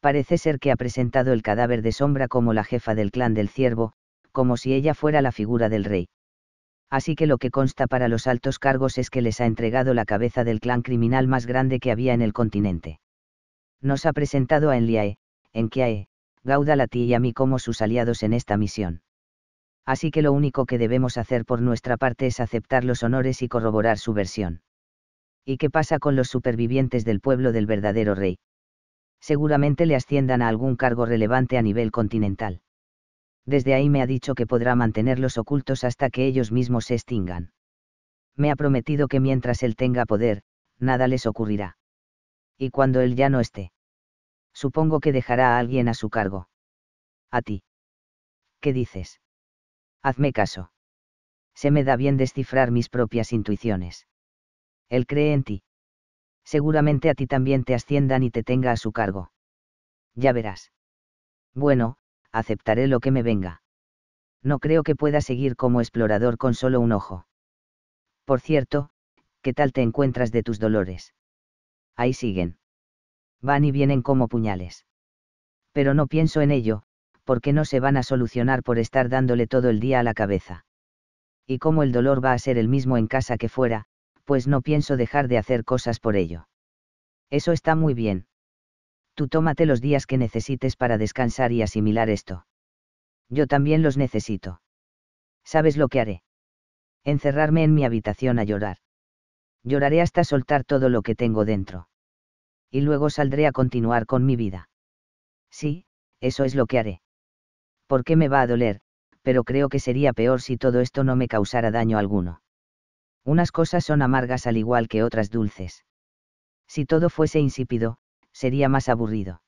Speaker 1: parece ser que ha presentado el cadáver de Sombra como la jefa del clan del ciervo, como si ella fuera la figura del rey. Así que lo que consta para los altos cargos es que les ha entregado la cabeza del clan criminal más grande que había en el continente. Nos ha presentado a Enliae, Enkiae, Gaudalati y a mí como sus aliados en esta misión. Así que lo único que debemos hacer por nuestra parte es aceptar los honores y corroborar su versión. ¿Y qué pasa con los supervivientes del pueblo del verdadero rey? seguramente le asciendan a algún cargo relevante a nivel continental. Desde ahí me ha dicho que podrá mantenerlos ocultos hasta que ellos mismos se extingan. Me ha prometido que mientras él tenga poder, nada les ocurrirá. Y cuando él ya no esté. Supongo que dejará a alguien a su cargo. A ti. ¿Qué dices? Hazme caso. Se me da bien descifrar mis propias intuiciones. Él cree en ti seguramente a ti también te asciendan y te tenga a su cargo. Ya verás. Bueno, aceptaré lo que me venga. No creo que pueda seguir como explorador con solo un ojo. Por cierto, ¿qué tal te encuentras de tus dolores? Ahí siguen. Van y vienen como puñales. Pero no pienso en ello, porque no se van a solucionar por estar dándole todo el día a la cabeza. Y como el dolor va a ser el mismo en casa que fuera, pues no pienso dejar de hacer cosas por ello. Eso está muy bien. Tú tómate los días que necesites para descansar y asimilar esto. Yo también los necesito. ¿Sabes lo que haré? Encerrarme en mi habitación a llorar. Lloraré hasta soltar todo lo que tengo dentro. Y luego saldré a continuar con mi vida. Sí, eso es lo que haré. ¿Por qué me va a doler? Pero creo que sería peor si todo esto no me causara daño alguno unas cosas son amargas al igual que otras dulces. Si todo fuese insípido, sería más aburrido.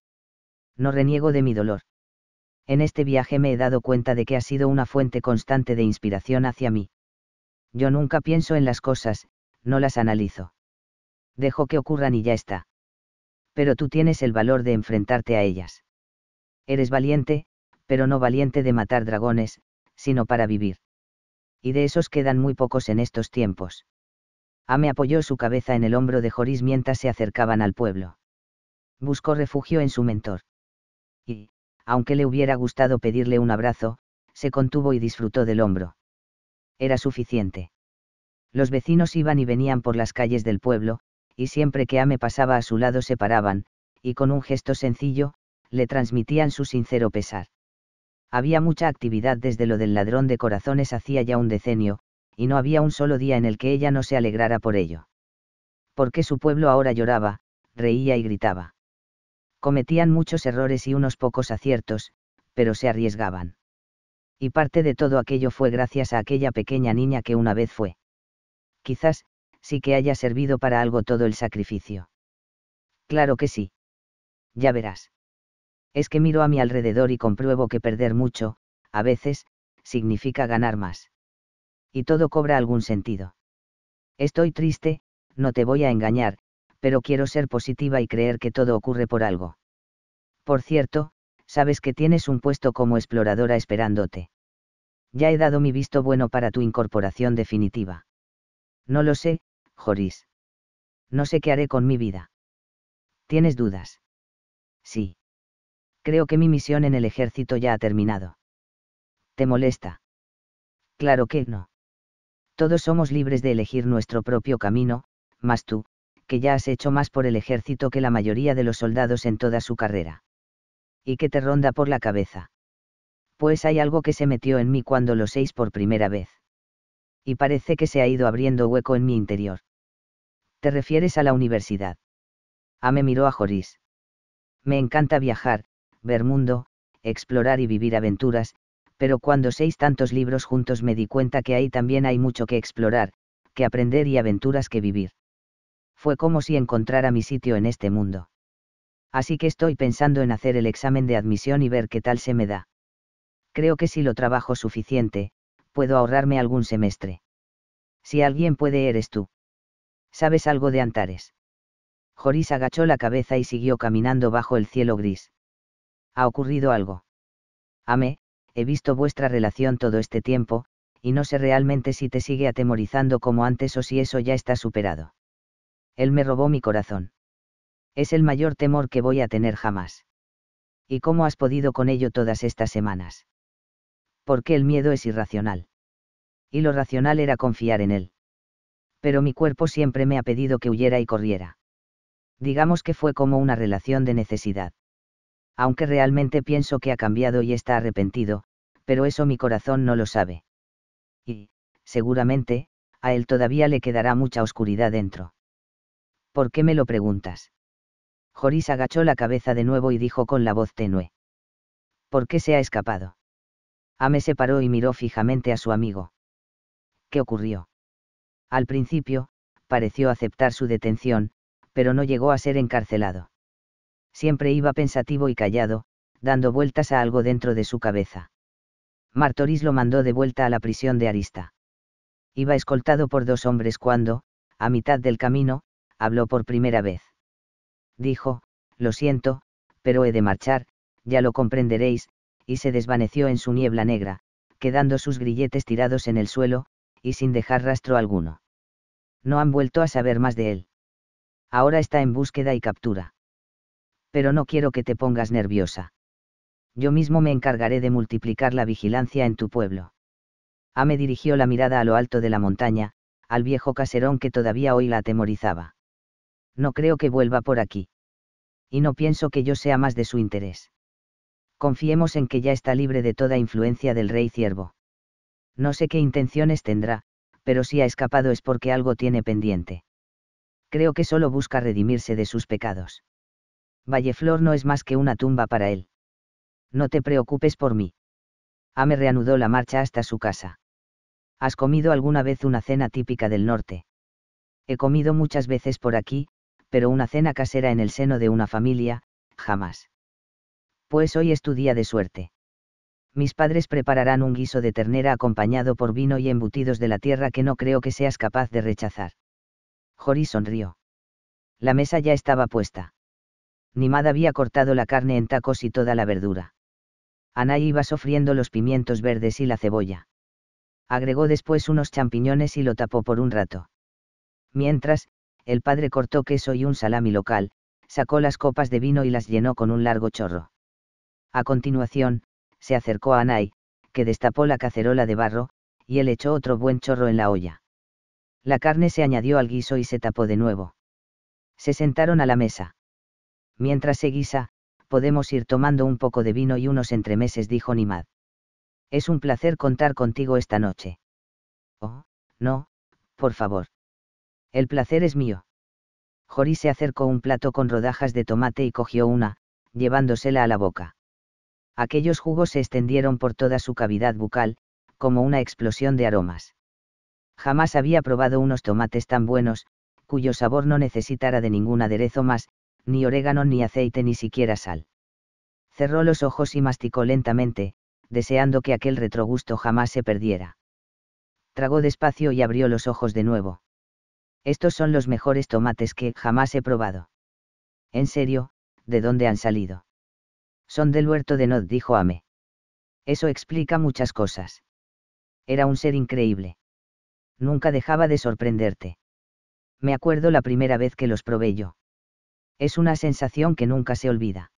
Speaker 1: No reniego de mi dolor. En este viaje me he dado cuenta de que ha sido una fuente constante de inspiración hacia mí. Yo nunca pienso en las cosas, no las analizo. Dejo que ocurran y ya está. Pero tú tienes el valor de enfrentarte a ellas. Eres valiente, pero no valiente de matar dragones, sino para vivir y de esos quedan muy pocos en estos tiempos. Ame apoyó su cabeza en el hombro de Joris mientras se acercaban al pueblo. Buscó refugio en su mentor. Y, aunque le hubiera gustado pedirle un abrazo, se contuvo y disfrutó del hombro. Era suficiente. Los vecinos iban y venían por las calles del pueblo, y siempre que Ame pasaba a su lado se paraban, y con un gesto sencillo, le transmitían su sincero pesar había mucha actividad desde lo del ladrón de corazones hacía ya un decenio, y no había un solo día en el que ella no se alegrara por ello. Porque su pueblo ahora lloraba, reía y gritaba. Cometían muchos errores y unos pocos aciertos, pero se arriesgaban. Y parte de todo aquello fue gracias a aquella pequeña niña que una vez fue. Quizás, sí que haya servido para algo todo el sacrificio. Claro que sí. Ya verás es que miro a mi alrededor y compruebo que perder mucho, a veces, significa ganar más. Y todo cobra algún sentido. Estoy triste, no te voy a engañar, pero quiero ser positiva y creer que todo ocurre por algo. Por cierto, sabes que tienes un puesto como exploradora esperándote. Ya he dado mi visto bueno para tu incorporación definitiva. No lo sé, Joris. No sé qué haré con mi vida. ¿Tienes dudas? Sí creo que mi misión en el ejército ya ha terminado. ¿Te molesta? Claro que no. Todos somos libres de elegir nuestro propio camino, más tú, que ya has hecho más por el ejército que la mayoría de los soldados en toda su carrera. ¿Y que te ronda por la cabeza? Pues hay algo que se metió en mí cuando lo séis por primera vez. Y parece que se ha ido abriendo hueco en mi interior. ¿Te refieres a la universidad? A ah, me miró a Joris. Me encanta viajar, ver mundo, explorar y vivir aventuras, pero cuando seis tantos libros juntos me di cuenta que ahí también hay mucho que explorar, que aprender y aventuras que vivir. Fue como si encontrara mi sitio en este mundo. Así que estoy pensando en hacer el examen de admisión y ver qué tal se me da. Creo que si lo trabajo suficiente, puedo ahorrarme algún semestre. Si alguien puede, eres tú. ¿Sabes algo de Antares? Joris agachó la cabeza y siguió caminando bajo el cielo gris. Ha ocurrido algo. Ame, he visto vuestra relación todo este tiempo, y no sé realmente si te sigue atemorizando como antes o si eso ya está superado. Él me robó mi corazón. Es el mayor temor que voy a tener jamás. ¿Y cómo has podido con ello todas estas semanas? Porque el miedo es irracional. Y lo racional era confiar en él. Pero mi cuerpo siempre me ha pedido que huyera y corriera. Digamos que fue como una relación de necesidad aunque realmente pienso que ha cambiado y está arrepentido, pero eso mi corazón no lo sabe. Y, seguramente, a él todavía le quedará mucha oscuridad dentro. ¿Por qué me lo preguntas? Joris agachó la cabeza de nuevo y dijo con la voz tenue. ¿Por qué se ha escapado? Ame se paró y miró fijamente a su amigo. ¿Qué ocurrió? Al principio, pareció aceptar su detención, pero no llegó a ser encarcelado siempre iba pensativo y callado, dando vueltas a algo dentro de su cabeza. Martoris lo mandó de vuelta a la prisión de Arista. Iba escoltado por dos hombres cuando, a mitad del camino, habló por primera vez. Dijo, lo siento, pero he de marchar, ya lo comprenderéis, y se desvaneció en su niebla negra, quedando sus grilletes tirados en el suelo, y sin dejar rastro alguno. No han vuelto a saber más de él. Ahora está en búsqueda y captura pero no quiero que te pongas nerviosa. Yo mismo me encargaré de multiplicar la vigilancia en tu pueblo. Ame dirigió la mirada a lo alto de la montaña, al viejo caserón que todavía hoy la atemorizaba. No creo que vuelva por aquí. Y no pienso que yo sea más de su interés. Confiemos en que ya está libre de toda influencia del rey ciervo. No sé qué intenciones tendrá, pero si ha escapado es porque algo tiene pendiente. Creo que solo busca redimirse de sus pecados. Valleflor no es más que una tumba para él. No te preocupes por mí. Ame reanudó la marcha hasta su casa. ¿Has comido alguna vez una cena típica del norte? He comido muchas veces por aquí, pero una cena casera en el seno de una familia, jamás. Pues hoy es tu día de suerte. Mis padres prepararán un guiso de ternera acompañado por vino y embutidos de la tierra que no creo que seas capaz de rechazar. Jori sonrió. La mesa ya estaba puesta. Nimad había cortado la carne en tacos y toda la verdura. Anay iba sofriendo los pimientos verdes y la cebolla. Agregó después unos champiñones y lo tapó por un rato. Mientras, el padre cortó queso y un salami local, sacó las copas de vino y las llenó con un largo chorro. A continuación, se acercó a Anay, que destapó la cacerola de barro, y él echó otro buen chorro en la olla. La carne se añadió al guiso y se tapó de nuevo. Se sentaron a la mesa. Mientras se guisa, podemos ir tomando un poco de vino y unos entremeses, dijo Nimad. Es un placer contar contigo esta noche. Oh, no, por favor. El placer es mío. Jorí se acercó un plato con rodajas de tomate y cogió una, llevándosela a la boca. Aquellos jugos se extendieron por toda su cavidad bucal, como una explosión de aromas. Jamás había probado unos tomates tan buenos, cuyo sabor no necesitara de ningún aderezo más, ni orégano ni aceite ni siquiera sal. Cerró los ojos y masticó lentamente, deseando que aquel retrogusto jamás se perdiera. Tragó despacio y abrió los ojos de nuevo. Estos son los mejores tomates que jamás he probado. En serio, ¿de dónde han salido? Son del huerto de Nod, dijo Ame. Eso explica muchas cosas. Era un ser increíble. Nunca dejaba de sorprenderte. Me acuerdo la primera vez que los probé yo. Es una sensación que nunca se olvida.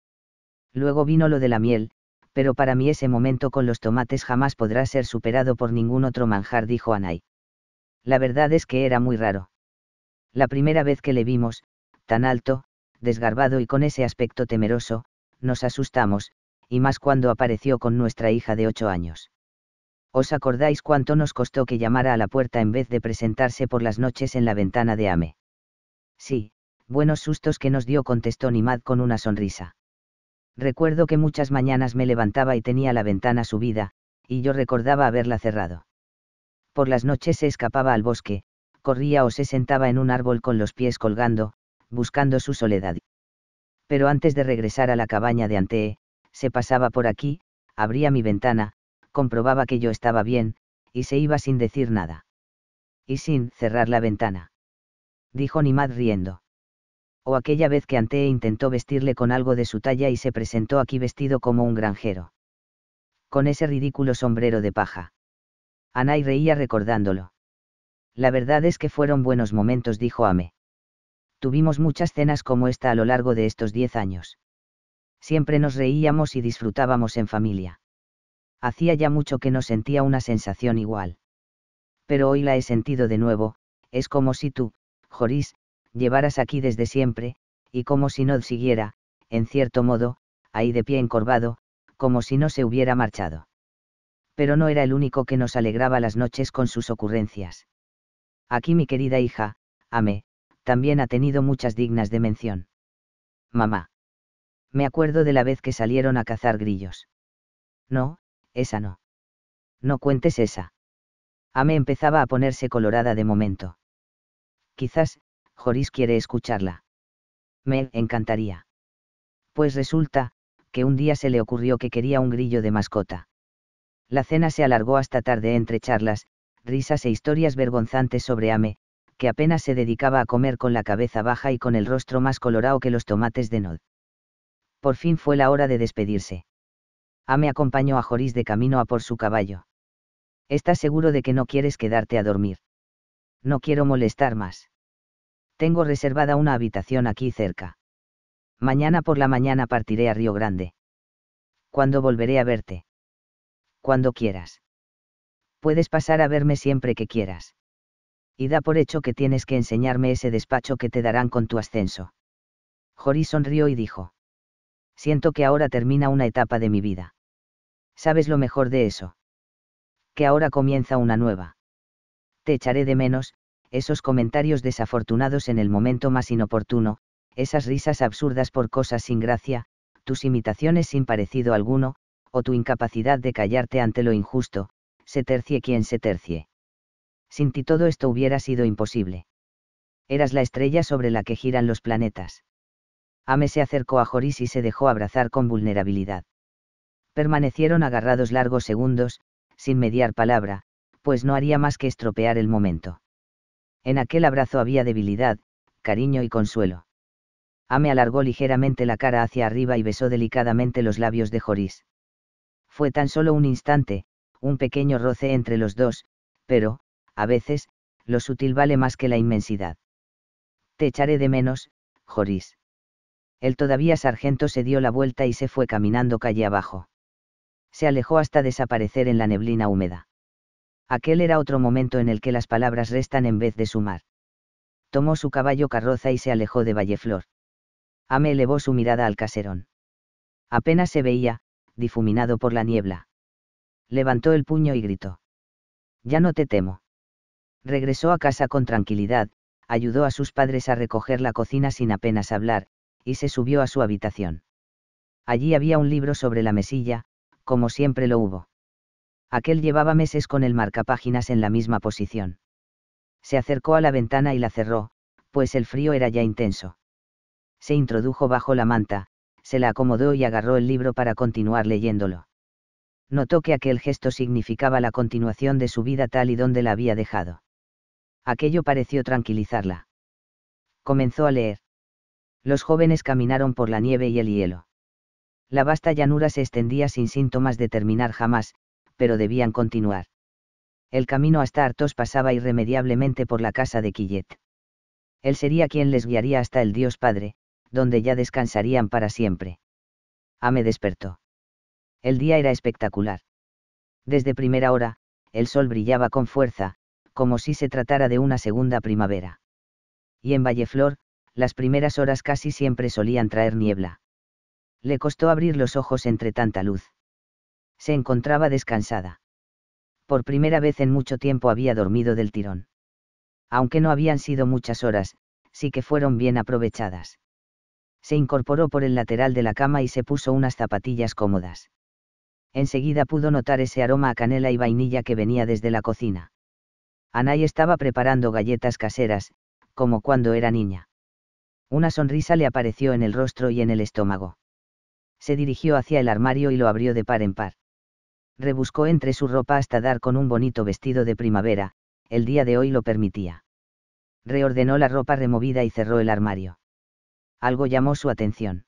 Speaker 1: Luego vino lo de la miel, pero para mí ese momento con los tomates jamás podrá ser superado por ningún otro manjar, dijo Anay. La verdad es que era muy raro. La primera vez que le vimos, tan alto, desgarbado y con ese aspecto temeroso, nos asustamos, y más cuando apareció con nuestra hija de ocho años. ¿Os acordáis cuánto nos costó que llamara a la puerta en vez de presentarse por las noches en la ventana de Ame? Sí, buenos sustos que nos dio, contestó Nimad con una sonrisa. Recuerdo que muchas mañanas me levantaba y tenía la ventana subida, y yo recordaba haberla cerrado. Por las noches se escapaba al bosque, corría o se sentaba en un árbol con los pies colgando, buscando su soledad. Pero antes de regresar a la cabaña de Ante, se pasaba por aquí, abría mi ventana, comprobaba que yo estaba bien, y se iba sin decir nada. Y sin cerrar la ventana. Dijo Nimad riendo aquella vez que Ante intentó vestirle con algo de su talla y se presentó aquí vestido como un granjero. Con ese ridículo sombrero de paja. Anay reía recordándolo. La verdad es que fueron buenos momentos, dijo Ame. Tuvimos muchas cenas como esta a lo largo de estos diez años. Siempre nos reíamos y disfrutábamos en familia. Hacía ya mucho que no sentía una sensación igual. Pero hoy la he sentido de nuevo, es como si tú, Joris, llevaras aquí desde siempre, y como si no siguiera, en cierto modo, ahí de pie encorvado, como si no se hubiera marchado. Pero no era el único que nos alegraba las noches con sus ocurrencias. Aquí mi querida hija, Ame, también ha tenido muchas dignas de mención. Mamá. Me acuerdo de la vez que salieron a cazar grillos. No, esa no. No cuentes esa. Ame empezaba a ponerse colorada de momento. Quizás, Joris quiere escucharla. Me encantaría. Pues resulta, que un día se le ocurrió que quería un grillo de mascota. La cena se alargó hasta tarde entre charlas, risas e historias vergonzantes sobre Ame, que apenas se dedicaba a comer con la cabeza baja y con el rostro más colorado que los tomates de Nod. Por fin fue la hora de despedirse. Ame acompañó a Joris de camino a por su caballo. ¿Estás seguro de que no quieres quedarte a dormir? No quiero molestar más. Tengo reservada una habitación aquí cerca. Mañana por la mañana partiré a Río Grande. ¿Cuándo volveré a verte? Cuando quieras. Puedes pasar a verme siempre que quieras. Y da por hecho que tienes que enseñarme ese despacho que te darán con tu ascenso. Jory sonrió y dijo. Siento que ahora termina una etapa de mi vida. ¿Sabes lo mejor de eso? Que ahora comienza una nueva. Te echaré de menos, esos comentarios desafortunados en el momento más inoportuno, esas risas absurdas por cosas sin gracia, tus imitaciones sin parecido alguno, o tu incapacidad de callarte ante lo injusto, se tercie quien se tercie. Sin ti todo esto hubiera sido imposible. Eras la estrella sobre la que giran los planetas. Ame se acercó a Joris y se dejó abrazar con vulnerabilidad. Permanecieron agarrados largos segundos, sin mediar palabra, pues no haría más que estropear el momento. En aquel abrazo había debilidad, cariño y consuelo. Ame alargó ligeramente la cara hacia arriba y besó delicadamente los labios de Joris. Fue tan solo un instante, un pequeño roce entre los dos, pero, a veces, lo sutil vale más que la inmensidad. Te echaré de menos, Joris. El todavía sargento se dio la vuelta y se fue caminando calle abajo. Se alejó hasta desaparecer en la neblina húmeda. Aquel era otro momento en el que las palabras restan en vez de sumar. Tomó su caballo carroza y se alejó de Valleflor. Ame elevó su mirada al caserón. Apenas se veía, difuminado por la niebla. Levantó el puño y gritó. Ya no te temo. Regresó a casa con tranquilidad, ayudó a sus padres a recoger la cocina sin apenas hablar, y se subió a su habitación. Allí había un libro sobre la mesilla, como siempre lo hubo. Aquel llevaba meses con el marcapáginas en la misma posición. Se acercó a la ventana y la cerró, pues el frío era ya intenso. Se introdujo bajo la manta, se la acomodó y agarró el libro para continuar leyéndolo. Notó que aquel gesto significaba la continuación de su vida tal y donde la había dejado. Aquello pareció tranquilizarla. Comenzó a leer. Los jóvenes caminaron por la nieve y el hielo. La vasta llanura se extendía sin síntomas de terminar jamás, pero debían continuar. El camino hasta Artos pasaba irremediablemente por la casa de Quillet. Él sería quien les guiaría hasta el Dios Padre, donde ya descansarían para siempre. Ame despertó. El día era espectacular. Desde primera hora, el sol brillaba con fuerza, como si se tratara de una segunda primavera. Y en Valleflor, las primeras horas casi siempre solían traer niebla. Le costó abrir los ojos entre tanta luz se encontraba descansada. Por primera vez en mucho tiempo había dormido del tirón. Aunque no habían sido muchas horas, sí que fueron bien aprovechadas. Se incorporó por el lateral de la cama y se puso unas zapatillas cómodas. Enseguida pudo notar ese aroma a canela y vainilla que venía desde la cocina. Anay estaba preparando galletas caseras, como cuando era niña. Una sonrisa le apareció en el rostro y en el estómago. Se dirigió hacia el armario y lo abrió de par en par rebuscó entre su ropa hasta dar con un bonito vestido de primavera, el día de hoy lo permitía. Reordenó la ropa removida y cerró el armario. Algo llamó su atención.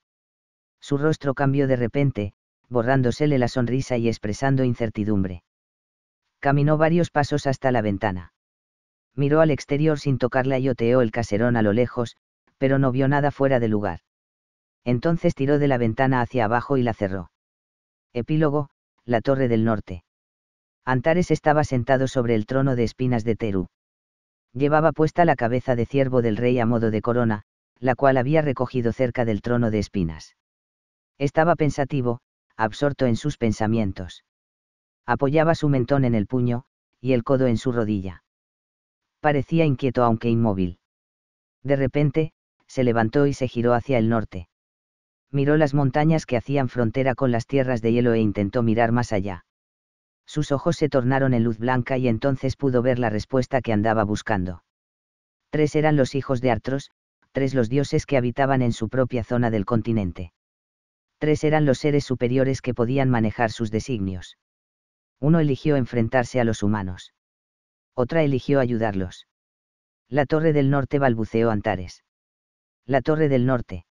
Speaker 1: Su rostro cambió de repente, borrándosele la sonrisa y expresando incertidumbre. Caminó varios pasos hasta la ventana. Miró al exterior sin tocarla y oteó el caserón a lo lejos, pero no vio nada fuera de lugar. Entonces tiró de la ventana hacia abajo y la cerró. Epílogo, la Torre del Norte. Antares estaba sentado sobre el trono de espinas de Teru. Llevaba puesta la cabeza de ciervo del rey a modo de corona, la cual había recogido cerca del trono de espinas. Estaba pensativo, absorto en sus pensamientos. Apoyaba su mentón en el puño, y el codo en su rodilla. Parecía inquieto aunque inmóvil. De repente, se levantó y se giró hacia el norte miró las montañas que hacían frontera con las tierras de hielo e intentó mirar más allá. Sus ojos se tornaron en luz blanca y entonces pudo ver la respuesta que andaba buscando. Tres eran los hijos de Artros, tres los dioses que habitaban en su propia zona del continente. Tres eran los seres superiores que podían manejar sus designios. Uno eligió enfrentarse a los humanos. Otra eligió ayudarlos. La Torre del Norte balbuceó Antares. La Torre del Norte.